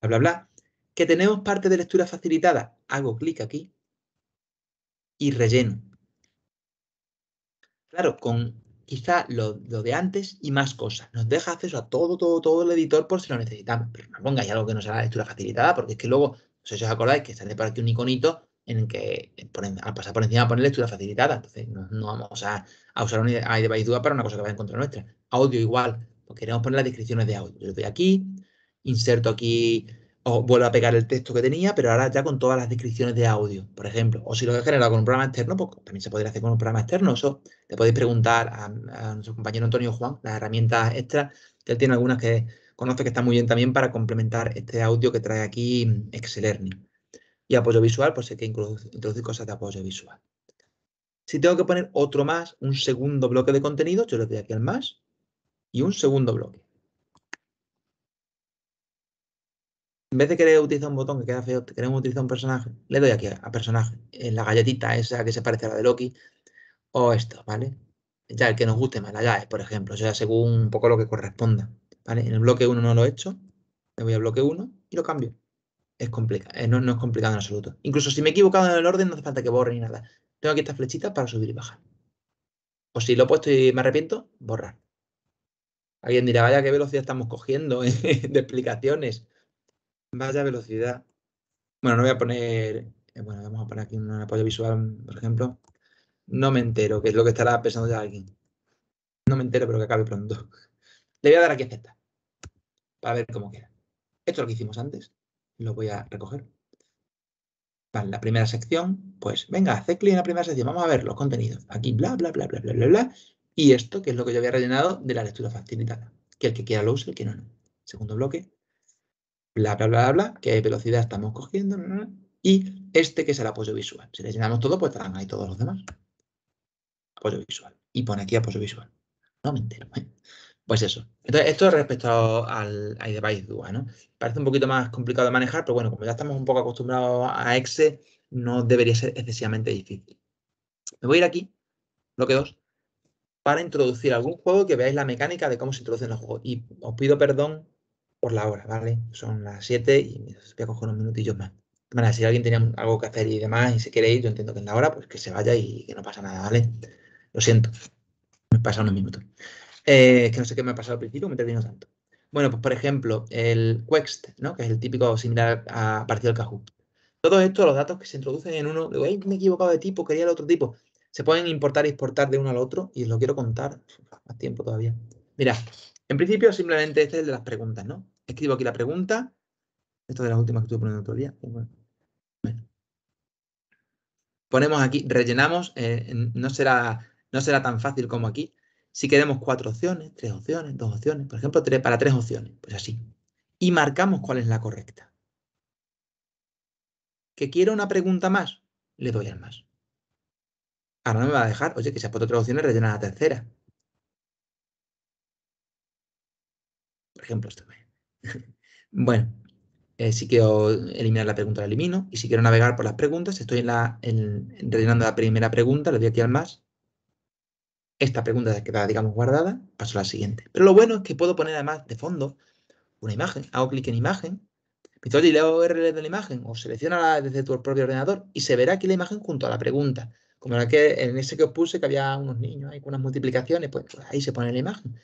Bla, bla, bla. Que tenemos parte de lectura facilitada. Hago clic aquí y relleno. Claro, con quizá lo, de antes y más cosas. Nos deja acceso a todo, todo, todo el editor por si lo necesitamos. Pero no pongáis algo que no sea la lectura facilitada, porque es que luego, no sé si os acordáis, que sale por aquí un iconito en el que al pasar por encima poner lectura facilitada. Entonces no, vamos a, a usar un de para una cosa que va en contra nuestra. Audio igual, porque queremos poner las descripciones de audio. Yo estoy aquí, inserto aquí o vuelvo a pegar el texto que tenía, pero ahora ya con todas las descripciones de audio, por ejemplo. O si lo he generado con un programa externo, pues también se podría hacer con un programa externo. Eso le podéis preguntar a, nuestro compañero Antonio Juan, las herramientas extra, que él tiene algunas que conoce que están muy bien también para complementar este audio que trae aquí Excel Learning. Y apoyo visual, pues hay que introducir cosas de apoyo visual. Si tengo que poner otro más, un segundo bloque de contenido, yo le doy aquí al más y un segundo bloque. En vez de querer utilizar un botón que queda feo, queremos utilizar un personaje, le doy aquí a, personaje, en la galletita esa que se parece a la de Loki, o esto, ¿vale? Ya el que nos guste más, la llave, por ejemplo, o sea, según un poco lo que corresponda, ¿vale? En el bloque 1 no lo he hecho, me voy al bloque 1 y lo cambio. Es complicado, eh, no, es complicado en absoluto. Incluso si me he equivocado en el orden, no hace falta que borre ni nada. Tengo aquí estas flechitas para subir y bajar. O si lo he puesto y me arrepiento, borrar. Alguien dirá, vaya, qué velocidad estamos cogiendo de explicaciones. Vaya velocidad. Bueno, no voy a poner. Eh, bueno, vamos a poner aquí un apoyo visual, por ejemplo. No me entero, que es lo que estará pensando ya alguien. No me entero, pero que acabe pronto. Le voy a dar aquí a aceptar. Para ver cómo queda. Esto es lo que hicimos antes. Lo voy a recoger. la primera sección, pues venga, hace clic en la primera sección, vamos a ver los contenidos. Aquí, bla, bla, bla, bla, bla, bla, bla. Y esto, que es lo que yo había rellenado de la lectura facilitada. Que el que quiera lo use, el que no, no. Segundo bloque, bla, bla, bla, bla, qué velocidad estamos cogiendo, y este que es el apoyo visual. Si le llenamos todo, pues estarán ahí todos los demás. Apoyo visual. Y pone aquí apoyo visual. No me entero. ¿eh? Pues eso. Entonces, esto respecto al iDevice DUA, ¿no? Parece un poquito más complicado de manejar, pero bueno, como ya estamos un poco acostumbrados a EXE, no debería ser excesivamente difícil. Me voy a ir aquí, bloque 2, para introducir algún juego que veáis la mecánica de cómo se introducen los juegos. Y os pido perdón por la hora, ¿vale? Son las 7 y voy a coger unos minutillos más. Bueno, si alguien tenía algo que hacer y demás y se quiere ir, yo entiendo que en la hora, pues que se vaya y que no pasa nada, ¿vale? Lo siento, me pasa unos minutos. Es eh, que no sé qué me ha pasado al principio, me termino tanto. Bueno, pues por ejemplo, el Quest, ¿no? Que es el típico similar a partir del Kahoot. Todos estos, los datos que se introducen en uno, digo, Ay, me he equivocado de tipo, quería el otro tipo. Se pueden importar y exportar de uno al otro y os lo quiero contar. Más tiempo todavía. Mira, en principio simplemente este es el de las preguntas, ¿no? Escribo aquí la pregunta. Esto de las últimas que estuve poniendo otro día. Ponemos aquí, rellenamos, eh, no, será, no será tan fácil como aquí. Si queremos cuatro opciones, tres opciones, dos opciones, por ejemplo, tres, para tres opciones, pues así. Y marcamos cuál es la correcta. ¿Que quiero una pregunta más? Le doy al más. Ahora no me va a dejar, oye, que se ha puesto tres opciones, rellena la tercera. Por ejemplo, esto bueno, eh, si quiero eliminar la pregunta la elimino y si quiero navegar por las preguntas, estoy en la, rellenando la primera pregunta, le doy aquí al más. Esta pregunta queda, digamos, guardada, paso a la siguiente. Pero lo bueno es que puedo poner además de fondo una imagen. Hago clic en imagen, pistol y leo URL de la imagen o selecciona desde tu propio ordenador y se verá aquí la imagen junto a la pregunta. Como la que, en ese que os puse que había unos niños ahí con unas multiplicaciones, pues, pues ahí se pone la imagen.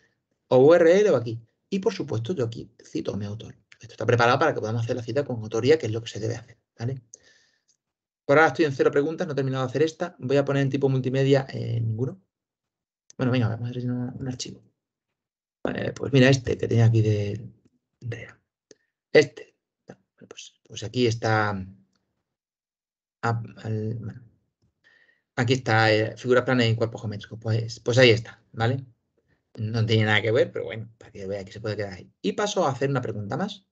O URL o aquí. Y por supuesto, yo aquí cito a mi autor. Esto está preparado para que podamos hacer la cita con autoría, que es lo que se debe hacer. ¿vale? Por ahora estoy en cero preguntas, no he terminado de hacer esta. Voy a poner en tipo multimedia eh, ninguno. Bueno, venga, vamos a ver un, archivo. Vale, pues mira este que tenía aquí de, Este. Pues, pues, aquí está... Ah, aquí está figura eh, figuras y cuerpos geométricos. Pues, pues ahí está, ¿vale? No tiene nada que ver, pero bueno, para que vea que se puede quedar ahí. Y paso a hacer una pregunta más.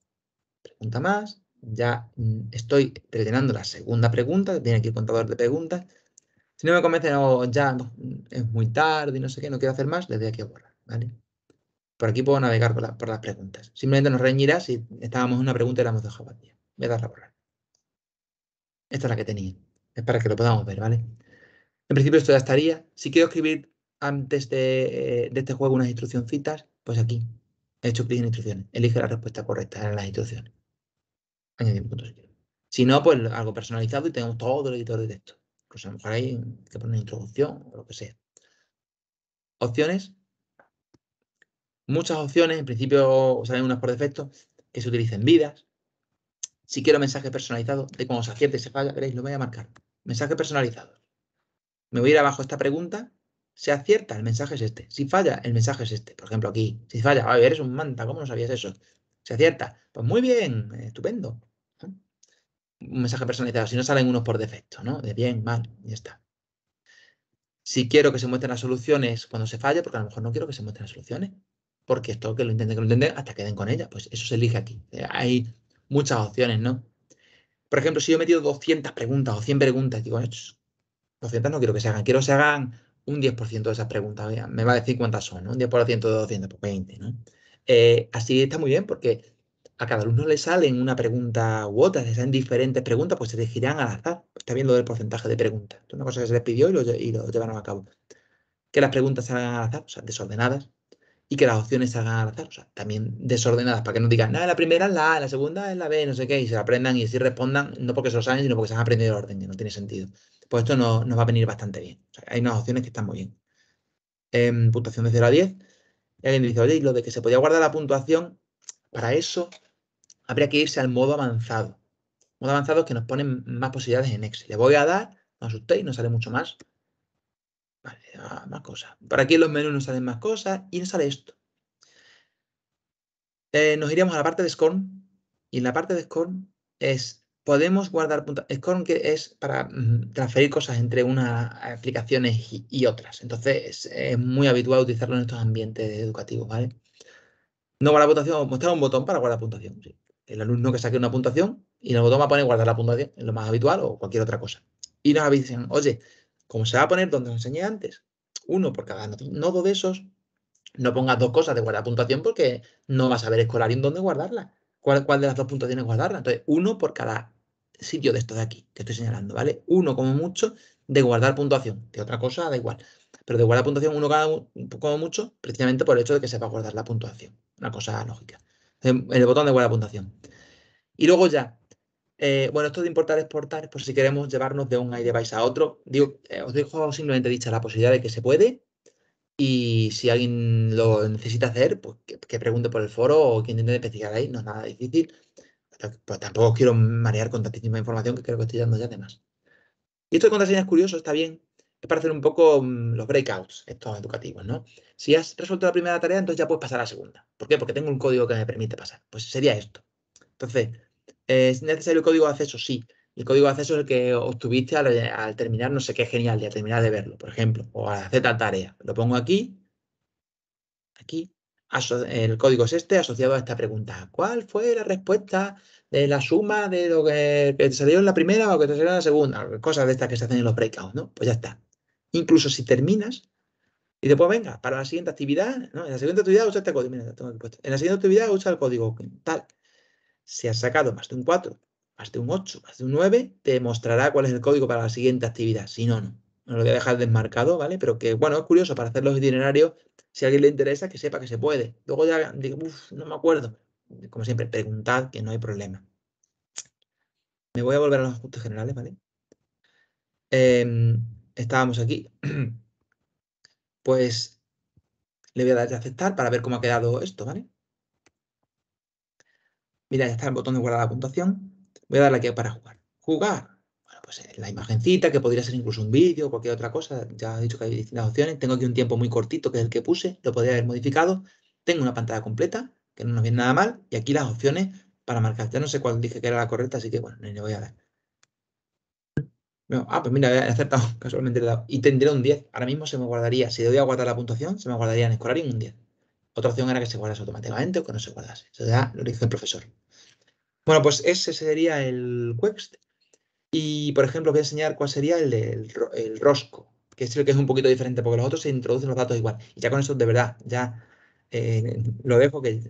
Pregunta más. Ya mm, estoy rellenando la segunda pregunta. Tiene aquí el contador de preguntas. Si no me convence, o ya es muy tarde y no sé qué, no quiero hacer más, le doy aquí a borrar. ¿vale? Por aquí puedo navegar por, las preguntas. Simplemente nos reñirá si estábamos en una pregunta y la hemos dejado aquí. Voy a darle a borrar. Esta es la que tenía. Es para que lo podamos ver, ¿vale? En principio esto ya estaría. Si quiero escribir antes eh, de, este juego unas instruccioncitas, pues aquí he hecho clic en instrucciones. Elige la respuesta correcta en las instrucciones. Añadir puntos. Si no, pues algo personalizado y tenemos todo el editor de texto. Pues a lo mejor hay que poner una introducción o lo que sea. Opciones. Muchas opciones. En principio salen unas por defecto que se utilicen vidas. Si quiero mensaje personalizado de cuando se acierte y se falla, veréis, lo voy a marcar. mensaje personalizado. Me voy a ir abajo esta pregunta se acierta, el mensaje es este. Si falla, el mensaje es este. Por ejemplo, aquí. Si falla, a ver, eres un manta, ¿cómo no sabías eso? Se acierta, pues muy bien, estupendo. Un mensaje personalizado. Si no salen unos por defecto, ¿no? De bien, mal, ya está. Si quiero que se muestren las soluciones cuando se falla, porque a lo mejor no quiero que se muestren las soluciones. Porque esto que lo intenten, que lo intenten, hasta queden con ella. Pues eso se elige aquí. Eh, hay muchas opciones, ¿no? Por ejemplo, si yo he metido 200 preguntas o 100 preguntas, digo, 200 no quiero que se hagan, quiero que se hagan un 10% de esas preguntas, me va a decir cuántas son, ¿no? un 10% de 200, pues 20, ¿no? Eh, así está muy bien porque a cada alumno le salen una pregunta u otra, le salen diferentes preguntas, pues se elegirán al azar. Está viendo el porcentaje de preguntas. una cosa que se les pidió y lo, llevaron a cabo. Que las preguntas salgan al azar, o sea, desordenadas, y que las opciones salgan al azar, o sea, también desordenadas, para que no digan, nada, ah, la primera es la A, la segunda es la B, no sé qué, y se la aprendan y así respondan, no porque se lo saben, sino porque se han aprendido el orden, que no tiene sentido pues esto no, nos va a venir bastante bien. hay unas opciones que están muy bien. En em, puntuación de 0 a 10, alguien dice, oye, y lo de que se podía guardar la puntuación, para eso habría que irse al modo avanzado. Modo avanzado que nos pone más posibilidades en Excel. Le voy a dar, no asustéis, no sale mucho más. Vale, más cosas. Por aquí en los menús nos salen más cosas y nos sale esto. Eh, nos iríamos a la parte de Scorn. y en la parte de Scorn es podemos guardar puntos. que es para mm, transferir cosas entre unas aplicaciones y, otras. Entonces es muy habitual utilizarlo en estos ambientes educativos, ¿vale? No guardar puntuación, mostrar un botón para guardar puntuación. El alumno que saque una puntuación y el botón va a poner guardar la puntuación, es lo más habitual o cualquier otra cosa. Y nos avisan, oye, ¿cómo se va a poner donde os enseñé antes, uno por cada nodo de esos, no pongas dos cosas de guardar puntuación porque no vas a ver en dónde guardarla. ¿Cuál, ¿Cuál de las dos puntuaciones guardarla? Entonces, uno por cada sitio de esto de aquí, que estoy señalando, ¿vale? Uno como mucho de guardar puntuación, de otra cosa da igual, pero de guardar puntuación uno cada, como mucho, precisamente por el hecho de que se va a guardar la puntuación, una cosa lógica. En el botón de guardar puntuación. Y luego ya, eh, bueno, esto de importar, exportar, pues si queremos llevarnos de un iDevice a otro, digo, eh, os dejo simplemente dicha la posibilidad de que se puede, y si alguien lo necesita hacer, pues que, pregunte por el foro o que intente investigar ahí, no es nada difícil pues tampoco quiero marear con tantísima información que creo que estoy dando ya de Y esto de contraseñas es curioso, está bien. Es para hacer un poco mm, los breakouts, estos educativos, ¿no? Si has resuelto la primera tarea, entonces ya puedes pasar a la segunda. ¿Por qué? Porque tengo un código que me permite pasar. Pues sería esto. Entonces, eh, ¿es necesario el código de acceso? Sí. El código de acceso es el que obtuviste al, eh, terminar no sé qué genial, y al terminar de verlo, por ejemplo, o al hacer tal tarea. Lo pongo aquí, aquí, el código es este asociado a esta pregunta. ¿Cuál fue la respuesta de la suma de lo que, te salió en la primera o que te salió en la segunda? Cosas de estas que se hacen en los breakouts, ¿no? Pues ya está. Incluso si terminas y después venga, para la siguiente actividad, ¿no? En la siguiente actividad usa este código. en la siguiente actividad usa el código tal. Si has sacado más de un 4, más de un 8, más de un 9, te mostrará cuál es el código para la siguiente actividad. Si no, no. No lo voy a dejar desmarcado, ¿vale? Pero que, bueno, es curioso, para hacer los itinerarios si a alguien le interesa, que sepa que se puede. Luego ya digo, uff, no me acuerdo. Como siempre, preguntad que no hay problema. Me voy a volver a los ajustes generales, ¿vale? Em, estábamos aquí. Pues le voy a dar de aceptar para ver cómo ha quedado esto, ¿vale? Mira, ya está el botón de guardar la puntuación. Voy a darle aquí para jugar. ¡Jugar! pues, eh, la imagencita, que podría ser incluso un vídeo cualquier otra cosa. Ya he dicho que hay distintas opciones. Tengo aquí un tiempo muy cortito, que es el que puse, lo podría haber modificado. Tengo una pantalla completa, que no nos viene nada mal. Y aquí las opciones para marcar. Ya no sé cuál dije que era la correcta, así que bueno, le voy a dar. ah, pues mira, he acertado, casualmente Y tendría un 10. Ahora mismo se me guardaría, si doy a guardar la puntuación, se me guardaría en escolar un 10. Otra opción era que se guardase automáticamente o que no se guardase. Eso ya lo dice el profesor. Bueno, pues ese sería el Quest y, por ejemplo, voy a enseñar cuál sería el, del rosco, que es el que es un poquito diferente, porque los otros se introducen los datos igual. Y ya con eso, de verdad, ya eh, lo dejo, que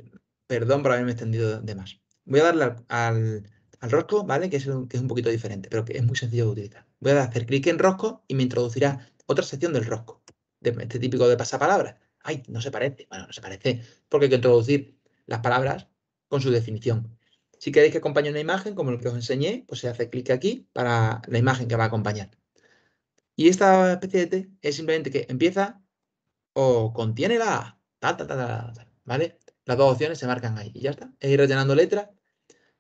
perdón por haberme extendido de más. Voy a darle al, rosco, ¿vale? Que es, un, que es un poquito diferente, pero que es muy sencillo de utilizar. Voy a hacer clic en rosco y me introducirá otra sección del rosco, de, este típico de pasapalabras. Ay, no se parece. Bueno, no se parece, porque hay que introducir las palabras con su definición. Si queréis que acompañe una imagen, como lo que os enseñé, pues se hace clic aquí para la imagen que va a acompañar. Y esta especie de T es simplemente que empieza o contiene la A, ¿vale? Las dos opciones se marcan ahí y ya está. Es ir rellenando letras.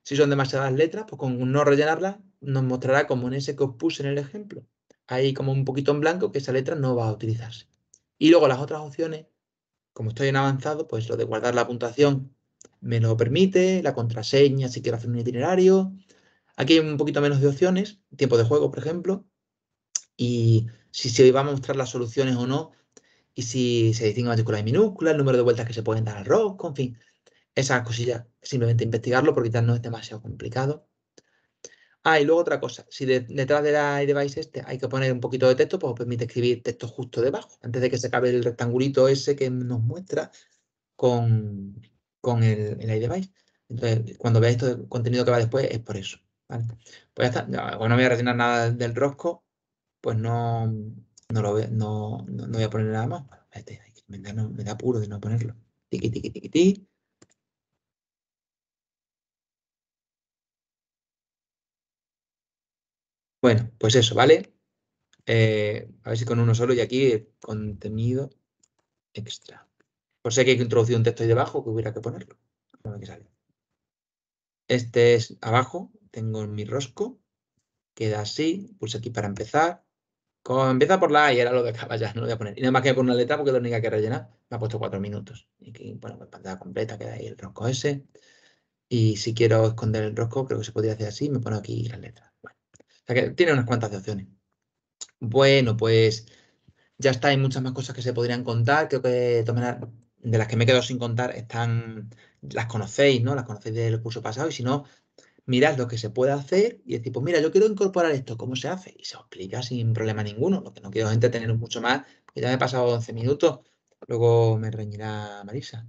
Si son demasiadas letras, pues con no rellenarlas nos mostrará como en ese que os puse en el ejemplo. Ahí como un poquito en blanco que esa letra no va a utilizarse. Y luego las otras opciones, como estoy en avanzado, pues lo de guardar la puntuación me lo permite, la contraseña si quiero hacer un itinerario. Aquí hay un poquito menos de opciones, tiempo de juego, por ejemplo, y si se va a mostrar las soluciones o no, y si se distingue matrícula y minúscula. el número de vueltas que se pueden dar al rosco, en fin, esas cosillas, simplemente investigarlo porque quizás no es demasiado complicado. Ah, y luego otra cosa, si de, la del iDevice este hay que poner un poquito de texto, pues permite escribir texto justo debajo, antes de que se acabe el rectangulito ese que nos muestra con, con el, el iDevice. Entonces, cuando veáis esto el contenido que va después, es por eso. ¿vale? Pues ya está. No, voy a rellenar nada del rosco, pues no, no, lo voy, no, no, voy a poner nada más. Este, me, da, puro de no ponerlo. Bueno, pues eso, ¿vale? Eh, a ver si con uno solo y aquí eh, contenido extra. Pues sé que hay que introducir un texto ahí debajo que hubiera que ponerlo. Este es abajo, tengo mi rosco, queda así, pulso aquí para empezar. empieza por la A y ahora lo dejaba ya, no lo voy a poner. Y nada más que con una letra porque es la única que rellenar. Me ha puesto cuatro minutos. Y aquí, bueno, pues pantalla completa, queda ahí el rosco ese. Y si quiero esconder el rosco, creo que se podría hacer así, me pone aquí las letras. O sea que tiene unas cuantas opciones. Bueno, pues ya está, hay muchas más cosas que se podrían contar. Creo que tomará de las que me he quedado sin contar están, las conocéis, ¿no? Las conocéis del curso pasado y si no, mirad lo que se puede hacer y decís, pues mira, yo quiero incorporar esto, ¿cómo se hace? Y se os explica sin problema ninguno. Lo que no quiero gente tener mucho más, ya me he pasado 11 minutos, luego me reñirá Marisa.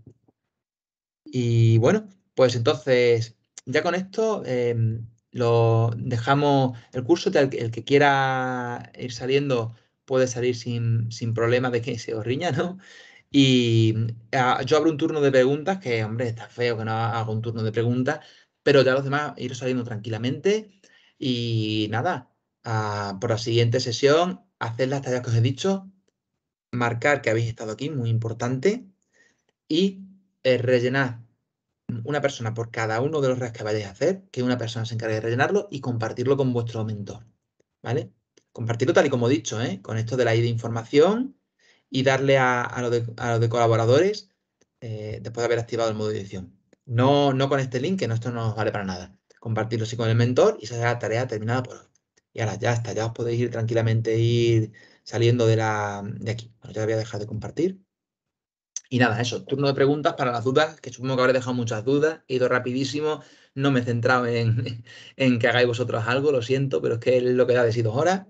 Y bueno, pues entonces, ya con esto em, lo dejamos el curso, el, que quiera ir saliendo puede salir sin, sin problema de que se os riña, ¿no? Y ah, yo abro un turno de preguntas, que hombre, está feo que no haga un turno de preguntas, pero ya los demás ir saliendo tranquilamente. Y nada, ah, por la siguiente sesión, hacer las tareas que os he dicho, marcar que habéis estado aquí, muy importante, y eh, rellenar una persona por cada uno de los redes que vayáis a hacer, que una persona se encargue de rellenarlo y compartirlo con vuestro mentor. ¿Vale? Compartirlo tal y como he dicho, ¿eh? con esto de la de información y darle a, a los, de, a colaboradores eh, después de haber activado el modo de edición. No, no con este link, que no, esto no nos vale para nada. Compartirlo así con el mentor y se será la tarea terminada por hoy. Y ahora ya está, ya os podéis ir tranquilamente ir saliendo de, la, aquí. Bueno, ya voy a dejar de compartir. Y nada, eso, turno de preguntas para las dudas, que supongo que habré dejado muchas dudas, he ido rapidísimo, no me he centrado en, en que hagáis vosotros algo, lo siento, pero es que es lo que da de sí horas.